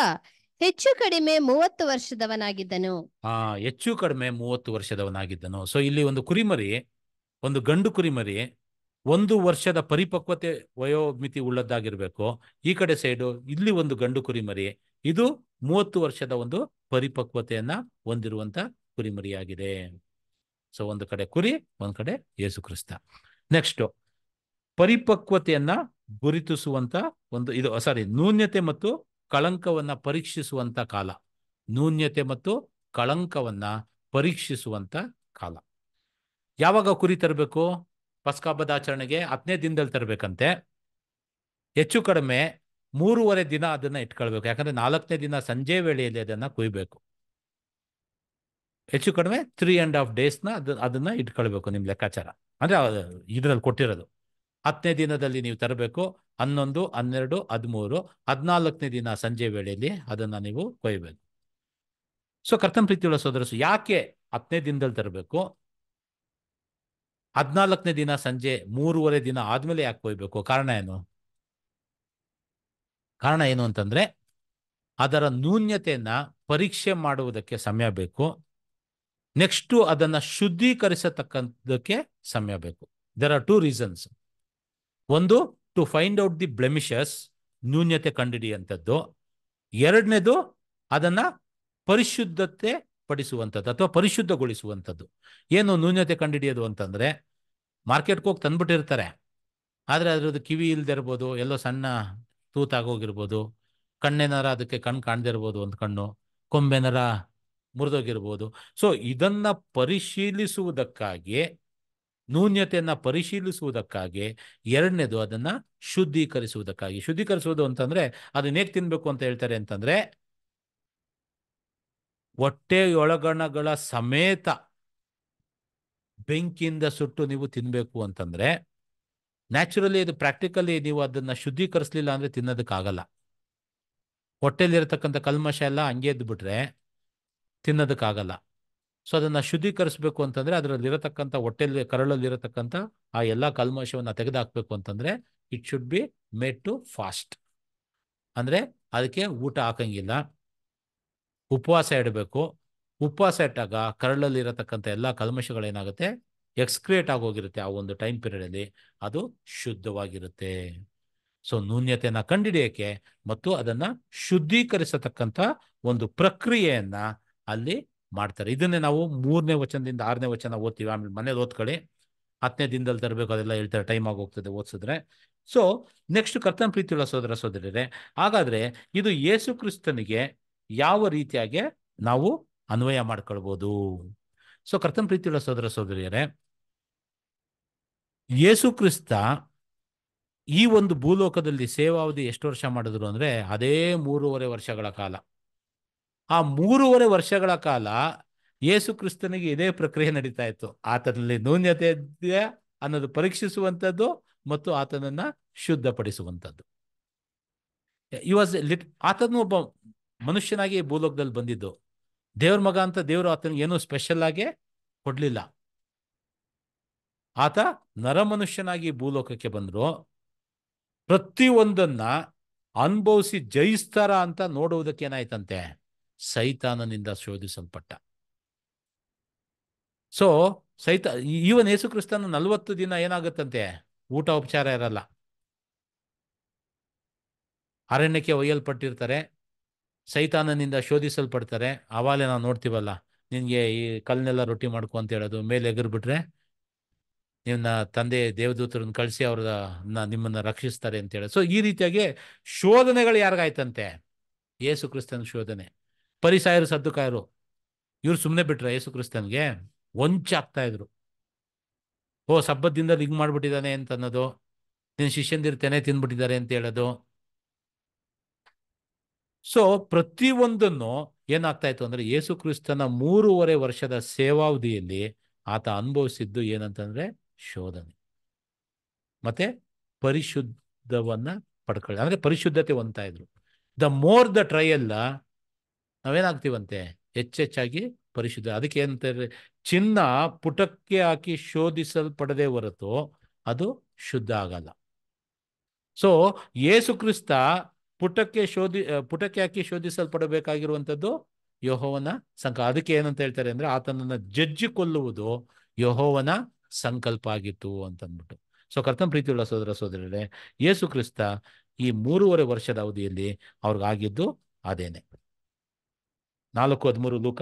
ಹೆಚ್ಚು ಕಡಿಮೆ ಮೂವತ್ತು ವರ್ಷದವನಾಗಿದ್ದನು ಆ ಹೆಚ್ಚು ಕಡಿಮೆ ಮೂವತ್ತು ವರ್ಷದವನಾಗಿದ್ದನು ಸೊ ಇಲ್ಲಿ ಒಂದು ಕುರಿಮರಿ ಒಂದು ಗಂಡು ಕುರಿಮರಿ ಒಂದು ವರ್ಷದ ಪರಿಪಕ್ವತೆ ವಯೋಮಿತಿ ಉಳ್ಳದ್ದಾಗಿರ್ಬೇಕು ಈ ಕಡೆ ಸೈಡು ಇಲ್ಲಿ ಒಂದು ಗಂಡು ಕುರಿಮರಿ ಇದು ಮೂವತ್ತು ವರ್ಷದ ಒಂದು ಪರಿಪಕ್ವತೆಯನ್ನ ಹೊಂದಿರುವಂತ ಕುರಿಮರಿಯಾಗಿದೆ ಸೊ ಒಂದು ಕಡೆ ಕುರಿ ಒಂದ್ ಕಡೆ ಯೇಸು ಕ್ರಿಸ್ತ ನೆಕ್ಸ್ಟ್ ಪರಿಪಕ್ವತೆಯನ್ನ ಗುರುತಿಸುವಂತ ಒಂದು ಇದು ಸಾರಿ ನ್ಯೂನ್ಯತೆ ಮತ್ತು ಕಳಂಕವನ್ನ ಪರೀಕ್ಷಿಸುವಂತ ಕಾಲ ನೂನ್ಯತೆ ಮತ್ತು ಕಳಂಕವನ್ನ ಪರೀಕ್ಷಿಸುವಂತ ಕಾಲ ಯಾವಾಗ ಕುರಿ ತರಬೇಕು ಪಸ್ಕಾಬದ ಆಚರಣೆಗೆ ಹತ್ತನೇ ದಿನದಲ್ಲಿ ತರಬೇಕಂತೆ ಹೆಚ್ಚು ಕಡಿಮೆ ಮೂರುವರೆ ದಿನ ಅದನ್ನ ಇಟ್ಕೊಳ್ಬೇಕು ಯಾಕಂದ್ರೆ ನಾಲ್ಕನೇ ದಿನ ಸಂಜೆ ವೇಳೆಯಲ್ಲಿ ಅದನ್ನ ಕುಯ್ಬೇಕು ಹೆಚ್ಚು ಕಡಿಮೆ ತ್ರೀ ಅಂಡ್ ಹಾಫ್ ಡೇಸ್ನ ಅದು ಅದನ್ನ ಇಟ್ಕೊಳ್ಬೇಕು ನಿಮ್ಮ ಲೆಕ್ಕಾಚಾರ ಅಂದ್ರೆ ಇದರಲ್ಲಿ ಕೊಟ್ಟಿರೋದು ಹತ್ತನೇ ದಿನದಲ್ಲಿ ನೀವು ತರಬೇಕು ಹನ್ನೊಂದು ಹನ್ನೆರಡು ಹದಿಮೂರು ಹದಿನಾಲ್ಕನೇ ದಿನ ಸಂಜೆ ವೇಳೆಯಲ್ಲಿ ಅದನ್ನು ನೀವು ಕೊಯ್ಬೇಕು ಸೊ ಕರ್ತನ ಪ್ರೀತಿಯುಳ್ಳ ಸೋದರಸು ಯಾಕೆ ಹತ್ತನೇ ದಿನದಲ್ಲಿ ತರಬೇಕು ಹದಿನಾಲ್ಕನೇ ದಿನ ಸಂಜೆ ಮೂರುವರೆ ದಿನ ಆದ್ಮೇಲೆ ಯಾಕೆ ಕೊಯ್ಬೇಕು ಕಾರಣ ಏನು ಕಾರಣ ಏನು ಅಂತಂದ್ರೆ ಅದರ ನ್ಯೂನ್ಯತೆಯನ್ನ ಪರೀಕ್ಷೆ ಮಾಡುವುದಕ್ಕೆ ಸಮಯ ಬೇಕು ನೆಕ್ಸ್ಟು ಅದನ್ನು ಶುದ್ಧೀಕರಿಸತಕ್ಕಂಥದಕ್ಕೆ ಸಮಯ ಬೇಕು ದೆರ್ ಆರ್ ಟೂ ರೀಸನ್ಸ್ ಒಂದು to find out the blemishes ನ್ಯೂನ್ಯತೆ ಕಂಡಿಡಿಯುವಂಥದ್ದು ಎರಡನೇದು ಅದನ್ನು ಪರಿಶುದ್ಧತೆ ಪಡಿಸುವಂಥದ್ದು ಅಥವಾ ಪರಿಶುದ್ಧಗೊಳಿಸುವಂಥದ್ದು ಏನು ನ್ಯೂನ್ಯತೆ ಕಂಡಿಡಿಯೋದು ಅಂತಂದರೆ ಮಾರ್ಕೆಟ್ಗೆ ಹೋಗಿ ತಂದ್ಬಿಟ್ಟಿರ್ತಾರೆ ಆದರೆ ಅದರದ್ದು ಕಿವಿ ಇಲ್ಲದೆ ಇರ್ಬೋದು ಎಲ್ಲೋ ಸಣ್ಣ ತೂತಾಗೋಗಿರ್ಬೋದು ಕಣ್ಣೇನಾರ ಅದಕ್ಕೆ ಕಣ್ಣು ಕಾಣದೇ ಇರ್ಬೋದು ಒಂದು ಕಣ್ಣು ಕೊಂಬೆನರ ಮುರಿದೋಗಿರ್ಬೋದು ಸೊ ಇದನ್ನು ಪರಿಶೀಲಿಸುವುದಕ್ಕಾಗಿ ನ್ಯೂನ್ಯತೆಯನ್ನು ಪರಿಶೀಲಿಸುವುದಕ್ಕಾಗಿ ಎರಡನೇದು ಅದನ್ನು ಶುದ್ಧೀಕರಿಸುವುದಕ್ಕಾಗಿ ಶುದ್ಧೀಕರಿಸುವುದು ಅಂತಂದರೆ ಅದನ್ನ ಹೇಗೆ ತಿನ್ನಬೇಕು ಅಂತ ಹೇಳ್ತಾರೆ ಅಂತಂದರೆ ಹೊಟ್ಟೆಯೊಳಗಣಗಳ ಸಮೇತ ಬೆಂಕಿಯಿಂದ ಸುಟ್ಟು ನೀವು ತಿನ್ನಬೇಕು ಅಂತಂದರೆ ನ್ಯಾಚುರಲಿ ಅದು ಪ್ರಾಕ್ಟಿಕಲಿ ನೀವು ಅದನ್ನು ಶುದ್ಧೀಕರಿಸಲಿಲ್ಲ ಅಂದರೆ ತಿನ್ನೋದಕ್ಕಾಗಲ್ಲ ಹೊಟ್ಟೆಯಲ್ಲಿರತಕ್ಕಂಥ ಕಲ್ಮಶ ಎಲ್ಲ ಹಂಗೆ ಎದ್ದುಬಿಟ್ರೆ ತಿನ್ನೋದಕ್ಕಾಗಲ್ಲ ಸೊ ಅದನ್ನು ಶುದ್ಧೀಕರಿಸಬೇಕು ಅಂತಂದರೆ ಅದರಲ್ಲಿರತಕ್ಕಂಥ ಹೊಟ್ಟೆಯಲ್ಲಿ ಕರಳಲ್ಲಿರತಕ್ಕಂಥ ಆ ಎಲ್ಲ ಕಲ್ಮಶವನ್ನು ತೆಗೆದುಹಾಕ್ಬೇಕು ಅಂತಂದರೆ it should be made to fast ಅಂದರೆ ಅದಕ್ಕೆ ಊಟ ಹಾಕಂಗಿಲ್ಲ ಉಪವಾಸ ಇಡಬೇಕು ಉಪವಾಸ ಇಟ್ಟಾಗ ಕರಳಲ್ಲಿರತಕ್ಕಂಥ ಎಲ್ಲ ಕಲ್ಮಶಗಳೇನಾಗುತ್ತೆ ಎಕ್ಸ್ಕ್ರಿಯೇಟ್ ಆಗೋಗಿರುತ್ತೆ ಆ ಒಂದು ಟೈಮ್ ಪೀರಿಯಡಲ್ಲಿ ಅದು ಶುದ್ಧವಾಗಿರುತ್ತೆ ಸೊ ಕಂಡು ಕಂಡಿಡಿಯೋಕ್ಕೆ ಮತ್ತು ಅದನ್ನು ಶುದ್ಧೀಕರಿಸತಕ್ಕಂಥ ಒಂದು ಪ್ರಕ್ರಿಯೆಯನ್ನ ಅಲ್ಲಿ ಮಾಡ್ತಾರೆ ಇದನ್ನೇ ನಾವು ಮೂರನೇ ವಚನದಿಂದ ಆರನೇ ವಚನ ಓದ್ತೀವಿ ಆಮೇಲೆ ಮನೇಲಿ ಓದ್ಕೊಳ್ಳಿ ಹತ್ತನೇ ದಿನದಲ್ಲಿ ತರಬೇಕು ಅದೆಲ್ಲ ಹೇಳ್ತಾರೆ ಟೈಮ್ ಆಗೋಗ್ತದೆ ಹೋಗ್ತದೆ ಓದಿಸಿದ್ರೆ ಸೊ ನೆಕ್ಸ್ಟ್ ಕರ್ತನ ಪ್ರೀತಿಯುಳ್ಳ ಸೋದರ ಸೋದರಿಯರೇ ಹಾಗಾದ್ರೆ ಇದು ಯೇಸು ಕ್ರಿಸ್ತನಿಗೆ ಯಾವ ರೀತಿಯಾಗಿ ನಾವು ಅನ್ವಯ ಮಾಡ್ಕೊಳ್ಬೋದು ಸೊ ಕರ್ತನ್ ಪ್ರೀತಿಯುಳ್ಳ ಸೋದರ ಸೋದರಿಯರೇ ಯೇಸು ಕ್ರಿಸ್ತ ಈ ಒಂದು ಭೂಲೋಕದಲ್ಲಿ ಸೇವಾವಧಿ ಎಷ್ಟು ವರ್ಷ ಮಾಡಿದ್ರು ಅಂದ್ರೆ ಅದೇ ಮೂರುವರೆ ವರ್ಷಗಳ ಕಾಲ ಆ ಮೂರುವರೆ ವರ್ಷಗಳ ಕಾಲ ಯೇಸು ಕ್ರಿಸ್ತನಿಗೆ ಇದೇ ಪ್ರಕ್ರಿಯೆ ನಡೀತಾ ಇತ್ತು ಆತನಲ್ಲಿ ನೂನ್ಯತೆ ಅನ್ನೋದು ಪರೀಕ್ಷಿಸುವಂಥದ್ದು ಮತ್ತು ಆತನನ್ನ ಶುದ್ಧಪಡಿಸುವಂಥದ್ದು ಇ ವಾಸ್ ಲಿಟ್ ಆತನು ಒಬ್ಬ ಮನುಷ್ಯನಾಗಿ ಭೂಲೋಕದಲ್ಲಿ ಬಂದಿದ್ದು ದೇವ್ರ ಮಗ ಅಂತ ದೇವರು ಆತನಿಗೆ ಏನೂ ಸ್ಪೆಷಲ್ ಆಗಿ ಕೊಡಲಿಲ್ಲ ಆತ ನರಮನುಷ್ಯನಾಗಿ ಭೂಲೋಕಕ್ಕೆ ಬಂದರು ಪ್ರತಿಯೊಂದನ್ನ ಅನುಭವಿಸಿ ಜಯಿಸ್ತಾರ ಅಂತ ನೋಡುವುದಕ್ಕೆ ಏನಾಯ್ತಂತೆ ಸೈತಾನನಿಂದ ಶೋಧಿಸಲ್ಪಟ್ಟ ಸೊ ಸೈತ ಈವನ್ ಯೇಸು ಕ್ರಿಸ್ತನ ನಲ್ವತ್ತು ದಿನ ಏನಾಗುತ್ತಂತೆ ಊಟ ಉಪಚಾರ ಇರಲ್ಲ ಅರಣ್ಯಕ್ಕೆ ಒಯ್ಯಲ್ಪಟ್ಟಿರ್ತಾರೆ ಸೈತಾನನಿಂದ ಶೋಧಿಸಲ್ಪಡ್ತಾರೆ ಆವಾಗಲೇ ನಾವು ನೋಡ್ತೀವಲ್ಲ ನಿನಗೆ ಈ ಕಲ್ನೆಲ್ಲ ರೊಟ್ಟಿ ಮಾಡ್ಕೊ ಅಂತ ಹೇಳೋದು ಮೇಲೆ ಎಗರ್ಬಿಟ್ರೆ ನಿಮ್ಮನ್ನ ತಂದೆ ದೇವದೂತರನ್ನ ಕಳಿಸಿ ಅವ್ರ ನಿಮ್ಮನ್ನು ರಕ್ಷಿಸ್ತಾರೆ ಅಂತ ಹೇಳೋದು ಸೊ ಈ ರೀತಿಯಾಗಿ ಶೋಧನೆಗಳು ಯಾರಿಗಾಯ್ತಂತೆ ಯೇಸು ಕ್ರಿಸ್ತನ ಶೋಧನೆ ಪರಿಸಾಯರು ಸದ್ದುಕಾಯರು ಇವ್ರು ಸುಮ್ಮನೆ ಬಿಟ್ರೆ ಯೇಸು ಕ್ರಿಸ್ತನ್ಗೆ ವಂಚ ಆಗ್ತಾ ಇದ್ರು ಓ ಸಬ್ಬದಿಂದ ಲಿಂಗ್ ಮಾಡ್ಬಿಟ್ಟಿದ್ದಾನೆ ಅಂತ ಅನ್ನೋದು ನಿನ್ನ ಶಿಷ್ಯಂದಿರು ತೆನೆ ತಿಂದ್ಬಿಟ್ಟಿದ್ದಾರೆ ಅಂತ ಹೇಳೋದು ಸೊ ಪ್ರತಿಯೊಂದನ್ನು ಏನಾಗ್ತಾ ಇತ್ತು ಅಂದ್ರೆ ಯೇಸು ಕ್ರಿಸ್ತನ ಮೂರುವರೆ ವರ್ಷದ ಸೇವಾವಧಿಯಲ್ಲಿ ಆತ ಅನುಭವಿಸಿದ್ದು ಏನಂತಂದ್ರೆ ಶೋಧನೆ ಮತ್ತೆ ಪರಿಶುದ್ಧವನ್ನ ಪಡ್ಕೊಳ್ಳಿ ಅಂದ್ರೆ ಪರಿಶುದ್ಧತೆ ಹೊಂದ್ತಾ ಇದ್ರು ದ ಮೋರ್ ದ ಎಲ್ಲ ನಾವೇನಾಗ್ತೀವಂತೆ ಹೆಚ್ಚೆಚ್ಚಾಗಿ ಪರಿಶುದ್ಧ ಅದಕ್ಕೆ ಏನಂತಾರೆ ಚಿನ್ನ ಪುಟಕ್ಕೆ ಹಾಕಿ ಶೋಧಿಸಲ್ಪಡದೆ ಹೊರತು ಅದು ಶುದ್ಧ ಆಗಲ್ಲ ಸೊ ಯೇಸು ಕ್ರಿಸ್ತ ಪುಟಕ್ಕೆ ಶೋಧಿ ಪುಟಕ್ಕೆ ಹಾಕಿ ಶೋಧಿಸಲ್ಪಡಬೇಕಾಗಿರುವಂಥದ್ದು ಯೋಹೋವನ ಸಂಕ ಅದಕ್ಕೆ ಏನಂತ ಹೇಳ್ತಾರೆ ಅಂದ್ರೆ ಆತನನ್ನ ಜಜ್ಜಿ ಕೊಲ್ಲುವುದು ಯಹೋವನ ಸಂಕಲ್ಪ ಆಗಿತ್ತು ಅಂತಂದ್ಬಿಟ್ಟು ಸೊ ಕರ್ತನ ಪ್ರೀತಿಯುಳ್ಳ ಸೋದರ ಸೋದರರೇ ಯೇಸು ಕ್ರಿಸ್ತ ಈ ಮೂರುವರೆ ವರ್ಷದ ಅವಧಿಯಲ್ಲಿ ಅವ್ರಿಗಾಗಿದ್ದು ಅದೇನೆ ನಾಲ್ಕು ಹದಿಮೂರು ಲೂಕ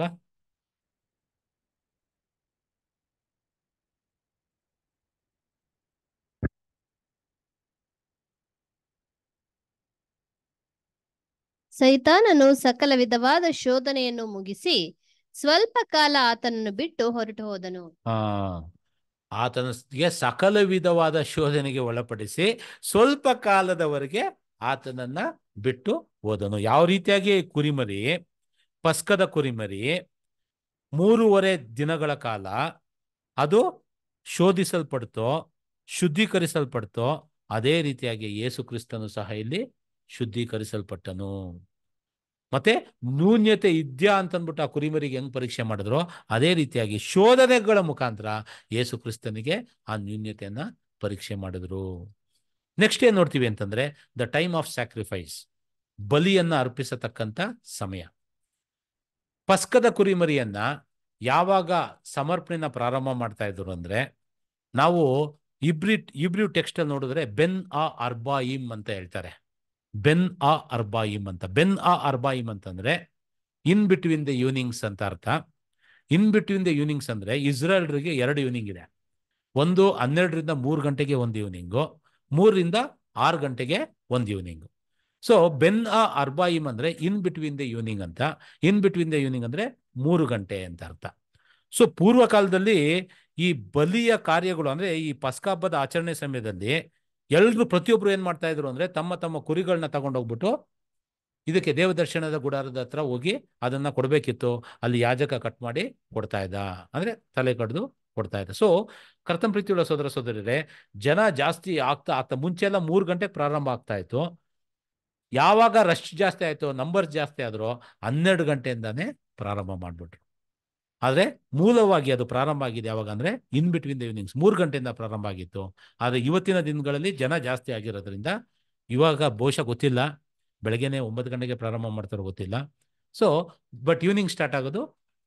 ಸೈತಾನನು ಸಕಲ ವಿಧವಾದ ಶೋಧನೆಯನ್ನು ಮುಗಿಸಿ ಸ್ವಲ್ಪ ಕಾಲ ಆತನನ್ನು ಬಿಟ್ಟು ಹೊರಟು ಹೋದನು ಆತನಿಗೆ ಸಕಲ ವಿಧವಾದ ಶೋಧನೆಗೆ ಒಳಪಡಿಸಿ ಸ್ವಲ್ಪ ಕಾಲದವರೆಗೆ ಆತನನ್ನ ಬಿಟ್ಟು ಹೋದನು ಯಾವ ರೀತಿಯಾಗಿ ಕುರಿಮರಿ ಪಸ್ಕದ ಕುರಿಮರಿ ಮೂರುವರೆ ದಿನಗಳ ಕಾಲ ಅದು ಶೋಧಿಸಲ್ಪಡ್ತೋ ಶುದ್ಧೀಕರಿಸಲ್ಪಡ್ತೋ ಅದೇ ರೀತಿಯಾಗಿ ಯೇಸು ಕ್ರಿಸ್ತನು ಸಹ ಇಲ್ಲಿ ಶುದ್ಧೀಕರಿಸಲ್ಪಟ್ಟನು ಮತ್ತೆ ನೂನ್ಯತೆ ಇದೆಯಾ ಅಂತನ್ಬಿಟ್ಟು ಆ ಕುರಿಮರಿಗೆ ಹೆಂಗ್ ಪರೀಕ್ಷೆ ಮಾಡಿದ್ರು ಅದೇ ರೀತಿಯಾಗಿ ಶೋಧನೆಗಳ ಮುಖಾಂತರ ಯೇಸು ಕ್ರಿಸ್ತನಿಗೆ ಆ ನ್ಯೂನ್ಯತೆಯನ್ನ ಪರೀಕ್ಷೆ ಮಾಡಿದ್ರು ನೆಕ್ಸ್ಟ್ ಏನ್ ನೋಡ್ತೀವಿ ಅಂತಂದ್ರೆ ದ ಟೈಮ್ ಆಫ್ ಸ್ಯಾಕ್ರಿಫೈಸ್ ಬಲಿಯನ್ನ ಅರ್ಪಿಸತಕ್ಕಂತ ಸಮಯ ಪಸ್ಕದ ಕುರಿಮರಿಯನ್ನ ಯಾವಾಗ ಸಮರ್ಪಣೆನ ಪ್ರಾರಂಭ ಮಾಡ್ತಾ ಇದ್ರು ಅಂದ್ರೆ ನಾವು ಇಬ್ರಿ ಇಬ್ರಿ ಟೆಕ್ಸ್ಟ್ ಅಲ್ಲಿ ನೋಡಿದ್ರೆ ಬೆನ್ ಆ ಅರ್ಬಾಯಿಮ್ ಅಂತ ಹೇಳ್ತಾರೆ ಬೆನ್ ಆ ಅರ್ಬಾಯಿಮ್ ಅಂತ ಬೆನ್ ಆ ಅರ್ಬಾಯಿಮ್ ಅಂತಂದ್ರೆ ಇನ್ ಬಿಟ್ವೀನ್ ದ ಯೂನಿಂಗ್ಸ್ ಅಂತ ಅರ್ಥ ಇನ್ ಬಿಟ್ವೀನ್ ದ ಯೂನಿಂಗ್ಸ್ ಅಂದ್ರೆ ಇಸ್ರೇಲ್ರಿಗೆ ಎರಡು ಯೂನಿಂಗ್ ಇದೆ ಒಂದು ಹನ್ನೆರಡರಿಂದ ಮೂರು ಗಂಟೆಗೆ ಒಂದು ಯೂನಿಂಗು ಮೂರರಿಂದ ಆರು ಗಂಟೆಗೆ ಒಂದು ಇವ್ನಿಂಗು ಸೊ ಬೆನ್ ಆ ಅರ್ಬಾಯಿಮ್ ಅಂದ್ರೆ ಇನ್ ಬಿಟ್ವೀನ್ ದ ಯೂನಿಂಗ್ ಅಂತ ಇನ್ ಬಿಟ್ವೀನ್ ದ ಯೂನಿಂಗ್ ಅಂದ್ರೆ ಮೂರು ಗಂಟೆ ಅಂತ ಅರ್ಥ ಸೊ ಪೂರ್ವ ಕಾಲದಲ್ಲಿ ಈ ಬಲಿಯ ಕಾರ್ಯಗಳು ಅಂದ್ರೆ ಈ ಪಸ್ಕ ಹಬ್ಬದ ಆಚರಣೆ ಸಮಯದಲ್ಲಿ ಎಲ್ರು ಪ್ರತಿಯೊಬ್ಬರು ಏನು ಮಾಡ್ತಾ ಇದ್ರು ಅಂದ್ರೆ ತಮ್ಮ ತಮ್ಮ ಕುರಿಗಳನ್ನ ತಗೊಂಡೋಗ್ಬಿಟ್ಟು ಇದಕ್ಕೆ ದೇವದರ್ಶನದ ಗುಡಾರದ ಹತ್ರ ಹೋಗಿ ಅದನ್ನ ಕೊಡಬೇಕಿತ್ತು ಅಲ್ಲಿ ಯಾಜಕ ಕಟ್ ಮಾಡಿ ಕೊಡ್ತಾ ಇದ್ದ ಅಂದ್ರೆ ತಲೆ ಕಡ್ದು ಕೊಡ್ತಾ ಇದ್ದ ಸೊ ಕರ್ತಂ ಪ್ರೀತಿಯುಳ್ಳ ಸೋದರ ಸೋದರಿಯರೇ ಜನ ಜಾಸ್ತಿ ಆಗ್ತಾ ಆಗ್ತಾ ಮುಂಚೆ ಎಲ್ಲ ಮೂರು ಗಂಟೆಗೆ ಪ್ರಾರಂಭ ಆಗ್ತಾ ಇತ್ತು ಯಾವಾಗ ರಶ್ ಜಾಸ್ತಿ ಆಯಿತು ನಂಬರ್ಸ್ ಜಾಸ್ತಿ ಆದರೂ ಹನ್ನೆರಡು ಗಂಟೆಯಿಂದಾನೇ ಪ್ರಾರಂಭ ಮಾಡಿಬಿಟ್ರು ಆದರೆ ಮೂಲವಾಗಿ ಅದು ಪ್ರಾರಂಭ ಆಗಿದೆ ಯಾವಾಗ ಅಂದರೆ ಇನ್ ಬಿಟ್ವೀನ್ ದ ಈವ್ನಿಂಗ್ಸ್ ಮೂರು ಗಂಟೆಯಿಂದ ಪ್ರಾರಂಭ ಆಗಿತ್ತು ಆದರೆ ಇವತ್ತಿನ ದಿನಗಳಲ್ಲಿ ಜನ ಜಾಸ್ತಿ ಆಗಿರೋದ್ರಿಂದ ಇವಾಗ ಬಹುಶಃ ಗೊತ್ತಿಲ್ಲ ಬೆಳಗ್ಗೆನೆ ಒಂಬತ್ತು ಗಂಟೆಗೆ ಪ್ರಾರಂಭ ಮಾಡ್ತಾರೋ ಗೊತ್ತಿಲ್ಲ ಸೊ ಬಟ್ ಈವ್ನಿಂಗ್ ಸ್ಟಾರ್ಟ್ ಆಗೋದು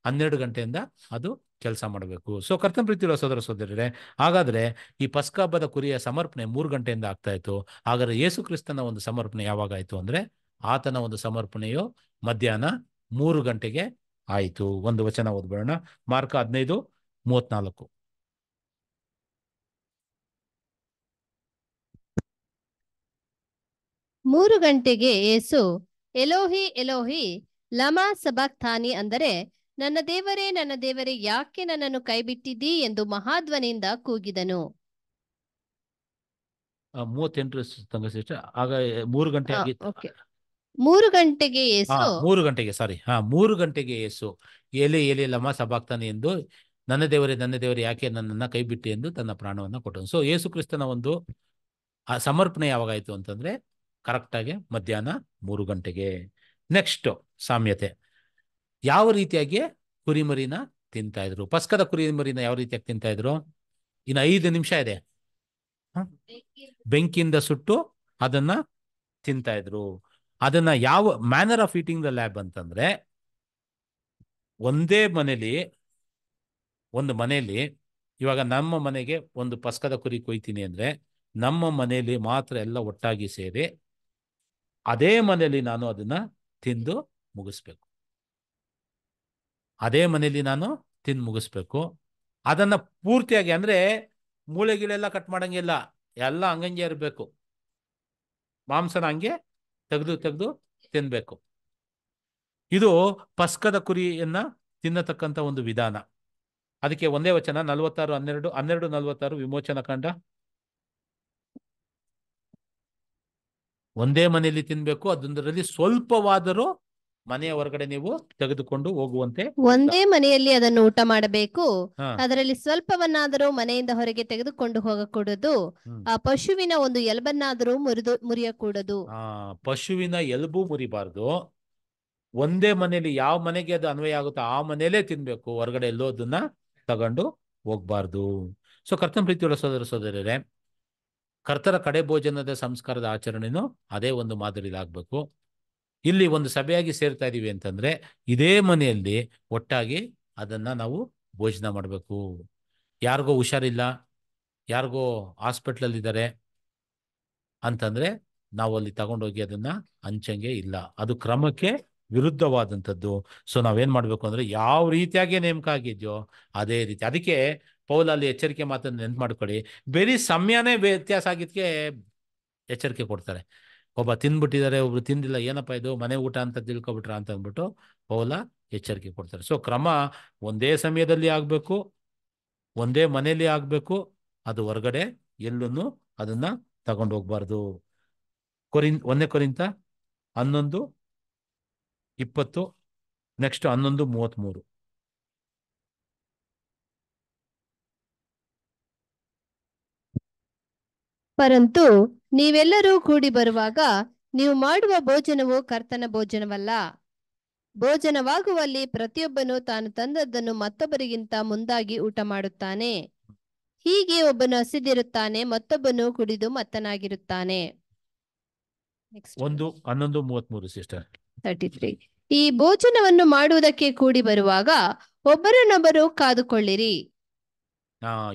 ಹನ್ನೆರಡು ಗಂಟೆಯಿಂದ ಅದು ಕೆಲಸ ಮಾಡಬೇಕು ಸೊ ಕರ್ತನ ಪ್ರೀತಿಯ ಸೋದರ ಸೋದರರೇ ಹಾಗಾದರೆ ಈ ಪಸ್ಕ ಹಬ್ಬದ ಕುರಿಯ ಸಮರ್ಪಣೆ ಮೂರು ಗಂಟೆಯಿಂದ ಆಗ್ತಾ ಇತ್ತು ಹಾಗಾದರೆ ಯೇಸು ಕ್ರಿಸ್ತನ ಒಂದು ಸಮರ್ಪಣೆ ಯಾವಾಗ ಅಂದರೆ ಆತನ ಒಂದು ಸಮರ್ಪಣೆಯು ಮಧ್ಯಾಹ್ನ ಮೂರು ಗಂಟೆಗೆ ಆಯಿತು ಒಂದು ವಚನ ಓದ್ಬೋಣ ಮಾರ್ಕ್ ಹದಿನೈದು ಮೂವತ್ನಾಲ್ಕು ಮೂರು ಗಂಟೆಗೆ ಏಸು ಎಲೋಹಿ ಎಲೋಹಿ ಲಮಾ ಥಾನಿ ಅಂದರೆ ನನ್ನ ದೇವರೇ ನನ್ನ ದೇವರೇ ಯಾಕೆ ನನ್ನನ್ನು ಕೈಬಿಟ್ಟಿದ್ದೀ ಎಂದು ಮಹಾಧ್ವನಿಯಿಂದ ಕೂಗಿದನು ಮೂವತ್ತೆಂಟು ತಂಗ ಆಗ ಮೂರು ಗಂಟೆ ಮೂರು ಗಂಟೆಗೆ ಮೂರು ಗಂಟೆಗೆ ಸಾರಿ ಹಾ ಮೂರು ಗಂಟೆಗೆ ಯೇಸು ಎಲೆ ಎಲೆ ಲಮ ಸಭಾಗ್ತಾನೆ ಎಂದು ನನ್ನ ದೇವರೇ ನನ್ನ ದೇವರೇ ಯಾಕೆ ನನ್ನನ್ನ ಕೈ ಬಿಟ್ಟು ಎಂದು ತನ್ನ ಪ್ರಾಣವನ್ನ ಕೊಟ್ಟನು ಸೊ ಯೇಸು ಕ್ರಿಸ್ತನ ಒಂದು ಸಮರ್ಪಣೆ ಯಾವಾಗಾಯ್ತು ಅಂತಂದ್ರೆ ಕರೆಕ್ಟಾಗಿ ಮಧ್ಯಾಹ್ನ ಮೂರು ಗಂಟೆಗೆ ನೆಕ್ಸ್ಟ್ ಸಾಮ್ಯತೆ ಯಾವ ರೀತಿಯಾಗಿ ಕುರಿಮರಿನ ತಿಂತಾ ಇದ್ರು ಪಸ್ಕದ ಕುರಿಮರಿನ ಯಾವ ರೀತಿಯಾಗಿ ತಿಂತಾ ಇದ್ರು ಇನ್ನು ಐದು ನಿಮಿಷ ಇದೆ ಬೆಂಕಿಯಿಂದ ಸುಟ್ಟು ಅದನ್ನ ತಿಂತಾ ಇದ್ರು ಅದನ್ನ ಯಾವ manner of eating the lamb ಅಂತಂದ್ರೆ ಒಂದೇ ಮನೇಲಿ ಒಂದು ಮನೆಯಲ್ಲಿ ಇವಾಗ ನಮ್ಮ ಮನೆಗೆ ಒಂದು ಪಸ್ಕದ ಕುರಿ ಕೊಯ್ತೀನಿ ಅಂದ್ರೆ ನಮ್ಮ ಮನೆಯಲ್ಲಿ ಮಾತ್ರ ಎಲ್ಲ ಒಟ್ಟಾಗಿ ಸೇರಿ ಅದೇ ಮನೆಯಲ್ಲಿ ನಾನು ಅದನ್ನ ತಿಂದು ಮುಗಿಸ್ಬೇಕು ಅದೇ ಮನೆಯಲ್ಲಿ ನಾನು ತಿಂದು ಮುಗಿಸ್ಬೇಕು ಅದನ್ನ ಪೂರ್ತಿಯಾಗಿ ಅಂದ್ರೆ ಮೂಳೆಗಿಳೆಲ್ಲ ಕಟ್ ಮಾಡಂಗಿಲ್ಲ ಎಲ್ಲ ಹಂಗಂಗೆ ಇರಬೇಕು ಮಾಂಸನ ಹಂಗೆ ತೆಗೆದು ತೆಗೆದು ತಿನ್ನಬೇಕು ಇದು ಪಸ್ಕದ ಕುರಿಯನ್ನ ತಿನ್ನತಕ್ಕಂಥ ಒಂದು ವಿಧಾನ ಅದಕ್ಕೆ ಒಂದೇ ವಚನ ನಲವತ್ತಾರು ಹನ್ನೆರಡು ಹನ್ನೆರಡು ನಲವತ್ತಾರು ವಿಮೋಚನ ಕಂಡ ಒಂದೇ ಮನೆಯಲ್ಲಿ ತಿನ್ಬೇಕು ಅದೊಂದರಲ್ಲಿ ಸ್ವಲ್ಪವಾದರೂ ಮನೆಯ ಹೊರಗಡೆ ನೀವು ತೆಗೆದುಕೊಂಡು ಹೋಗುವಂತೆ ಒಂದೇ ಮನೆಯಲ್ಲಿ ಅದನ್ನು ಊಟ ಮಾಡಬೇಕು ಅದರಲ್ಲಿ ಸ್ವಲ್ಪವನ್ನಾದರೂ ಮನೆಯಿಂದ ಹೊರಗೆ ತೆಗೆದುಕೊಂಡು ಹೋಗಕೂಡದು ಆ ಪಶುವಿನ ಒಂದು ಎಲ್ಬನ್ನಾದರೂ ಮುರಿದು ಮುರಿಯಕೂಡದು ಆ ಪಶುವಿನ ಎಲ್ಬು ಮುರಿಬಾರ್ದು ಒಂದೇ ಮನೆಯಲ್ಲಿ ಯಾವ ಮನೆಗೆ ಅದು ಅನ್ವಯ ಆಗುತ್ತೋ ಆ ಮನೆಯಲ್ಲೇ ತಿನ್ಬೇಕು ಹೊರಗಡೆ ಎಲ್ಲೋ ಅದನ್ನ ತಗೊಂಡು ಹೋಗ್ಬಾರ್ದು ಸೊ ಕರ್ತನ ಪ್ರೀತಿಯೊಳ ಸೋದರ ಸೋದರರೇ ಕರ್ತರ ಕಡೆ ಭೋಜನದ ಸಂಸ್ಕಾರದ ಆಚರಣೆನೂ ಅದೇ ಒಂದು ಆಗ್ಬೇಕು ಇಲ್ಲಿ ಒಂದು ಸಭೆಯಾಗಿ ಸೇರ್ತಾ ಇದ್ದೀವಿ ಅಂತಂದ್ರೆ ಇದೇ ಮನೆಯಲ್ಲಿ ಒಟ್ಟಾಗಿ ಅದನ್ನ ನಾವು ಭೋಜನ ಮಾಡಬೇಕು ಯಾರಿಗೋ ಹುಷಾರಿಲ್ಲ ಯಾರಿಗೋ ಅಲ್ಲಿ ಇದ್ದಾರೆ ಅಂತಂದ್ರೆ ನಾವು ಅಲ್ಲಿ ತಗೊಂಡೋಗಿ ಅದನ್ನ ಹಂಚಂಗೆ ಇಲ್ಲ ಅದು ಕ್ರಮಕ್ಕೆ ವಿರುದ್ಧವಾದಂಥದ್ದು ಸೊ ನಾವೇನ್ ಮಾಡ್ಬೇಕು ಅಂದ್ರೆ ಯಾವ ರೀತಿಯಾಗಿ ನೇಮಕ ಆಗಿದ್ಯೋ ಅದೇ ರೀತಿ ಅದಕ್ಕೆ ಪೌಲ್ ಅಲ್ಲಿ ಎಚ್ಚರಿಕೆ ಮಾತನ್ನು ನೆನ್ಪು ಮಾಡ್ಕೊಳ್ಳಿ ಬೇರೆ ಸಮಯನೇ ವ್ಯತ್ಯಾಸ ಆಗಿದ್ಕೆ ಎಚ್ಚರಿಕೆ ಕೊಡ್ತಾರೆ ಒಬ್ಬ ತಿನ್ಬಿಟ್ಟಿದ್ದಾರೆ ಒಬ್ರು ತಿಂದಿಲ್ಲ ಏನಪ್ಪ ಇದು ಮನೆ ಊಟ ಅಂತ ತಿಳ್ಕೊಬಿಟ್ರ ಅಂತ ಅಂದ್ಬಿಟ್ಟು ಅವೆಲ್ಲ ಎಚ್ಚರಿಕೆ ಕೊಡ್ತಾರೆ ಸೊ ಕ್ರಮ ಒಂದೇ ಸಮಯದಲ್ಲಿ ಆಗಬೇಕು ಒಂದೇ ಮನೆಯಲ್ಲಿ ಆಗಬೇಕು ಅದು ಹೊರಗಡೆ ಎಲ್ಲೂ ಅದನ್ನ ತಗೊಂಡು ಹೋಗ್ಬಾರ್ದು ಕೊರಿನ್ ಒಂದೇ ಕೊರಿಂತ ಹನ್ನೊಂದು ಇಪ್ಪತ್ತು ನೆಕ್ಸ್ಟ್ ಹನ್ನೊಂದು ಮೂವತ್ತ್ಮೂರು ಪರಂತು ನೀವೆಲ್ಲರೂ ಕೂಡಿ ಬರುವಾಗ ನೀವು ಮಾಡುವ ಭೋಜನವು ಕರ್ತನ ಭೋಜನವಲ್ಲ ಭೋಜನವಾಗುವಲ್ಲಿ ಪ್ರತಿಯೊಬ್ಬನು ತಾನು ತಂದದ್ದನ್ನು ಮತ್ತೊಬ್ಬರಿಗಿಂತ ಮುಂದಾಗಿ ಊಟ ಮಾಡುತ್ತಾನೆ ಹೀಗೆ ಒಬ್ಬನು ಹಸಿದಿರುತ್ತಾನೆ ಮತ್ತೊಬ್ಬನು ಕುಡಿದು ಮತ್ತನಾಗಿರುತ್ತಾನೆ ಈ ಭೋಜನವನ್ನು ಮಾಡುವುದಕ್ಕೆ ಕೂಡಿ ಬರುವಾಗ ಒಬ್ಬರನ್ನೊಬ್ಬರು ಕಾದುಕೊಳ್ಳಿರಿ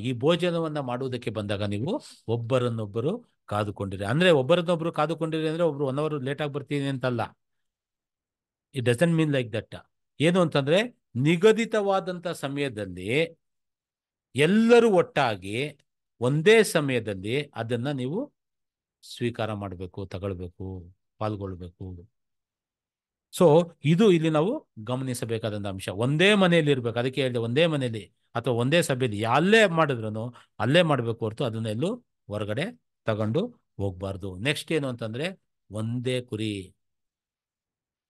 ಈ ಭೋಜನವನ್ನ ಮಾಡುವುದಕ್ಕೆ ಬಂದಾಗ ನೀವು ಒಬ್ಬರನ್ನೊಬ್ಬರು ಕಾದುಕೊಂಡಿರಿ ಅಂದ್ರೆ ಒಬ್ಬರನ್ನೊಬ್ರು ಕಾದುಕೊಂಡಿರಿ ಅಂದ್ರೆ ಒಬ್ರು ಒನ್ ಅವರ್ ಲೇಟ್ ಆಗಿ ಬರ್ತೀನಿ ಅಂತಲ್ಲ it doesn't mean like that ಏನು ಅಂತಂದ್ರೆ ನಿಗದಿತವಾದಂತ ಸಮಯದಲ್ಲಿ ಎಲ್ಲರೂ ಒಟ್ಟಾಗಿ ಒಂದೇ ಸಮಯದಲ್ಲಿ ಅದನ್ನ ನೀವು ಸ್ವೀಕಾರ ಮಾಡಬೇಕು ತಗೊಳ್ಬೇಕು ಪಾಲ್ಗೊಳ್ಬೇಕು ಸೊ ಇದು ಇಲ್ಲಿ ನಾವು ಗಮನಿಸಬೇಕಾದಂತ ಅಂಶ ಒಂದೇ ಮನೆಯಲ್ಲಿ ಇರ್ಬೇಕು ಅದಕ್ಕೆ ಹೇಳಿದೆ ಒಂದೇ ಮನೆಯಲ್ಲಿ ಅಥವಾ ಒಂದೇ ಸಭೆಯಲ್ಲಿ ಅಲ್ಲೇ ಮಾಡಿದ್ರು ಅಲ್ಲೇ ಮಾಡಬೇಕು ಹೊರತು ಅದನ್ನೆಲ್ಲೂ ಹೊರಗಡೆ ತಗೊಂಡು ಹೋಗ್ಬಾರ್ದು ನೆಕ್ಸ್ಟ್ ಏನು ಅಂತಂದ್ರೆ ಒಂದೇ ಕುರಿ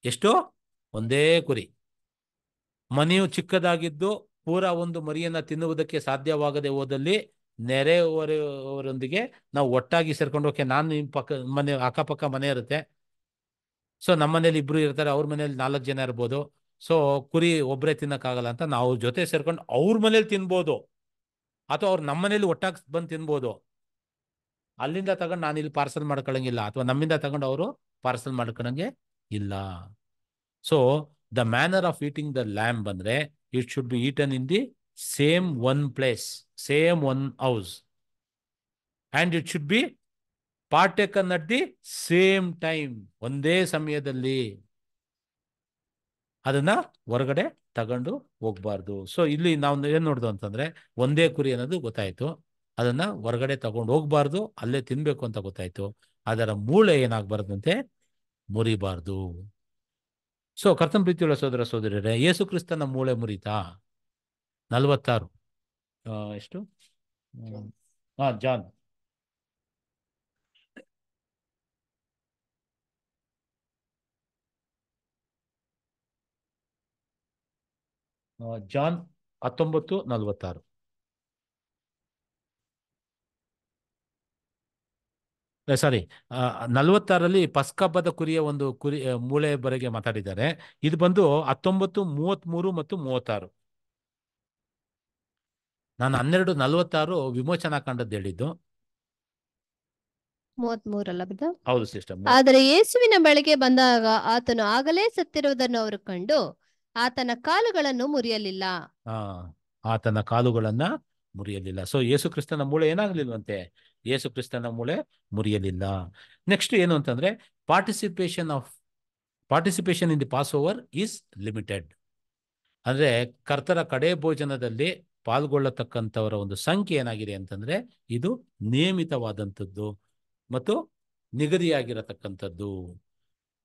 ಎಷ್ಟು ಒಂದೇ ಕುರಿ ಮನೆಯು ಚಿಕ್ಕದಾಗಿದ್ದು ಪೂರಾ ಒಂದು ಮರಿಯನ್ನ ತಿನ್ನುವುದಕ್ಕೆ ಸಾಧ್ಯವಾಗದೆ ಹೋದಲ್ಲಿ ನೆರೆಯವರವರೊಂದಿಗೆ ನಾವು ಒಟ್ಟಾಗಿ ಸೇರ್ಕೊಂಡು ಹೋಗಿ ನಾನು ನಿಮ್ಮ ಪಕ್ಕ ಮನೆ ಅಕ್ಕಪಕ್ಕ ಮನೆ ಇರುತ್ತೆ ಸೊ ನಮ್ಮ ಮನೇಲಿ ಇಬ್ರು ಇರ್ತಾರೆ ಅವ್ರ ಮನೇಲಿ ನಾಲ್ಕು ಜನ ಇರ್ಬೋದು ಸೊ ಕುರಿ ಒಬ್ಬರೇ ತಿನ್ನಕ್ಕಾಗಲ್ಲ ಅಂತ ನಾವು ಜೊತೆ ಸೇರ್ಕೊಂಡು ಅವ್ರ ಮನೇಲಿ ತಿನ್ಬೋದು ಅಥವಾ ಅವ್ರು ನಮ್ಮ ಮನೇಲಿ ಒಟ್ಟಾಗಿ ಬಂದು ತಿನ್ಬೋದು ಅಲ್ಲಿಂದ ತಗೊಂಡು ನಾನು ಇಲ್ಲಿ ಪಾರ್ಸಲ್ ಮಾಡ್ಕೊಳಂಗಿಲ್ಲ ಅಥವಾ ನಮ್ಮಿಂದ ತಗೊಂಡು ಅವರು ಪಾರ್ಸಲ್ ಮಾಡ್ಕೊಳಂಗೆ ಇಲ್ಲ so the manner of eating the lamb ಬಂದ್ರೆ it should be eaten in the same one place same one house and it should be partaken at the same time ಒಂದೇ ಸಮಯದಲ್ಲಿ ಅದನ್ನ ಹೊರಗಡೆ ತಗೊಂಡು ಹೋಗ್ಬಾರ್ದು ಸೊ ಇಲ್ಲಿ ನಾವು ಏನ್ ನೋಡ್ದು ಅಂತಂದ್ರೆ ಒಂದೇ ಕುರಿ ಅನ್ನೋದು ಗೊತ್ತಾಯ್ತು ಅದನ್ನ ಹೊರಗಡೆ ತಗೊಂಡು ಹೋಗ್ಬಾರ್ದು ಅಲ್ಲೇ ತಿನ್ಬೇಕು ಅಂತ ಗೊತ್ತಾಯ್ತು ಅದರ ಮೂಳೆ ಏನಾಗ್ಬಾರ್ದಂತೆ ಮುರಿಬಾರ್ದು ಸೊ ಕರ್ತನ ಪ್ರೀತಿಯುಳ್ಳ ಸೋದರ ಸೋದರಿ ಯೇಸು ಕ್ರಿಸ್ತನ ಮೂಳೆ ಮುರಿತಾ ನಲ್ವತ್ತಾರು ಎಷ್ಟು ಹಾ ಜಾನ್ ಜಾನ್ ಹತ್ತೊಂಬತ್ತು ನಲವತ್ತಾರು ಸಾರಿ ನಲವತ್ತಾರಲ್ಲಿ ಪಸ್ಕಬ್ಬದ ಕುರಿಯ ಒಂದು ಕುರಿ ಮೂಳೆ ಬರೆಗೆ ಮಾತಾಡಿದ್ದಾರೆ ಇದು ಬಂದು ಹತ್ತೊಂಬತ್ತು ಮೂವತ್ತ್ ಮತ್ತು ಮೂವತ್ತಾರು ನಾನು ಹನ್ನೆರಡು ನಲವತ್ತಾರು ವಿಮೋಚನಾ ಕಂಡದ್ದು ಹೇಳಿದ್ದು ಹೌದು ಸಿಸ್ಟಮ್ ಆದರೆ ಯೇಸುವಿನ ಬಳಿಗೆ ಬಂದಾಗ ಆತನು ಆಗಲೇ ಸತ್ತಿರುವುದನ್ನು ಅವರು ಕಂಡು ಆತನ ಕಾಲುಗಳನ್ನು ಮುರಿಯಲಿಲ್ಲ ಆತನ ಕಾಲುಗಳನ್ನ ಮುರಿಯಲಿಲ್ಲ ಸೊ ಯೇಸು ಕ್ರಿಸ್ತನ ಮೂಳೆ ಏನಾಗಲಿಲ್ವಂತೆ ಯೇಸು ಕ್ರಿಸ್ತನ ಮೂಳೆ ಮುರಿಯಲಿಲ್ಲ ನೆಕ್ಸ್ಟ್ ಏನು ಅಂತಂದ್ರೆ participation of participation in the Passover is limited ಅಂದ್ರೆ ಕರ್ತರ ಕಡೆ ಭೋಜನದಲ್ಲಿ ಪಾಲ್ಗೊಳ್ಳತಕ್ಕಂಥವರ ಒಂದು ಸಂಖ್ಯೆ ಏನಾಗಿದೆ ಅಂತಂದ್ರೆ ಇದು ನಿಯಮಿತವಾದಂಥದ್ದು ಮತ್ತು ನಿಗದಿಯಾಗಿರತಕ್ಕಂಥದ್ದು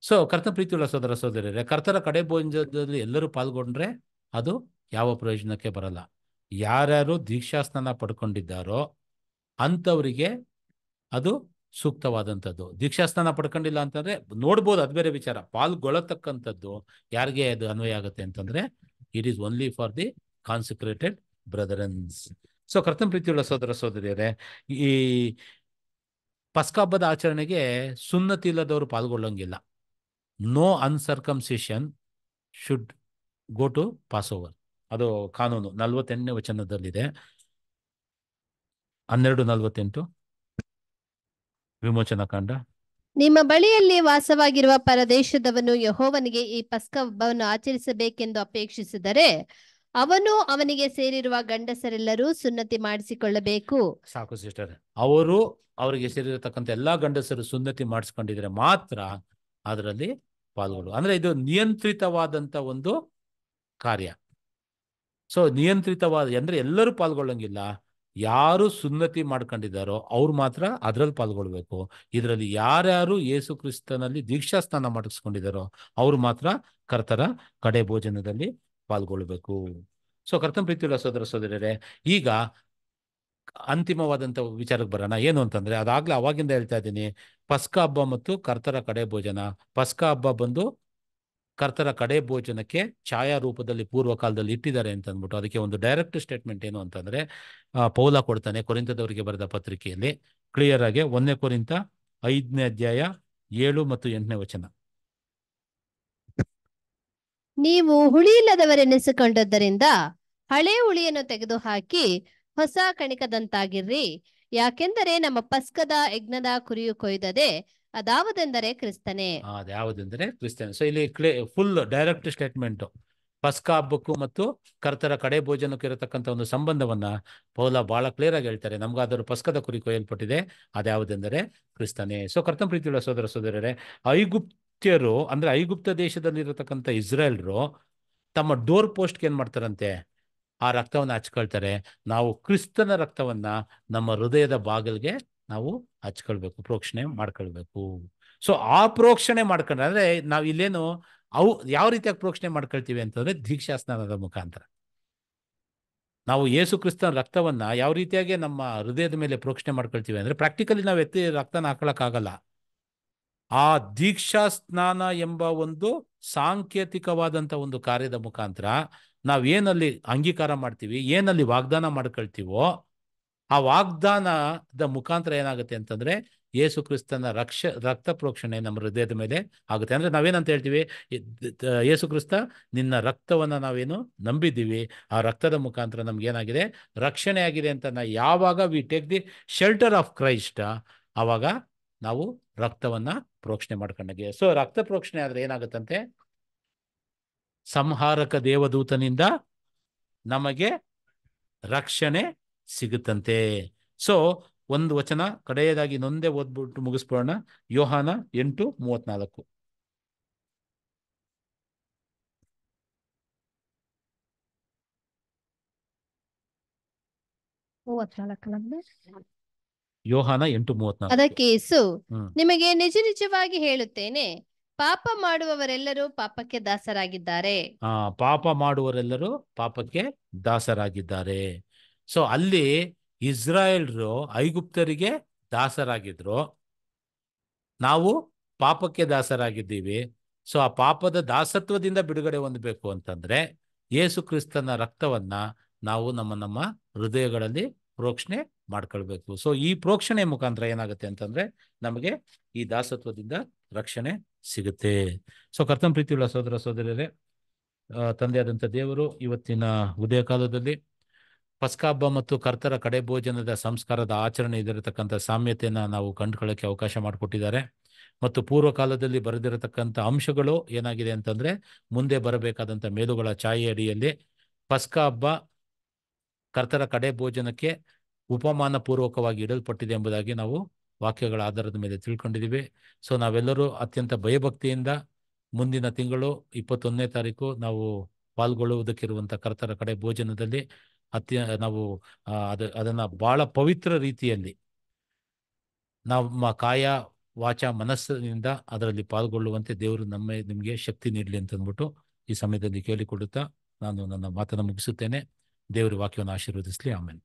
ಸೊ ಕರ್ತನ ಪ್ರೀತಿಯುಳ್ಳ ಸೋದರ ಸೋದರಿಯರೇ ಕರ್ತರ ಕಡೆ ಭೋಜನದಲ್ಲಿ ಎಲ್ಲರೂ ಪಾಲ್ಗೊಂಡ್ರೆ ಅದು ಯಾವ ಪ್ರಯೋಜನಕ್ಕೆ ಬರಲ್ಲ ಯಾರ್ಯಾರು ದೀಕ್ಷಾಸ್ನಾನ ಪಡ್ಕೊಂಡಿದ್ದಾರೋ ಅಂಥವರಿಗೆ ಅದು ಸೂಕ್ತವಾದಂಥದ್ದು ದೀಕ್ಷಾಸ್ನಾನ ಪಡ್ಕೊಂಡಿಲ್ಲ ಅಂತಂದ್ರೆ ನೋಡ್ಬೋದು ಅದು ಬೇರೆ ವಿಚಾರ ಪಾಲ್ಗೊಳ್ಳತಕ್ಕಂಥದ್ದು ಯಾರಿಗೆ ಅದು ಅನ್ವಯ ಆಗುತ್ತೆ ಅಂತಂದ್ರೆ it is only for the consecrated brethrens so ಕರ್ತನ ಪ್ರೀತಿಯುಳ್ಳ ಸೋದರ ಸೋದರಿಯರೇ ಈ ಪಸ್ಕ ಹಬ್ಬದ ಆಚರಣೆಗೆ ಸುನ್ನತಿ ಇಲ್ಲದವರು ಪಾಲ್ಗೊಳ್ಳೋಂಗಿಲ್ಲ no uncircumcision should go to Passover ಅದು ಕಾನೂನು ನಲ್ವತ್ತೆಂಟನೇ ವಚನದಲ್ಲಿದೆ ಹನ್ನೆರಡು ನಲವತ್ತೆಂಟು ವಿಮೋಚನಾ ಕಾಂಡ ನಿಮ್ಮ ಬಳಿಯಲ್ಲಿ ವಾಸವಾಗಿರುವ ಪರದೇಶದವನು ಯಹೋವನಿಗೆ ಈ ಪಸ್ಕ ಹಬ್ಬವನ್ನು ಆಚರಿಸಬೇಕೆಂದು ಅಪೇಕ್ಷಿಸಿದರೆ ಅವನು ಅವನಿಗೆ ಸೇರಿರುವ ಗಂಡಸರೆಲ್ಲರೂ ಸುನ್ನತಿ ಮಾಡಿಸಿಕೊಳ್ಳಬೇಕು ಸಾಕು ಸಿಸ್ಟರ್ ಅವರು ಅವರಿಗೆ ಸೇರಿರತಕ್ಕಂಥ ಎಲ್ಲಾ ಗಂಡಸರು ಸುನ್ನತಿ ಮಾಡಿಸ್ಕೊಂಡಿದ್ರೆ ಮಾತ್ರ ಅದರಲ್ಲಿ ಪಾಲ್ಗೊಳ್ಳು ಅಂದ್ರೆ ಇದು ನಿಯಂತ್ರಿತವಾದಂಥ ಒಂದು ಕಾರ್ಯ ಸೊ ನಿಯಂತ್ರಿತವಾದ ಅಂದ್ರೆ ಎಲ್ಲರೂ ಪಾಲ್ಗೊಳ್ಳಂಗಿಲ್ಲ ಯಾರು ಸುನ್ನತಿ ಮಾಡ್ಕೊಂಡಿದ್ದಾರೋ ಅವ್ರು ಮಾತ್ರ ಅದರಲ್ಲಿ ಪಾಲ್ಗೊಳ್ಬೇಕು ಇದರಲ್ಲಿ ಯಾರ್ಯಾರು ಯೇಸು ಕ್ರಿಸ್ತನಲ್ಲಿ ದೀಕ್ಷಾ ಸ್ನಾನ ಮಾಡಿಸ್ಕೊಂಡಿದ್ದಾರೋ ಅವ್ರು ಮಾತ್ರ ಕರ್ತರ ಕಡೆ ಭೋಜನದಲ್ಲಿ ಪಾಲ್ಗೊಳ್ಬೇಕು ಸೊ ಕರ್ತನ ಪ್ರೀತಿಯುಳ್ಳ ಸೋದರ ಸೋದರರೇ ಈಗ ಅಂತಿಮವಾದಂತ ವಿಚಾರಕ್ಕೆ ಬರೋಣ ಏನು ಅಂತಂದ್ರೆ ಅದಾಗ್ಲೇ ಅವಾಗಿಂದ ಹೇಳ್ತಾ ಇದ್ದೀನಿ ಪಸ್ಕ ಹಬ್ಬ ಮತ್ತು ಕರ್ತರ ಕಡೆ ಭೋಜನ ಪಸ್ಕ ಹಬ್ಬ ಬಂದು ಕರ್ತರ ಕಡೆ ಭೋಜನಕ್ಕೆ ಛಾಯಾ ರೂಪದಲ್ಲಿ ಪೂರ್ವಕಾಲದಲ್ಲಿ ಇಟ್ಟಿದ್ದಾರೆ ಅಂತ ಅಂದ್ಬಿಟ್ಟು ಅದಕ್ಕೆ ಒಂದು ಡೈರೆಕ್ಟ್ ಸ್ಟೇಟ್ಮೆಂಟ್ ಏನು ಅಂತಂದ್ರೆ ಪೌಲ ಕೊಡ್ತಾನೆ ಕೊರಿಂತದವರಿಗೆ ಬರೆದ ಪತ್ರಿಕೆಯಲ್ಲಿ ಕ್ಲಿಯರ್ ಆಗಿ ಒಂದನೇ ಕೊರಿಂತ ಐದನೇ ಅಧ್ಯಾಯ ಏಳು ಮತ್ತು ಎಂಟನೇ ವಚನ ನೀವು ಹುಳಿ ಇಲ್ಲದವರೆನಿಸಿಕೊಂಡದ್ದರಿಂದ ಹಳೆ ಹುಳಿಯನ್ನು ತೆಗೆದು ಹಾಕಿ ಹೊಸ ಕಣಿಕದಂತಾಗಿರ್ರಿ ಯಾಕೆಂದರೆ ನಮ್ಮ ಪಸ್ಕದ ಯಜ್ಞದ ಕುರಿಯು ಕೊಯ್ದದೆ ಅದಾವುದೆಂದರೆ ಕ್ರಿಸ್ತನೇ ಅದ್ಯಾವುದೆಂದರೆ ಕ್ರಿಸ್ತನೇ ಸೊ ಇಲ್ಲಿ ಫುಲ್ ಡೈರೆಕ್ಟ್ ಸ್ಟೇಟ್ಮೆಂಟ್ ಪಸ್ಕ ಹಬ್ಬಕ್ಕೂ ಮತ್ತು ಕರ್ತರ ಕಡೆ ಭೋಜನಕ್ಕೂ ಇರತಕ್ಕಂಥ ಒಂದು ಸಂಬಂಧವನ್ನ ಪೌಲ ಬಹಳ ಕ್ಲಿಯರ್ ಆಗಿ ಹೇಳ್ತಾರೆ ನಮ್ಗಾದ್ರೂ ಪಸ್ಕದ ಕುರಿ ಕೊಯ್ಯಲ್ಪಟ್ಟಿದೆ ಅದ್ಯಾವುದೆಂದರೆ ಕ್ರಿಸ್ತನೇ ಸೊ ಕರ್ತಂ ಪ್ರೀತಿಯುಳ್ಳ ಸೋದರ ಸೋದರರೇ ಐಗುಪ್ತ್ಯರು ಅಂದ್ರೆ ಐಗುಪ್ತ ದೇಶದಲ್ಲಿ ಇರತಕ್ಕಂಥ ಇಸ್ರೇಲ್ರು ತಮ್ಮ ಡೋರ್ ಪೋಸ್ಟ್ಗೆ ಏನ್ ಮಾಡ್ತಾರಂತೆ ಆ ರಕ್ತವನ್ನು ಹಚ್ಕೊಳ್ತಾರೆ ನಾವು ಕ್ರಿಸ್ತನ ರಕ್ತವನ್ನ ನಮ್ಮ ಹೃದಯದ ಬಾಗಿಲಿಗೆ ನಾವು ಹಚ್ಕೊಳ್ಬೇಕು ಪ್ರೋಕ್ಷಣೆ ಮಾಡ್ಕೊಳ್ಬೇಕು ಸೊ ಆ ಪ್ರೋಕ್ಷಣೆ ಮಾಡ್ಕೊಂಡ್ರೆ ಅಂದರೆ ನಾವು ಇಲ್ಲೇನು ಅವು ಯಾವ ರೀತಿಯಾಗಿ ಪ್ರೋಕ್ಷಣೆ ಮಾಡ್ಕೊಳ್ತೀವಿ ಅಂತಂದ್ರೆ ದೀಕ್ಷಾ ಸ್ನಾನದ ಮುಖಾಂತರ ನಾವು ಯೇಸು ಕ್ರಿಸ್ತನ ರಕ್ತವನ್ನ ಯಾವ ರೀತಿಯಾಗಿ ನಮ್ಮ ಹೃದಯದ ಮೇಲೆ ಪ್ರೋಕ್ಷಣೆ ಮಾಡ್ಕೊಳ್ತೀವಿ ಅಂದ್ರೆ ಪ್ರಾಕ್ಟಿಕಲಿ ನಾವು ಎತ್ತಿ ರಕ್ತನ ಆಗಲ್ಲ ಆ ದೀಕ್ಷಾ ಸ್ನಾನ ಎಂಬ ಒಂದು ಸಾಂಕೇತಿಕವಾದಂತ ಒಂದು ಕಾರ್ಯದ ಮುಖಾಂತರ ನಾವು ಏನಲ್ಲಿ ಅಂಗೀಕಾರ ಮಾಡ್ತೀವಿ ಏನಲ್ಲಿ ವಾಗ್ದಾನ ಮಾಡ್ಕೊಳ್ತೀವೋ ಆ ವಾಗ್ದಾನದ ಮುಖಾಂತರ ಏನಾಗುತ್ತೆ ಅಂತಂದ್ರೆ ಯೇಸು ಕ್ರಿಸ್ತನ ರಕ್ಷ ರಕ್ತ ಪ್ರೋಕ್ಷಣೆ ನಮ್ಮ ಹೃದಯದ ಮೇಲೆ ಆಗುತ್ತೆ ಅಂದರೆ ನಾವೇನಂತ ಹೇಳ್ತೀವಿ ಯೇಸು ಕ್ರಿಸ್ತ ನಿನ್ನ ರಕ್ತವನ್ನು ನಾವೇನು ನಂಬಿದ್ದೀವಿ ಆ ರಕ್ತದ ಮುಖಾಂತರ ನಮಗೇನಾಗಿದೆ ರಕ್ಷಣೆ ಆಗಿದೆ ಅಂತ ನಾ ಯಾವಾಗ we take the shelter of Christ ಆವಾಗ ನಾವು ರಕ್ತವನ್ನು ಪ್ರೋಕ್ಷಣೆ ಮಾಡ್ಕೊಂಡಾಗೆ ಸೊ ರಕ್ತ ಪ್ರೋಕ್ಷಣೆ ಆದರೆ ಏನಾಗುತ್ತಂತೆ ಸಂಹಾರಕ ದೇವದೂತನಿಂದ ನಮಗೆ ರಕ್ಷಣೆ ಸಿಗುತ್ತಂತೆ ಸೊ ಒಂದು ವಚನ ಕಡೆಯದಾಗಿ ನೊಂದೇ ಓದ್ಬಿಟ್ಟು ಮುಗಿಸ್ಬೋಣ ಯೋಹಾನ ಎಂಟು ಮೂವತ್ನಾಲ್ಕು ಯೋಹಾನ ಎಂಟು ಮೂವತ್ನಾಲ್ಕು ಅದಕ್ಕೆ ನಿಮಗೆ ನಿಜ ನಿಜವಾಗಿ ಹೇಳುತ್ತೇನೆ ಪಾಪ ಮಾಡುವವರೆಲ್ಲರೂ ಪಾಪಕ್ಕೆ ದಾಸರಾಗಿದ್ದಾರೆ ಆ ಪಾಪ ಮಾಡುವವರೆಲ್ಲರೂ ಪಾಪಕ್ಕೆ ದಾಸರಾಗಿದ್ದಾರೆ ಸೊ ಅಲ್ಲಿ ಇಸ್ರಾಯೇಲ್ರು ಐಗುಪ್ತರಿಗೆ ದಾಸರಾಗಿದ್ರು ನಾವು ಪಾಪಕ್ಕೆ ದಾಸರಾಗಿದ್ದೀವಿ ಸೊ ಆ ಪಾಪದ ದಾಸತ್ವದಿಂದ ಬಿಡುಗಡೆ ಹೊಂದಬೇಕು ಅಂತಂದ್ರೆ ಯೇಸು ಕ್ರಿಸ್ತನ ರಕ್ತವನ್ನ ನಾವು ನಮ್ಮ ನಮ್ಮ ಹೃದಯಗಳಲ್ಲಿ ಪ್ರೋಕ್ಷಣೆ ಮಾಡ್ಕೊಳ್ಬೇಕು ಸೊ ಈ ಪ್ರೋಕ್ಷಣೆ ಮುಖಾಂತರ ಏನಾಗುತ್ತೆ ಅಂತಂದ್ರೆ ನಮಗೆ ಈ ದಾಸತ್ವದಿಂದ ರಕ್ಷಣೆ ಸಿಗುತ್ತೆ ಸೊ ಕರ್ತಂ ಪ್ರೀತಿಯುಳ್ಳ ಸಹೋದರ ಸೋದರಿಯರೇ ತಂದೆಯಾದಂಥ ದೇವರು ಇವತ್ತಿನ ಉದಯ ಕಾಲದಲ್ಲಿ ಪಸ್ಕ ಹಬ್ಬ ಮತ್ತು ಕರ್ತರ ಕಡೆ ಭೋಜನದ ಸಂಸ್ಕಾರದ ಆಚರಣೆ ಇದ್ದಿರತಕ್ಕಂಥ ಸಾಮ್ಯತೆಯನ್ನು ನಾವು ಕಂಡುಕೊಳ್ಳೋಕ್ಕೆ ಅವಕಾಶ ಮಾಡಿಕೊಟ್ಟಿದ್ದಾರೆ ಮತ್ತು ಪೂರ್ವ ಕಾಲದಲ್ಲಿ ಬರೆದಿರತಕ್ಕಂಥ ಅಂಶಗಳು ಏನಾಗಿದೆ ಅಂತಂದ್ರೆ ಮುಂದೆ ಬರಬೇಕಾದಂಥ ಮೇಲುಗಳ ಛಾಯೆ ಅಡಿಯಲ್ಲಿ ಪಸ್ಕ ಹಬ್ಬ ಕರ್ತರ ಕಡೆ ಭೋಜನಕ್ಕೆ ಉಪಮಾನ ಪೂರ್ವಕವಾಗಿ ಇಡಲ್ಪಟ್ಟಿದೆ ಎಂಬುದಾಗಿ ನಾವು ವಾಕ್ಯಗಳ ಆಧಾರದ ಮೇಲೆ ತಿಳ್ಕೊಂಡಿದ್ದೀವಿ ಸೊ ನಾವೆಲ್ಲರೂ ಅತ್ಯಂತ ಭಯಭಕ್ತಿಯಿಂದ ಮುಂದಿನ ತಿಂಗಳು ಇಪ್ಪತ್ತೊಂದನೇ ತಾರೀಕು ನಾವು ಪಾಲ್ಗೊಳ್ಳುವುದಕ್ಕಿರುವಂಥ ಕರ್ತರ ಕಡೆ ಭೋಜನದಲ್ಲಿ ಅತ್ಯ ನಾವು ಅದ ಅದನ್ನು ಭಾಳ ಪವಿತ್ರ ರೀತಿಯಲ್ಲಿ ನಮ್ಮ ಕಾಯ ವಾಚ ಮನಸ್ಸಿನಿಂದ ಅದರಲ್ಲಿ ಪಾಲ್ಗೊಳ್ಳುವಂತೆ ದೇವರು ನಮ್ಮ ನಿಮಗೆ ಶಕ್ತಿ ನೀಡಲಿ ಅಂತ ಈ ಸಮಯದಲ್ಲಿ ಕೇಳಿಕೊಡುತ್ತಾ ನಾನು ನನ್ನ ಮಾತನ್ನು ಮುಗಿಸುತ್ತೇನೆ ದೇವರು ವಾಕ್ಯವನ್ನು ಆಶೀರ್ವದಿಸಲಿ ಆಮೇಲೆ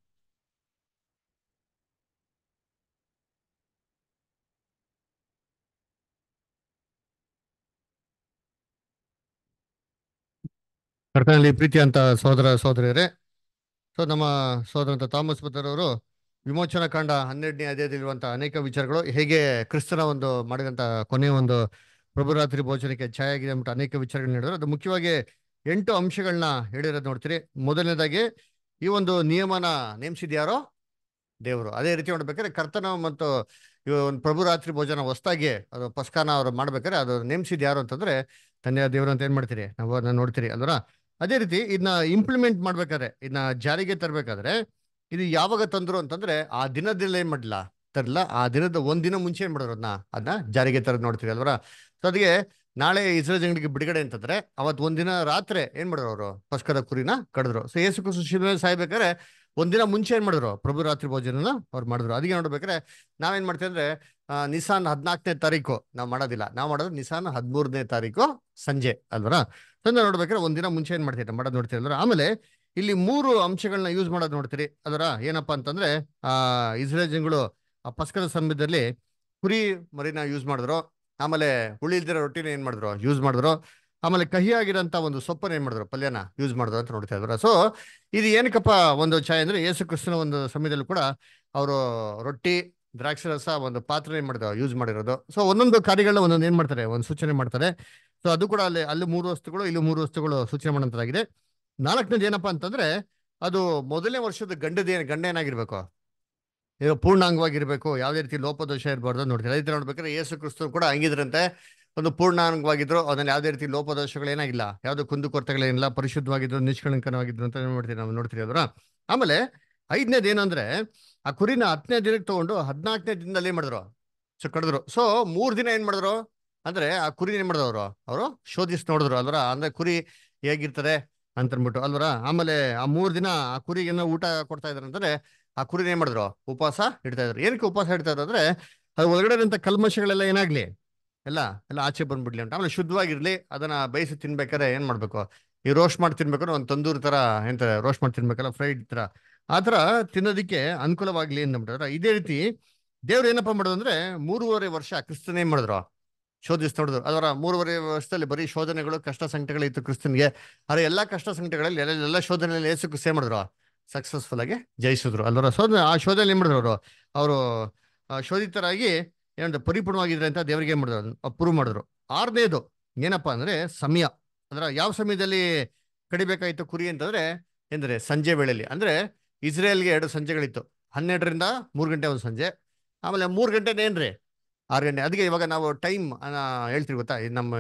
ಕರ್ತನಲ್ಲಿ ಪ್ರೀತಿ ಅಂತ ಸೋದರ ಸೋದರಿಯರೇ ಸೊ ನಮ್ಮ ಸೋದರಂತ ಥಾಮಸ್ ಭದ್ರವರು ವಿಮೋಚನಾ ಕಾಂಡ ಹನ್ನೆರಡನೇ ಅಧ್ಯಾಯದಲ್ಲಿರುವಂತಹ ಅನೇಕ ವಿಚಾರಗಳು ಹೇಗೆ ಕ್ರಿಸ್ತನ ಒಂದು ಮಾಡಿದಂತ ಕೊನೆಯ ಒಂದು ಪ್ರಭುರಾತ್ರಿ ಭೋಜನಕ್ಕೆ ಛಾಯಾಗಿದೆ ಅಂದ್ಬಿಟ್ಟು ಅನೇಕ ವಿಚಾರಗಳನ್ನ ಹೇಳಿದ್ರು ಅದು ಮುಖ್ಯವಾಗಿ ಎಂಟು ಅಂಶಗಳನ್ನ ಹೇಳಿರೋದು ನೋಡ್ತೀರಿ ಮೊದಲನೇದಾಗಿ ಈ ಒಂದು ನಿಯಮನ ನೇಮಿಸಿದ್ಯಾರೋ ದೇವರು ಅದೇ ರೀತಿ ನೋಡ್ಬೇಕಾದ್ರೆ ಕರ್ತನ ಮತ್ತು ಒಂದು ಪ್ರಭುರಾತ್ರಿ ಭೋಜನ ಹೊಸ್ದಾಗಿ ಅದು ಪಸ್ಕಾನ ಅವ್ರು ಮಾಡ್ಬೇಕಾದ್ರೆ ಅದು ನೇಮಿಸಿದ್ಯಾರು ಅಂತಂದ್ರೆ ತನ್ನ ದೇವರು ಅಂತ ಏನ್ ಮಾಡ್ತೀರಿ ನಾವು ಅದನ್ನ ನೋಡ್ತೀರಿ ಅಲ್ವಾ ಅದೇ ರೀತಿ ಇದನ್ನ ಇಂಪ್ಲಿಮೆಂಟ್ ಮಾಡ್ಬೇಕಾದ್ರೆ ಇದನ್ನ ಜಾರಿಗೆ ತರಬೇಕಾದ್ರೆ ಇದು ಯಾವಾಗ ತಂದ್ರು ಅಂತಂದ್ರೆ ಆ ದಿನದಲ್ಲಿ ಏನ್ ಮಾಡ್ಲಾ ತರಲಿಲ್ಲ ಆ ದಿನದ ಒಂದ್ ದಿನ ಮುಂಚೆ ಏನ್ ಮಾಡೋರು ಅದನ್ನ ಅದನ್ನ ಜಾರಿಗೆ ತರದ್ ನೋಡ್ತೀವಿ ಅಲ್ವರ ಸೊ ಅದಕ್ಕೆ ನಾಳೆ ಇಸ್ರೇಲ್ ಜಂಗಡಿಗೆ ಬಿಡುಗಡೆ ಅಂತಂದ್ರೆ ಅವತ್ ಒಂದಿನ ರಾತ್ರಿ ಏನ್ ಮಾಡೋರು ಅವರು ಪಸ್ಕದ ಕುರಿನ ಕಡಿದ್ರು ಸೊ ಯೇಸು ಕೃಷ್ಣ ಸಾಯಬೇಕಾದ್ರೆ ಸಾಯ್ಬೇಕಾದ್ರೆ ದಿನ ಮುಂಚೆ ಏನ್ ಮಾಡಿದ್ರು ಪ್ರಭು ರಾತ್ರಿ ಭೋಜನ ಅವ್ರು ಮಾಡಿದ್ರು ಅದಕ್ಕೆ ನೋಡ್ಬೇಕಾದ್ರೆ ನಾವೇನ್ ಮಾಡ್ತೀವಿ ಅಂದ್ರೆ ನಿಸಾನ್ ಹದಿನಾಲ್ಕನೇ ತಾರೀಕು ನಾವು ಮಾಡೋದಿಲ್ಲ ನಾವು ಮಾಡೋದು ನಿಸಾನ್ ಹದಿಮೂರನೇ ತಾರೀಕು ಸಂಜೆ ಅಲ್ವರ ಸಂಜೆ ನೋಡ್ಬೇಕಾದ್ರೆ ಒಂದಿನ ಮುಂಚೆ ಏನು ಮಾಡ್ತೀರಿ ಮಾಡೋದು ನೋಡ್ತೀರಿ ಅಲ್ವರ ಆಮೇಲೆ ಇಲ್ಲಿ ಮೂರು ಅಂಶಗಳನ್ನ ಯೂಸ್ ಮಾಡೋದು ನೋಡ್ತೀರಿ ಅದರ ಏನಪ್ಪ ಅಂತಂದ್ರೆ ಆ ಇಸ್ರೇಲ್ ಜನಗಳು ಪಸ್ಕದ ಸಮಯದಲ್ಲಿ ಕುರಿ ಮರಿನ ಯೂಸ್ ಮಾಡಿದ್ರು ಆಮೇಲೆ ಉಳಿಲ್ದಿರೋ ರೊಟ್ಟಿನ ಏನ್ ಮಾಡಿದ್ರು ಯೂಸ್ ಮಾಡಿದ್ರು ಆಮೇಲೆ ಕಹಿಯಾಗಿರೋಂಥ ಒಂದು ಸೊಪ್ಪನ್ನ ಏನ್ ಮಾಡಿದ್ರು ಪಲ್ಯನ ಯೂಸ್ ಮಾಡಿದ್ರು ಅಂತ ನೋಡ್ತಾ ಇದ್ರು ಸೊ ಇದು ಏನಕ್ಕಪ್ಪ ಒಂದು ಛಾಯೆ ಅಂದ್ರೆ ಯೇಸು ಕ್ರಿಸ್ತನ ಒಂದು ಸಮಯದಲ್ಲಿ ಕೂಡ ಅವರು ರೊಟ್ಟಿ ದ್ರಾಕ್ಷಿ ರಸ ಒಂದು ಪಾತ್ರ ಏನ್ ಮಾಡ್ತಾವೆ ಯೂಸ್ ಮಾಡಿರೋದು ಸೊ ಒಂದೊಂದು ಕಾರ್ಯಗಳನ್ನ ಒಂದೊಂದು ಏನ್ ಮಾಡ್ತಾರೆ ಒಂದು ಸೂಚನೆ ಮಾಡ್ತಾರೆ ಸೊ ಅದು ಕೂಡ ಅಲ್ಲಿ ಅಲ್ಲಿ ಮೂರು ವಸ್ತುಗಳು ಇಲ್ಲಿ ಮೂರು ವಸ್ತುಗಳು ಸೂಚನೆ ಮಾಡಂತಾಗಿದೆ ನಾಲ್ಕನೇದು ಏನಪ್ಪಾ ಅಂತಂದ್ರೆ ಅದು ಮೊದಲನೇ ವರ್ಷದ ಗಂಡದ ಏನ್ ಗಂಡ ಏನಾಗಿರ್ಬೇಕು ಇದು ಪೂರ್ಣಾಂಗವಾಗಿರ್ಬೇಕು ಯಾವುದೇ ರೀತಿ ಲೋಪದೋಷ ಇರಬಾರ್ದು ನೋಡ್ತೀವಿ ಅದೇ ನೋಡ್ಬೇಕಾದ್ರೆ ಯೇಸು ಕ್ರಿಸ್ತು ಕೂಡ ಹಂಗಿದ್ರಂತೆ ಒಂದು ಪೂರ್ಣಾಂಗವಾಗಿದ್ರು ಅದನ್ನ ಯಾವುದೇ ರೀತಿ ಲೋಪದೋಷಗಳೇನಾಗಿಲ್ಲ ಏನಾಗಿಲ್ಲ ಯಾವುದೋ ಕುಂದುಕೊರತೆಗಳೇನಿಲ್ಲ ಪರಿಶುದ್ಧವಾಗಿದ್ರು ನಿಷ್ಕಳಂಕನವಾಗಿದ್ರು ಅಂತ ಮಾಡ್ತೀವಿ ನಾವು ನೋಡ್ತೀವಿ ಅದರ ಆಮೇಲೆ ಐದನೇದೇನಂದ್ರೆ ಆ ಕುರಿನ ಹತ್ತನೇ ದಿನಕ್ಕೆ ತಗೊಂಡು ಹದಿನಾಲ್ಕನೇ ದಿನದಲ್ಲಿ ಏನು ಮಾಡಿದ್ರು ಸೊ ಕಡಿದ್ರು ಸೊ ಮೂರು ದಿನ ಏನು ಮಾಡಿದ್ರು ಅಂದರೆ ಆ ಕುರಿ ಏನು ಮಾಡಿದ್ರು ಅವರು ಅವರು ಶೋಧಿಸಿ ನೋಡಿದ್ರು ಅಲ್ವರ ಅಂದರೆ ಕುರಿ ಅಂತ ಅನ್ಬಿಟ್ಟು ಅಲ್ವರ ಆಮೇಲೆ ಆ ಮೂರು ದಿನ ಆ ಏನೋ ಊಟ ಕೊಡ್ತಾ ಇದ್ರು ಅಂದ್ರೆ ಆ ಕುರಿನ ಏನು ಮಾಡಿದ್ರು ಉಪವಾಸ ಇಡ್ತಾ ಇದ್ರು ಏನಕ್ಕೆ ಉಪವಾಸ ಇಡ್ತಾ ಇದ್ರು ಅಂದರೆ ಅದು ಒಳಗಡೆ ಇರೋಂಥ ಕಲ್ಮಶಗಳೆಲ್ಲ ಏನಾಗಲಿ ಎಲ್ಲ ಎಲ್ಲ ಆಚೆ ಬಂದ್ಬಿಡ್ಲಿ ಅಂತ ಆಮೇಲೆ ಶುದ್ಧವಾಗಿರಲಿ ಅದನ್ನು ಬೇಯಿಸಿ ತಿನ್ಬೇಕಾದ್ರೆ ಏನು ಮಾಡಬೇಕು ಈ ರೋಸ್ಟ್ ಮಾಡಿ ತಿನ್ಬೇಕಾದ್ರೆ ಒಂದು ತಂದೂರು ಥರ ಎಂತ ರೋಸ್ಟ್ ಮಾಡಿ ತಿನ್ಬೇಕಲ್ಲ ಫ್ರೈಡ್ ಥರ ಆತರ ಥರ ತಿನ್ನೋದಕ್ಕೆ ಅನುಕೂಲವಾಗ್ಲಿ ಮಾಡಿದ್ರ ಇದೇ ರೀತಿ ದೇವ್ರು ಏನಪ್ಪ ಮಾಡೋದು ಅಂದ್ರೆ ಮೂರುವರೆ ವರ್ಷ ಕ್ರಿಸ್ತನೇ ಮಾಡಿದ್ರು ಶೋಧಿಸಿ ನೋಡಿದ್ರು ಅದರ ಮೂರುವರೆ ವರ್ಷದಲ್ಲಿ ಬರೀ ಶೋಧನೆಗಳು ಕಷ್ಟ ಸಂಕಟಗಳು ಇತ್ತು ಕ್ರಿಸ್ತನ್ಗೆ ಅದ್ರ ಎಲ್ಲಾ ಕಷ್ಟ ಸಂಕಟಗಳಲ್ಲಿ ಎಲ್ಲ ಶೋಧನೆಯಲ್ಲಿ ಏಸು ಕ್ರಿಸ್ತ ಮಾಡಿದ್ರು ಸಕ್ಸಸ್ಫುಲ್ ಆಗಿ ಜಯಿಸಿದ್ರು ಅಲ್ವರ ಶೋಧನೆ ಆ ಶೋಧನೆ ಏನ್ ಮಾಡಿದ್ರು ಅವರು ಅವರು ಶೋಧಿತರಾಗಿ ಏನಂದ್ರೆ ಪರಿಪೂರ್ಣವಾಗಿದ್ರೆ ಅಂತ ದೇವರಿಗೆ ಏನ್ ಮಾಡಿದ್ರು ಅಪ್ರೂವ್ ಮಾಡಿದ್ರು ಆರನೇದು ಏನಪ್ಪಾ ಅಂದ್ರೆ ಸಮಯ ಅಂದ್ರೆ ಯಾವ ಸಮಯದಲ್ಲಿ ಕಡಿಬೇಕಾಯ್ತು ಕುರಿ ಅಂತಂದ್ರೆ ಎಂದ್ರೆ ಸಂಜೆ ವೇಳೆಯಲ್ಲಿ ಅಂದ್ರೆ ಇಸ್ರೇಲ್ಗೆ ಎರಡು ಸಂಜೆಗಳಿತ್ತು ಹನ್ನೆರಡರಿಂದ ಮೂರು ಗಂಟೆ ಒಂದು ಸಂಜೆ ಆಮೇಲೆ ಮೂರು ಗಂಟೆ ರೀ ಆರು ಗಂಟೆ ಅದಕ್ಕೆ ಇವಾಗ ನಾವು ಟೈಮ್ ಹೇಳ್ತೀವಿ ಗೊತ್ತಾ ನಮ್ಮ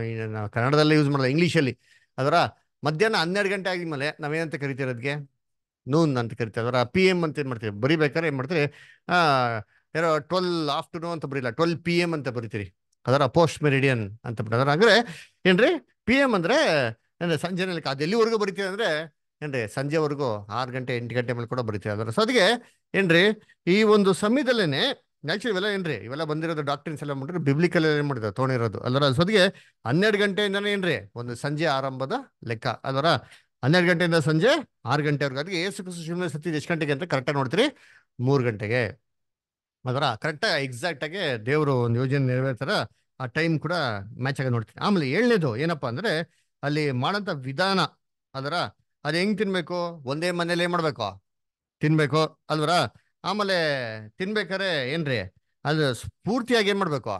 ಕನ್ನಡದಲ್ಲೇ ಯೂಸ್ ಮಾಡಲ್ಲ ಇಂಗ್ಲೀಷಲ್ಲಿ ಅದರ ಮಧ್ಯಾಹ್ನ ಹನ್ನೆರಡು ಗಂಟೆ ಆಗಿದ್ಮೇಲೆ ನಾವೇನಂತ ಕರಿತೀವಿ ಅದಕ್ಕೆ ನೂನ್ ಅಂತ ಕರಿತೀವಿ ಅದರ ಪಿ ಎಮ್ ಅಂತ ಏನು ಮಾಡ್ತೀವಿ ಬರಿಬೇಕಾದ್ರೆ ಏನು ಮಾಡ್ತೀವಿ ಏನೋ ಟ್ವೆಲ್ ಆಫ್ಟರ್ನೂನ್ ಅಂತ ಬರೀಲ್ಲ ಟ್ವೆಲ್ ಪಿ ಎಮ್ ಅಂತ ಬರಿತೀರಿ ಅದರ ಪೋಸ್ಟ್ ಮೆರಿಡಿಯನ್ ಅಂತ ಬಿಟ್ಟು ಅದರ ಅಂದರೆ ರೀ ಪಿ ಎಮ್ ಅಂದರೆ ಅಂದರೆ ಸಂಜೆನಲ್ಲಿ ಅದು ಎಲ್ಲಿವರೆಗೂ ಬರಿತೀವಿ ಅಂದರೆ ಏನ್ರಿ ಸಂಜೆವರೆಗೂ ಆರು ಗಂಟೆ ಎಂಟು ಗಂಟೆ ಮೇಲೆ ಕೂಡ ಬರೀತಾ ಅದರ ಸೊ ಅದಕ್ಕೆ ಏನ್ರಿ ಈ ಒಂದು ಸಮಯದಲ್ಲೇನೆ ಆಕ್ಚುಲಿ ಇವೆಲ್ಲ ಏನ್ರಿ ಇವೆಲ್ಲ ಬಂದಿರೋದು ಡಾಕ್ಟ್ರಿನ್ಸ್ ಎಲ್ಲ ಮಾಡ್ರಿ ಬಿಬ್ಲಿಕಲ್ ಏನ್ ಮಾಡಿದ ತೋಣಿರೋದು ಅದರ ಸೊದಿಗೆ ಹನ್ನೆರಡು ಗಂಟೆಯಿಂದನೇ ಏನ್ರಿ ಒಂದು ಸಂಜೆ ಆರಂಭದ ಲೆಕ್ಕ ಅದರ ಹನ್ನೆರಡು ಗಂಟೆಯಿಂದ ಸಂಜೆ ಆರು ಗಂಟೆವರೆಗೂ ಅದಕ್ಕೆ ಏಸು ಶಿವನ ಸತ್ತಿದ್ದು ಎಷ್ಟು ಗಂಟೆಗೆ ಅಂತ ಕರೆಕ್ಟಾಗಿ ನೋಡ್ತೀರಿ ಮೂರು ಗಂಟೆಗೆ ಅದರ ಕರೆಕ್ಟಾಗಿ ಎಕ್ಸಾಕ್ಟಾಗಿ ದೇವರು ಒಂದು ಯೋಜನೆ ನೆರವೇರ್ತಾರ ಆ ಟೈಮ್ ಕೂಡ ಮ್ಯಾಚ್ ಆಗಿ ನೋಡ್ತೀನಿ ಆಮೇಲೆ ಏಳನೇದು ಏನಪ್ಪಾ ಅಂದ್ರೆ ಅಲ್ಲಿ ಮಾಡೋಂಥ ವಿಧಾನ ಅದರ ಅದು ಹೆಂಗ್ ತಿನ್ಬೇಕು ಒಂದೇ ಮನೇಲಿ ಏನ್ ಮಾಡ್ಬೇಕು ತಿನ್ಬೇಕು ಅಲ್ವರ ಆಮೇಲೆ ತಿನ್ಬೇಕಾರೆ ಏನ್ರಿ ಅದು ಸ್ಫೂರ್ತಿಯಾಗಿ ಏನ್ ಮಾಡ್ಬೇಕು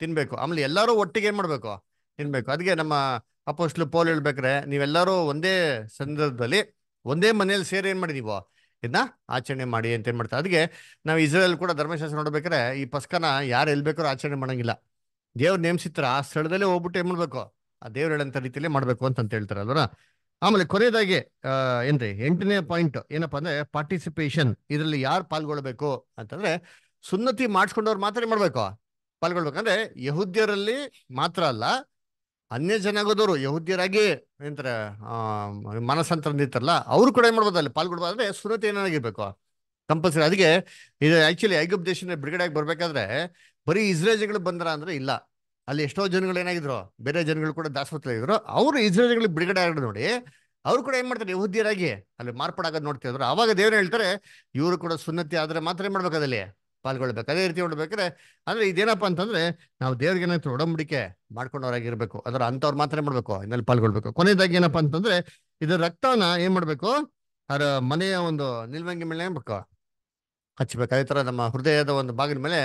ತಿನ್ಬೇಕು ಆಮೇಲೆ ಎಲ್ಲರೂ ಒಟ್ಟಿಗೆ ಏನ್ ಮಾಡ್ಬೇಕು ತಿನ್ಬೇಕು ಅದಕ್ಕೆ ನಮ್ಮ ಅಪೋಸ್ಟ್ಲು ಪೋಲ್ ಹೇಳ್ಬೇಕ್ರೆ ನೀವೆಲ್ಲರೂ ಒಂದೇ ಸಂದರ್ಭದಲ್ಲಿ ಒಂದೇ ಮನೇಲಿ ಸೇರಿ ಏನ್ ಮಾಡಿ ನೀವು ಇದನ್ನ ಆಚರಣೆ ಮಾಡಿ ಅಂತ ಏನ್ ಮಾಡ್ತಾರೆ ಅದಕ್ಕೆ ನಾವು ಇಸ್ರೇಲ್ ಕೂಡ ಧರ್ಮಶಾಸ್ತ್ರ ನೋಡ್ಬೇಕಾರೆ ಈ ಪಸ್ಕನ ಯಾರು ಎಲ್ ಬೇಕಾರು ಆಚರಣೆ ಮಾಡಂಗಿಲ್ಲ ದೇವ್ರು ನೇಮಿಸಿತ್ರ ಆ ಸ್ಥಳದಲ್ಲೇ ಹೋಗ್ಬಿಟ್ಟು ಏನು ಮಾಡಬೇಕು ಆ ದೇವ್ರು ಹೇಳಂತ ರೀತಿಯಲ್ಲೇ ಮಾಡ್ಬೇಕು ಅಂತ ಹೇಳ್ತಾರೆ ಅಲ್ವರ ಆಮೇಲೆ ಕೊನೆಯದಾಗಿ ಏನ್ರಿ ಎಂಟನೇ ಪಾಯಿಂಟ್ ಏನಪ್ಪಾ ಅಂದ್ರೆ ಪಾರ್ಟಿಸಿಪೇಷನ್ ಇದರಲ್ಲಿ ಯಾರು ಪಾಲ್ಗೊಳ್ಬೇಕು ಅಂತಂದ್ರೆ ಸುನ್ನತಿ ಮಾಡಿಸ್ಕೊಂಡವ್ರು ಮಾತ್ರ ಮಾಡ್ಬೇಕು ಪಾಲ್ಗೊಳ್ಬೇಕಂದ್ರೆ ಯಹುದ್ಯರಲ್ಲಿ ಮಾತ್ರ ಅಲ್ಲ ಅನ್ಯ ಜನಾಗದವರು ಯಹುದ್ಯರಾಗಿ ಏನಂತಾರೆ ಮನಸ್ಸಂತರಂದಿರ್ತಾರಲ್ಲ ಅವ್ರು ಕೂಡ ಏನ್ ಮಾಡ್ಬೋದು ಅಲ್ಲಿ ಅಂದ್ರೆ ಸುನ್ನತಿ ಏನಾಗಿರ್ಬೇಕು ಕಂಪಲ್ಸರಿ ಅದಕ್ಕೆ ಇದು ಆಕ್ಚುಲಿ ಐಗುಪ್ ದೇಶದಿಂದ ಬಿಡುಗಡೆ ಆಗಿ ಬರ್ಬೇಕಾದ್ರೆ ಬರೀ ಇಸ್ರೇಜ್ಗಳು ಬಂದ್ರ ಅಂದ್ರೆ ಇಲ್ಲ ಅಲ್ಲಿ ಎಷ್ಟೋ ಜನಗಳು ಏನಾಗಿದ್ರು ಬೇರೆ ಜನಗಳು ಕೂಡ ಇದ್ರು ಅವರು ಇಸ್ರೇಲ್ಗಳಿಗೆ ಬಿಡುಗಡೆ ಆಗೋದು ನೋಡಿ ಅವ್ರು ಕೂಡ ಏನ್ ಮಾಡ್ತಾರೆ ಯಹುದಿಯರಾಗಿ ಅಲ್ಲಿ ಮಾರ್ಪಾಡಾಗೋದು ನೋಡ್ತಿದ್ರು ಅವಾಗ ದೇವ್ರು ಹೇಳ್ತಾರೆ ಇವರು ಕೂಡ ಸುನ್ನತಿ ಆದ್ರೆ ಮಾತ್ರ ಏನ್ ಮಾಡ್ಬೇಕಾದಲ್ಲಿ ಪಾಲ್ಗೊಳ್ಬೇಕು ಅದೇ ರೀತಿ ನೋಡ್ಬೇಕಾದ್ರೆ ಅಂದ್ರೆ ಇದೇನಪ್ಪ ಅಂತಂದ್ರೆ ನಾವು ದೇವ್ರಿಗೆ ಏನಾಯ್ತು ಒಡಂಬಡಿಕೆ ಮಾಡ್ಕೊಂಡವರಾಗಿರ್ಬೇಕು ಅದರ ಅಂತವ್ರು ಮಾತ್ರ ಮಾಡ್ಬೇಕು ಇದ್ರಲ್ಲಿ ಪಾಲ್ಗೊಳ್ಬೇಕು ಕೊನೆಯದಾಗಿ ಏನಪ್ಪ ಅಂತಂದ್ರೆ ಇದ್ರ ರಕ್ತವನ್ನ ಏನ್ ಮಾಡ್ಬೇಕು ಅದರ ಮನೆಯ ಒಂದು ನಿಲ್ವಂಗಿ ಮೇಲೆ ಏನ್ಬೇಕು ಹಚ್ಬೇಕು ಅದೇ ತರ ನಮ್ಮ ಹೃದಯದ ಒಂದು ಬಾಗಿಲ ಮೇಲೆ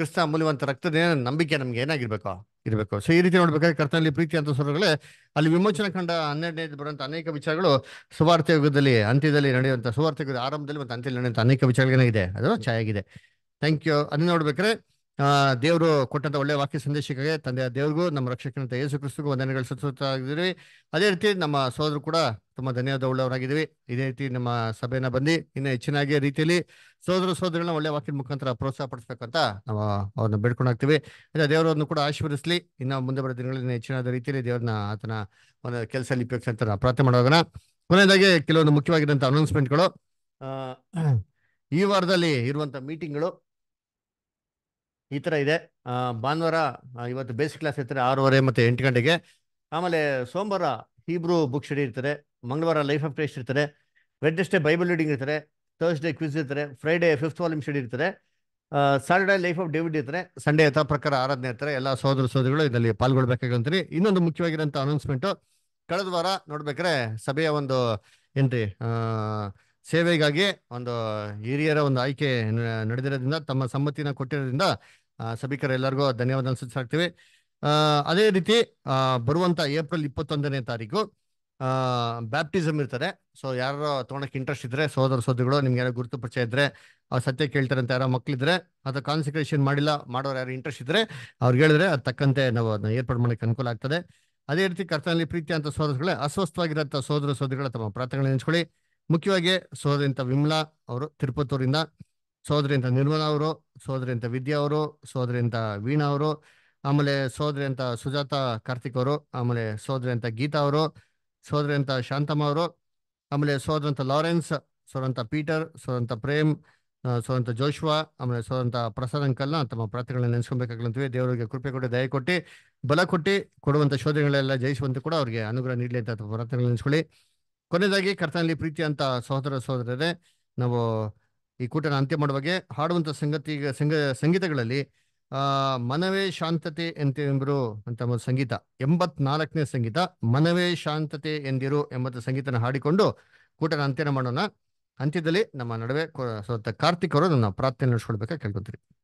ಕ್ರಿಸ್ತ ಅಮೂಲ್ಯವಂತ ರಕ್ತದ ನಂಬಿಕೆ ನಮ್ಗೆ ಏನಾಗಿರ್ಬೇಕು ಇರಬೇಕು ಸೊ ಈ ರೀತಿ ನೋಡ್ಬೇಕಾದ್ರೆ ಕರ್ತನಲ್ಲಿ ಪ್ರೀತಿ ಅಂತ ಸ್ವರಗಳೇ ಅಲ್ಲಿ ವಿಮೋಚನ ಕಂಡ ಹನ್ನೆರಡನೇ ಬರುವಂತ ಅನೇಕ ವಿಚಾರಗಳು ಸುವಾರ್ಥ ಯುಗದಲ್ಲಿ ಅಂತ್ಯದಲ್ಲಿ ನಡೆಯುವಂತ ಸುವಾರ್ಥ ಯುಗದ ಆರಂಭದಲ್ಲಿ ಮತ್ತೆ ಅಂತ್ಯದಲ್ಲಿ ನಡೆಯುವಂತ ಅನೇಕ ವಿಚಾರಗಳೇನಾಗಿದೆ ಅದು ಛಾಯಾಗಿದೆ ಥ್ಯಾಂಕ್ ಯು ಅದನ್ನ ನೋಡ್ಬೇಕ್ರೆ ದೇವರು ಕೊಟ್ಟಂತ ಒಳ್ಳೆ ವಾಕ್ಯ ಸಂದೇಶಕ್ಕೆ ತಂದೆಯ ದೇವರಿಗೂ ನಮ್ಮ ರಕ್ಷಕನಂತ ಯೇಸು ಕ್ರಿಸ್ತಿಗೂ ವಂದನೆಗಳು ಸಲ್ಲಿಸುತ್ತಿದ್ದೀವಿ ಅದೇ ರೀತಿ ನಮ್ಮ ಸೋದರು ಕೂಡ ತುಂಬಾ ಧನ್ಯವಾದ ಉಳ್ಳವರಾಗಿದ್ದೀವಿ ಇದೇ ರೀತಿ ನಮ್ಮ ಸಭೆನ ಬಂದು ಇನ್ನು ಆಗಿ ರೀತಿಯಲ್ಲಿ ಸೋದರ ಸೋದರಿನ ಒಳ್ಳೆ ವಾಕ್ಯದ ಮುಖಾಂತರ ಪ್ರೋತ್ಸಾಹ ಪಡಿಸ್ಬೇಕಂತ ನಾವು ಅವ್ರನ್ನ ಹಾಕ್ತೀವಿ ಇಲ್ಲ ದೇವರನ್ನು ಕೂಡ ಆಶೀರ್ವದಿಸಲಿ ಇನ್ನು ಮುಂದೆ ಬರೋ ದಿನಗಳಲ್ಲಿ ಹೆಚ್ಚಿನಾದ ರೀತಿಯಲ್ಲಿ ದೇವ್ರನ್ನ ಆತನ ಒಂದು ಕೆಲಸದಲ್ಲಿ ಉಪಯೋಗಿಸಂತ ಪ್ರಾರ್ಥನೆ ಮಾಡೋಣ ಕೊನೆಯದಾಗಿ ಕೆಲವೊಂದು ಮುಖ್ಯವಾಗಿರುವಂತಹ ಅನೌನ್ಸ್ಮೆಂಟ್ಗಳು ಈ ವಾರದಲ್ಲಿ ಇರುವಂತಹ ಮೀಟಿಂಗ್ಗಳು ಈ ಥರ ಇದೆ ಭಾನುವಾರ ಇವತ್ತು ಬೇಸಿಕ್ ಕ್ಲಾಸ್ ಇರ್ತಾರೆ ಆರೂವರೆ ಮತ್ತು ಎಂಟು ಗಂಟೆಗೆ ಆಮೇಲೆ ಸೋಮವಾರ ಹೀಬ್ರೂ ಬುಕ್ ಸ್ಟಡಿ ಇರ್ತಾರೆ ಮಂಗಳವಾರ ಲೈಫ್ ಆಫ್ ಟೇಸ್ಟ್ ಇರ್ತಾರೆ ವೆಡ್ನೆಸ್ಡೇ ಬೈಬಲ್ ರೀಡಿಂಗ್ ಇರ್ತಾರೆ ಥರ್ಸ್ಡೇ ಕ್ವಿಸ್ ಇರ್ತಾರೆ ಫ್ರೈಡೇ ಫಿಫ್ತ್ ವಾಲ್ಯೂಮ್ ಸ್ಟಡಿ ಇರ್ತಾರೆ ಸ್ಯಾಟರ್ಡೇ ಲೈಫ್ ಆಫ್ ಡೇವಿಡ್ ಇರ್ತಾರೆ ಸಂಡೇ ಯಥಾ ಪ್ರಕಾರ ಆರಾಧನೆ ಇರ್ತಾರೆ ಎಲ್ಲ ಸೋದರ ಸೋದರಿಗಳು ಇದರಲ್ಲಿ ಪಾಲ್ಗೊಳ್ಬೇಕಾಗಂತೀರಿ ಇನ್ನೊಂದು ಮುಖ್ಯವಾಗಿರುವಂಥ ಅನೌನ್ಸ್ಮೆಂಟು ಕಳೆದ ವಾರ ನೋಡ್ಬೇಕ್ರೆ ಸಭೆಯ ಒಂದು ಏನ್ರಿ ಸೇವೆಗಾಗಿ ಒಂದು ಹಿರಿಯರ ಒಂದು ಆಯ್ಕೆ ನಡೆದಿರೋದ್ರಿಂದ ತಮ್ಮ ಸಮ್ಮತಿನ ಕೊಟ್ಟಿರೋದ್ರಿಂದ ಸಭಿಕರೆಲ್ಲರಿಗೂ ಧನ್ಯವಾದ ಅನ್ಸುತ್ತಾಗ್ತೀವಿ ಅದೇ ರೀತಿ ಬರುವಂತ ಏಪ್ರಿಲ್ ಇಪ್ಪತ್ತೊಂದನೇ ತಾರೀಕು ಬ್ಯಾಪ್ಟಿಸಮ್ ಇರ್ತಾರೆ ಸೊ ಯಾರೋ ತೊಗೊಳಕ್ಕೆ ಇಂಟ್ರೆಸ್ಟ್ ಇದ್ರೆ ಸೋದರ ಸೋದರಿಗಳು ನಿಮ್ಗೆ ಯಾರೋ ಗುರುತು ಪರಿಚಯ ಇದ್ರೆ ಅವ್ರು ಸತ್ಯ ಕೇಳ್ತಾರೆ ಅಂತ ಯಾರೋ ಮಕ್ಳಿದ್ರೆ ಅದು ಕಾನ್ಸಿಕ್ರೇಷನ್ ಮಾಡಿಲ್ಲ ಮಾಡೋರು ಯಾರು ಇಂಟ್ರೆಸ್ಟ್ ಇದ್ರೆ ಅವ್ರು ಹೇಳಿದ್ರೆ ಅದು ತಕ್ಕಂತೆ ನಾವು ಅದನ್ನ ಏರ್ಪಾಡು ಮಾಡೋಕ್ಕೆ ಅನುಕೂಲ ಆಗ್ತದೆ ಅದೇ ರೀತಿ ಕರ್ತನಲ್ಲಿ ಪ್ರೀತಿ ಅಂತ ಸೋದರಗಳೇ ಅಸ್ವಸ್ಥವಾಗಿರೋ ಸೋದರ ಸೋದರಿಗಳ ತಮ್ಮ ಪ್ರಾರ್ಥನೆಗಳನ್ನ ನೆನೆಸ್ಕೊಳ್ಳಿ ಮುಖ್ಯವಾಗಿ ಸೋದರಿಂತ ವಿಮ್ಲಾ ಅವರು ತಿರುಪತೂರಿಂದ ಸೋದರಿ ಅಂತ ನಿರ್ಮಲಾ ಅವರು ಸೋದರಿ ಅಂತ ವಿದ್ಯಾ ಅವರು ಸೋದರಿ ಅಂತ ವೀಣಾ ಅವರು ಆಮೇಲೆ ಸೋದರಿ ಅಂತ ಸುಜಾತ ಕಾರ್ತಿಕ್ ಅವರು ಆಮೇಲೆ ಸೋದರಿ ಅಂತ ಗೀತಾ ಅವರು ಸೋದರಿ ಅಂತ ಶಾಂತಮ್ಮ ಅವರು ಆಮೇಲೆ ಸೋದರಂತ ಲಾರೆನ್ಸ್ ಸೋದಂತ ಪೀಟರ್ ಸೋದಂತ ಪ್ರೇಮ್ ಸೋದಂತ ಜೋಶ್ವಾ ಆಮೇಲೆ ಸೋದಂತ ಪ್ರಸಾದ್ ಅಂಕಲ್ನ ತಮ್ಮ ಪ್ರಾರ್ಥನೆಗಳನ್ನ ನೆನೆಸ್ಕೊಬೇಕಾಗ್ಲಂತೀವಿ ದೇವರಿಗೆ ಕೃಪೆ ಕೊಟ್ಟು ದಯ ಕೊಟ್ಟು ಬಲ ಕೊಟ್ಟಿ ಕೊಡುವಂಥ ಶೋಧನೆಗಳೆಲ್ಲ ಜಯಿಸುವಂತೆ ಕೂಡ ಅವ್ರಿಗೆ ಅನುಗ್ರಹ ನೀಡಲಿ ಅಂತ ಪ್ರಾರ್ಥನೆಗಳನ್ನ ನೆನೆಸ್ಕೊಳ್ಳಿ ಕೊನೆಯದಾಗಿ ಕರ್ತನಲ್ಲಿ ಪ್ರೀತಿ ಅಂತ ಸಹೋದರ ಸೋದರರೇ ನಾವು ಈ ಕೂಟನ ಅಂತ್ಯ ಮಾಡುವ ಬಗ್ಗೆ ಹಾಡುವಂಥ ಸಂಗತಿ ಸಂಗ ಸಂಗೀತಗಳಲ್ಲಿ ಮನವೇ ಶಾಂತತೆ ಎಂಬರು ಅಂತ ಒಂದು ಸಂಗೀತ ಎಂಬತ್ನಾಲ್ಕನೇ ಸಂಗೀತ ಮನವೇ ಶಾಂತತೆ ಎಂದಿರು ಎಂಬತ್ತ ಸಂಗೀತನ ಹಾಡಿಕೊಂಡು ಕೂಟನ ಅಂತ್ಯನ ಮಾಡೋಣ ಅಂತ್ಯದಲ್ಲಿ ನಮ್ಮ ನಡುವೆ ಕಾರ್ತಿಕ್ ಅವರು ನನ್ನ ಪ್ರಾರ್ಥನೆ ನಡೆಸ್ಕೊಳ್ಬೇಕಾಗಿ ಕೇಳ್ಕೊತೀರಿ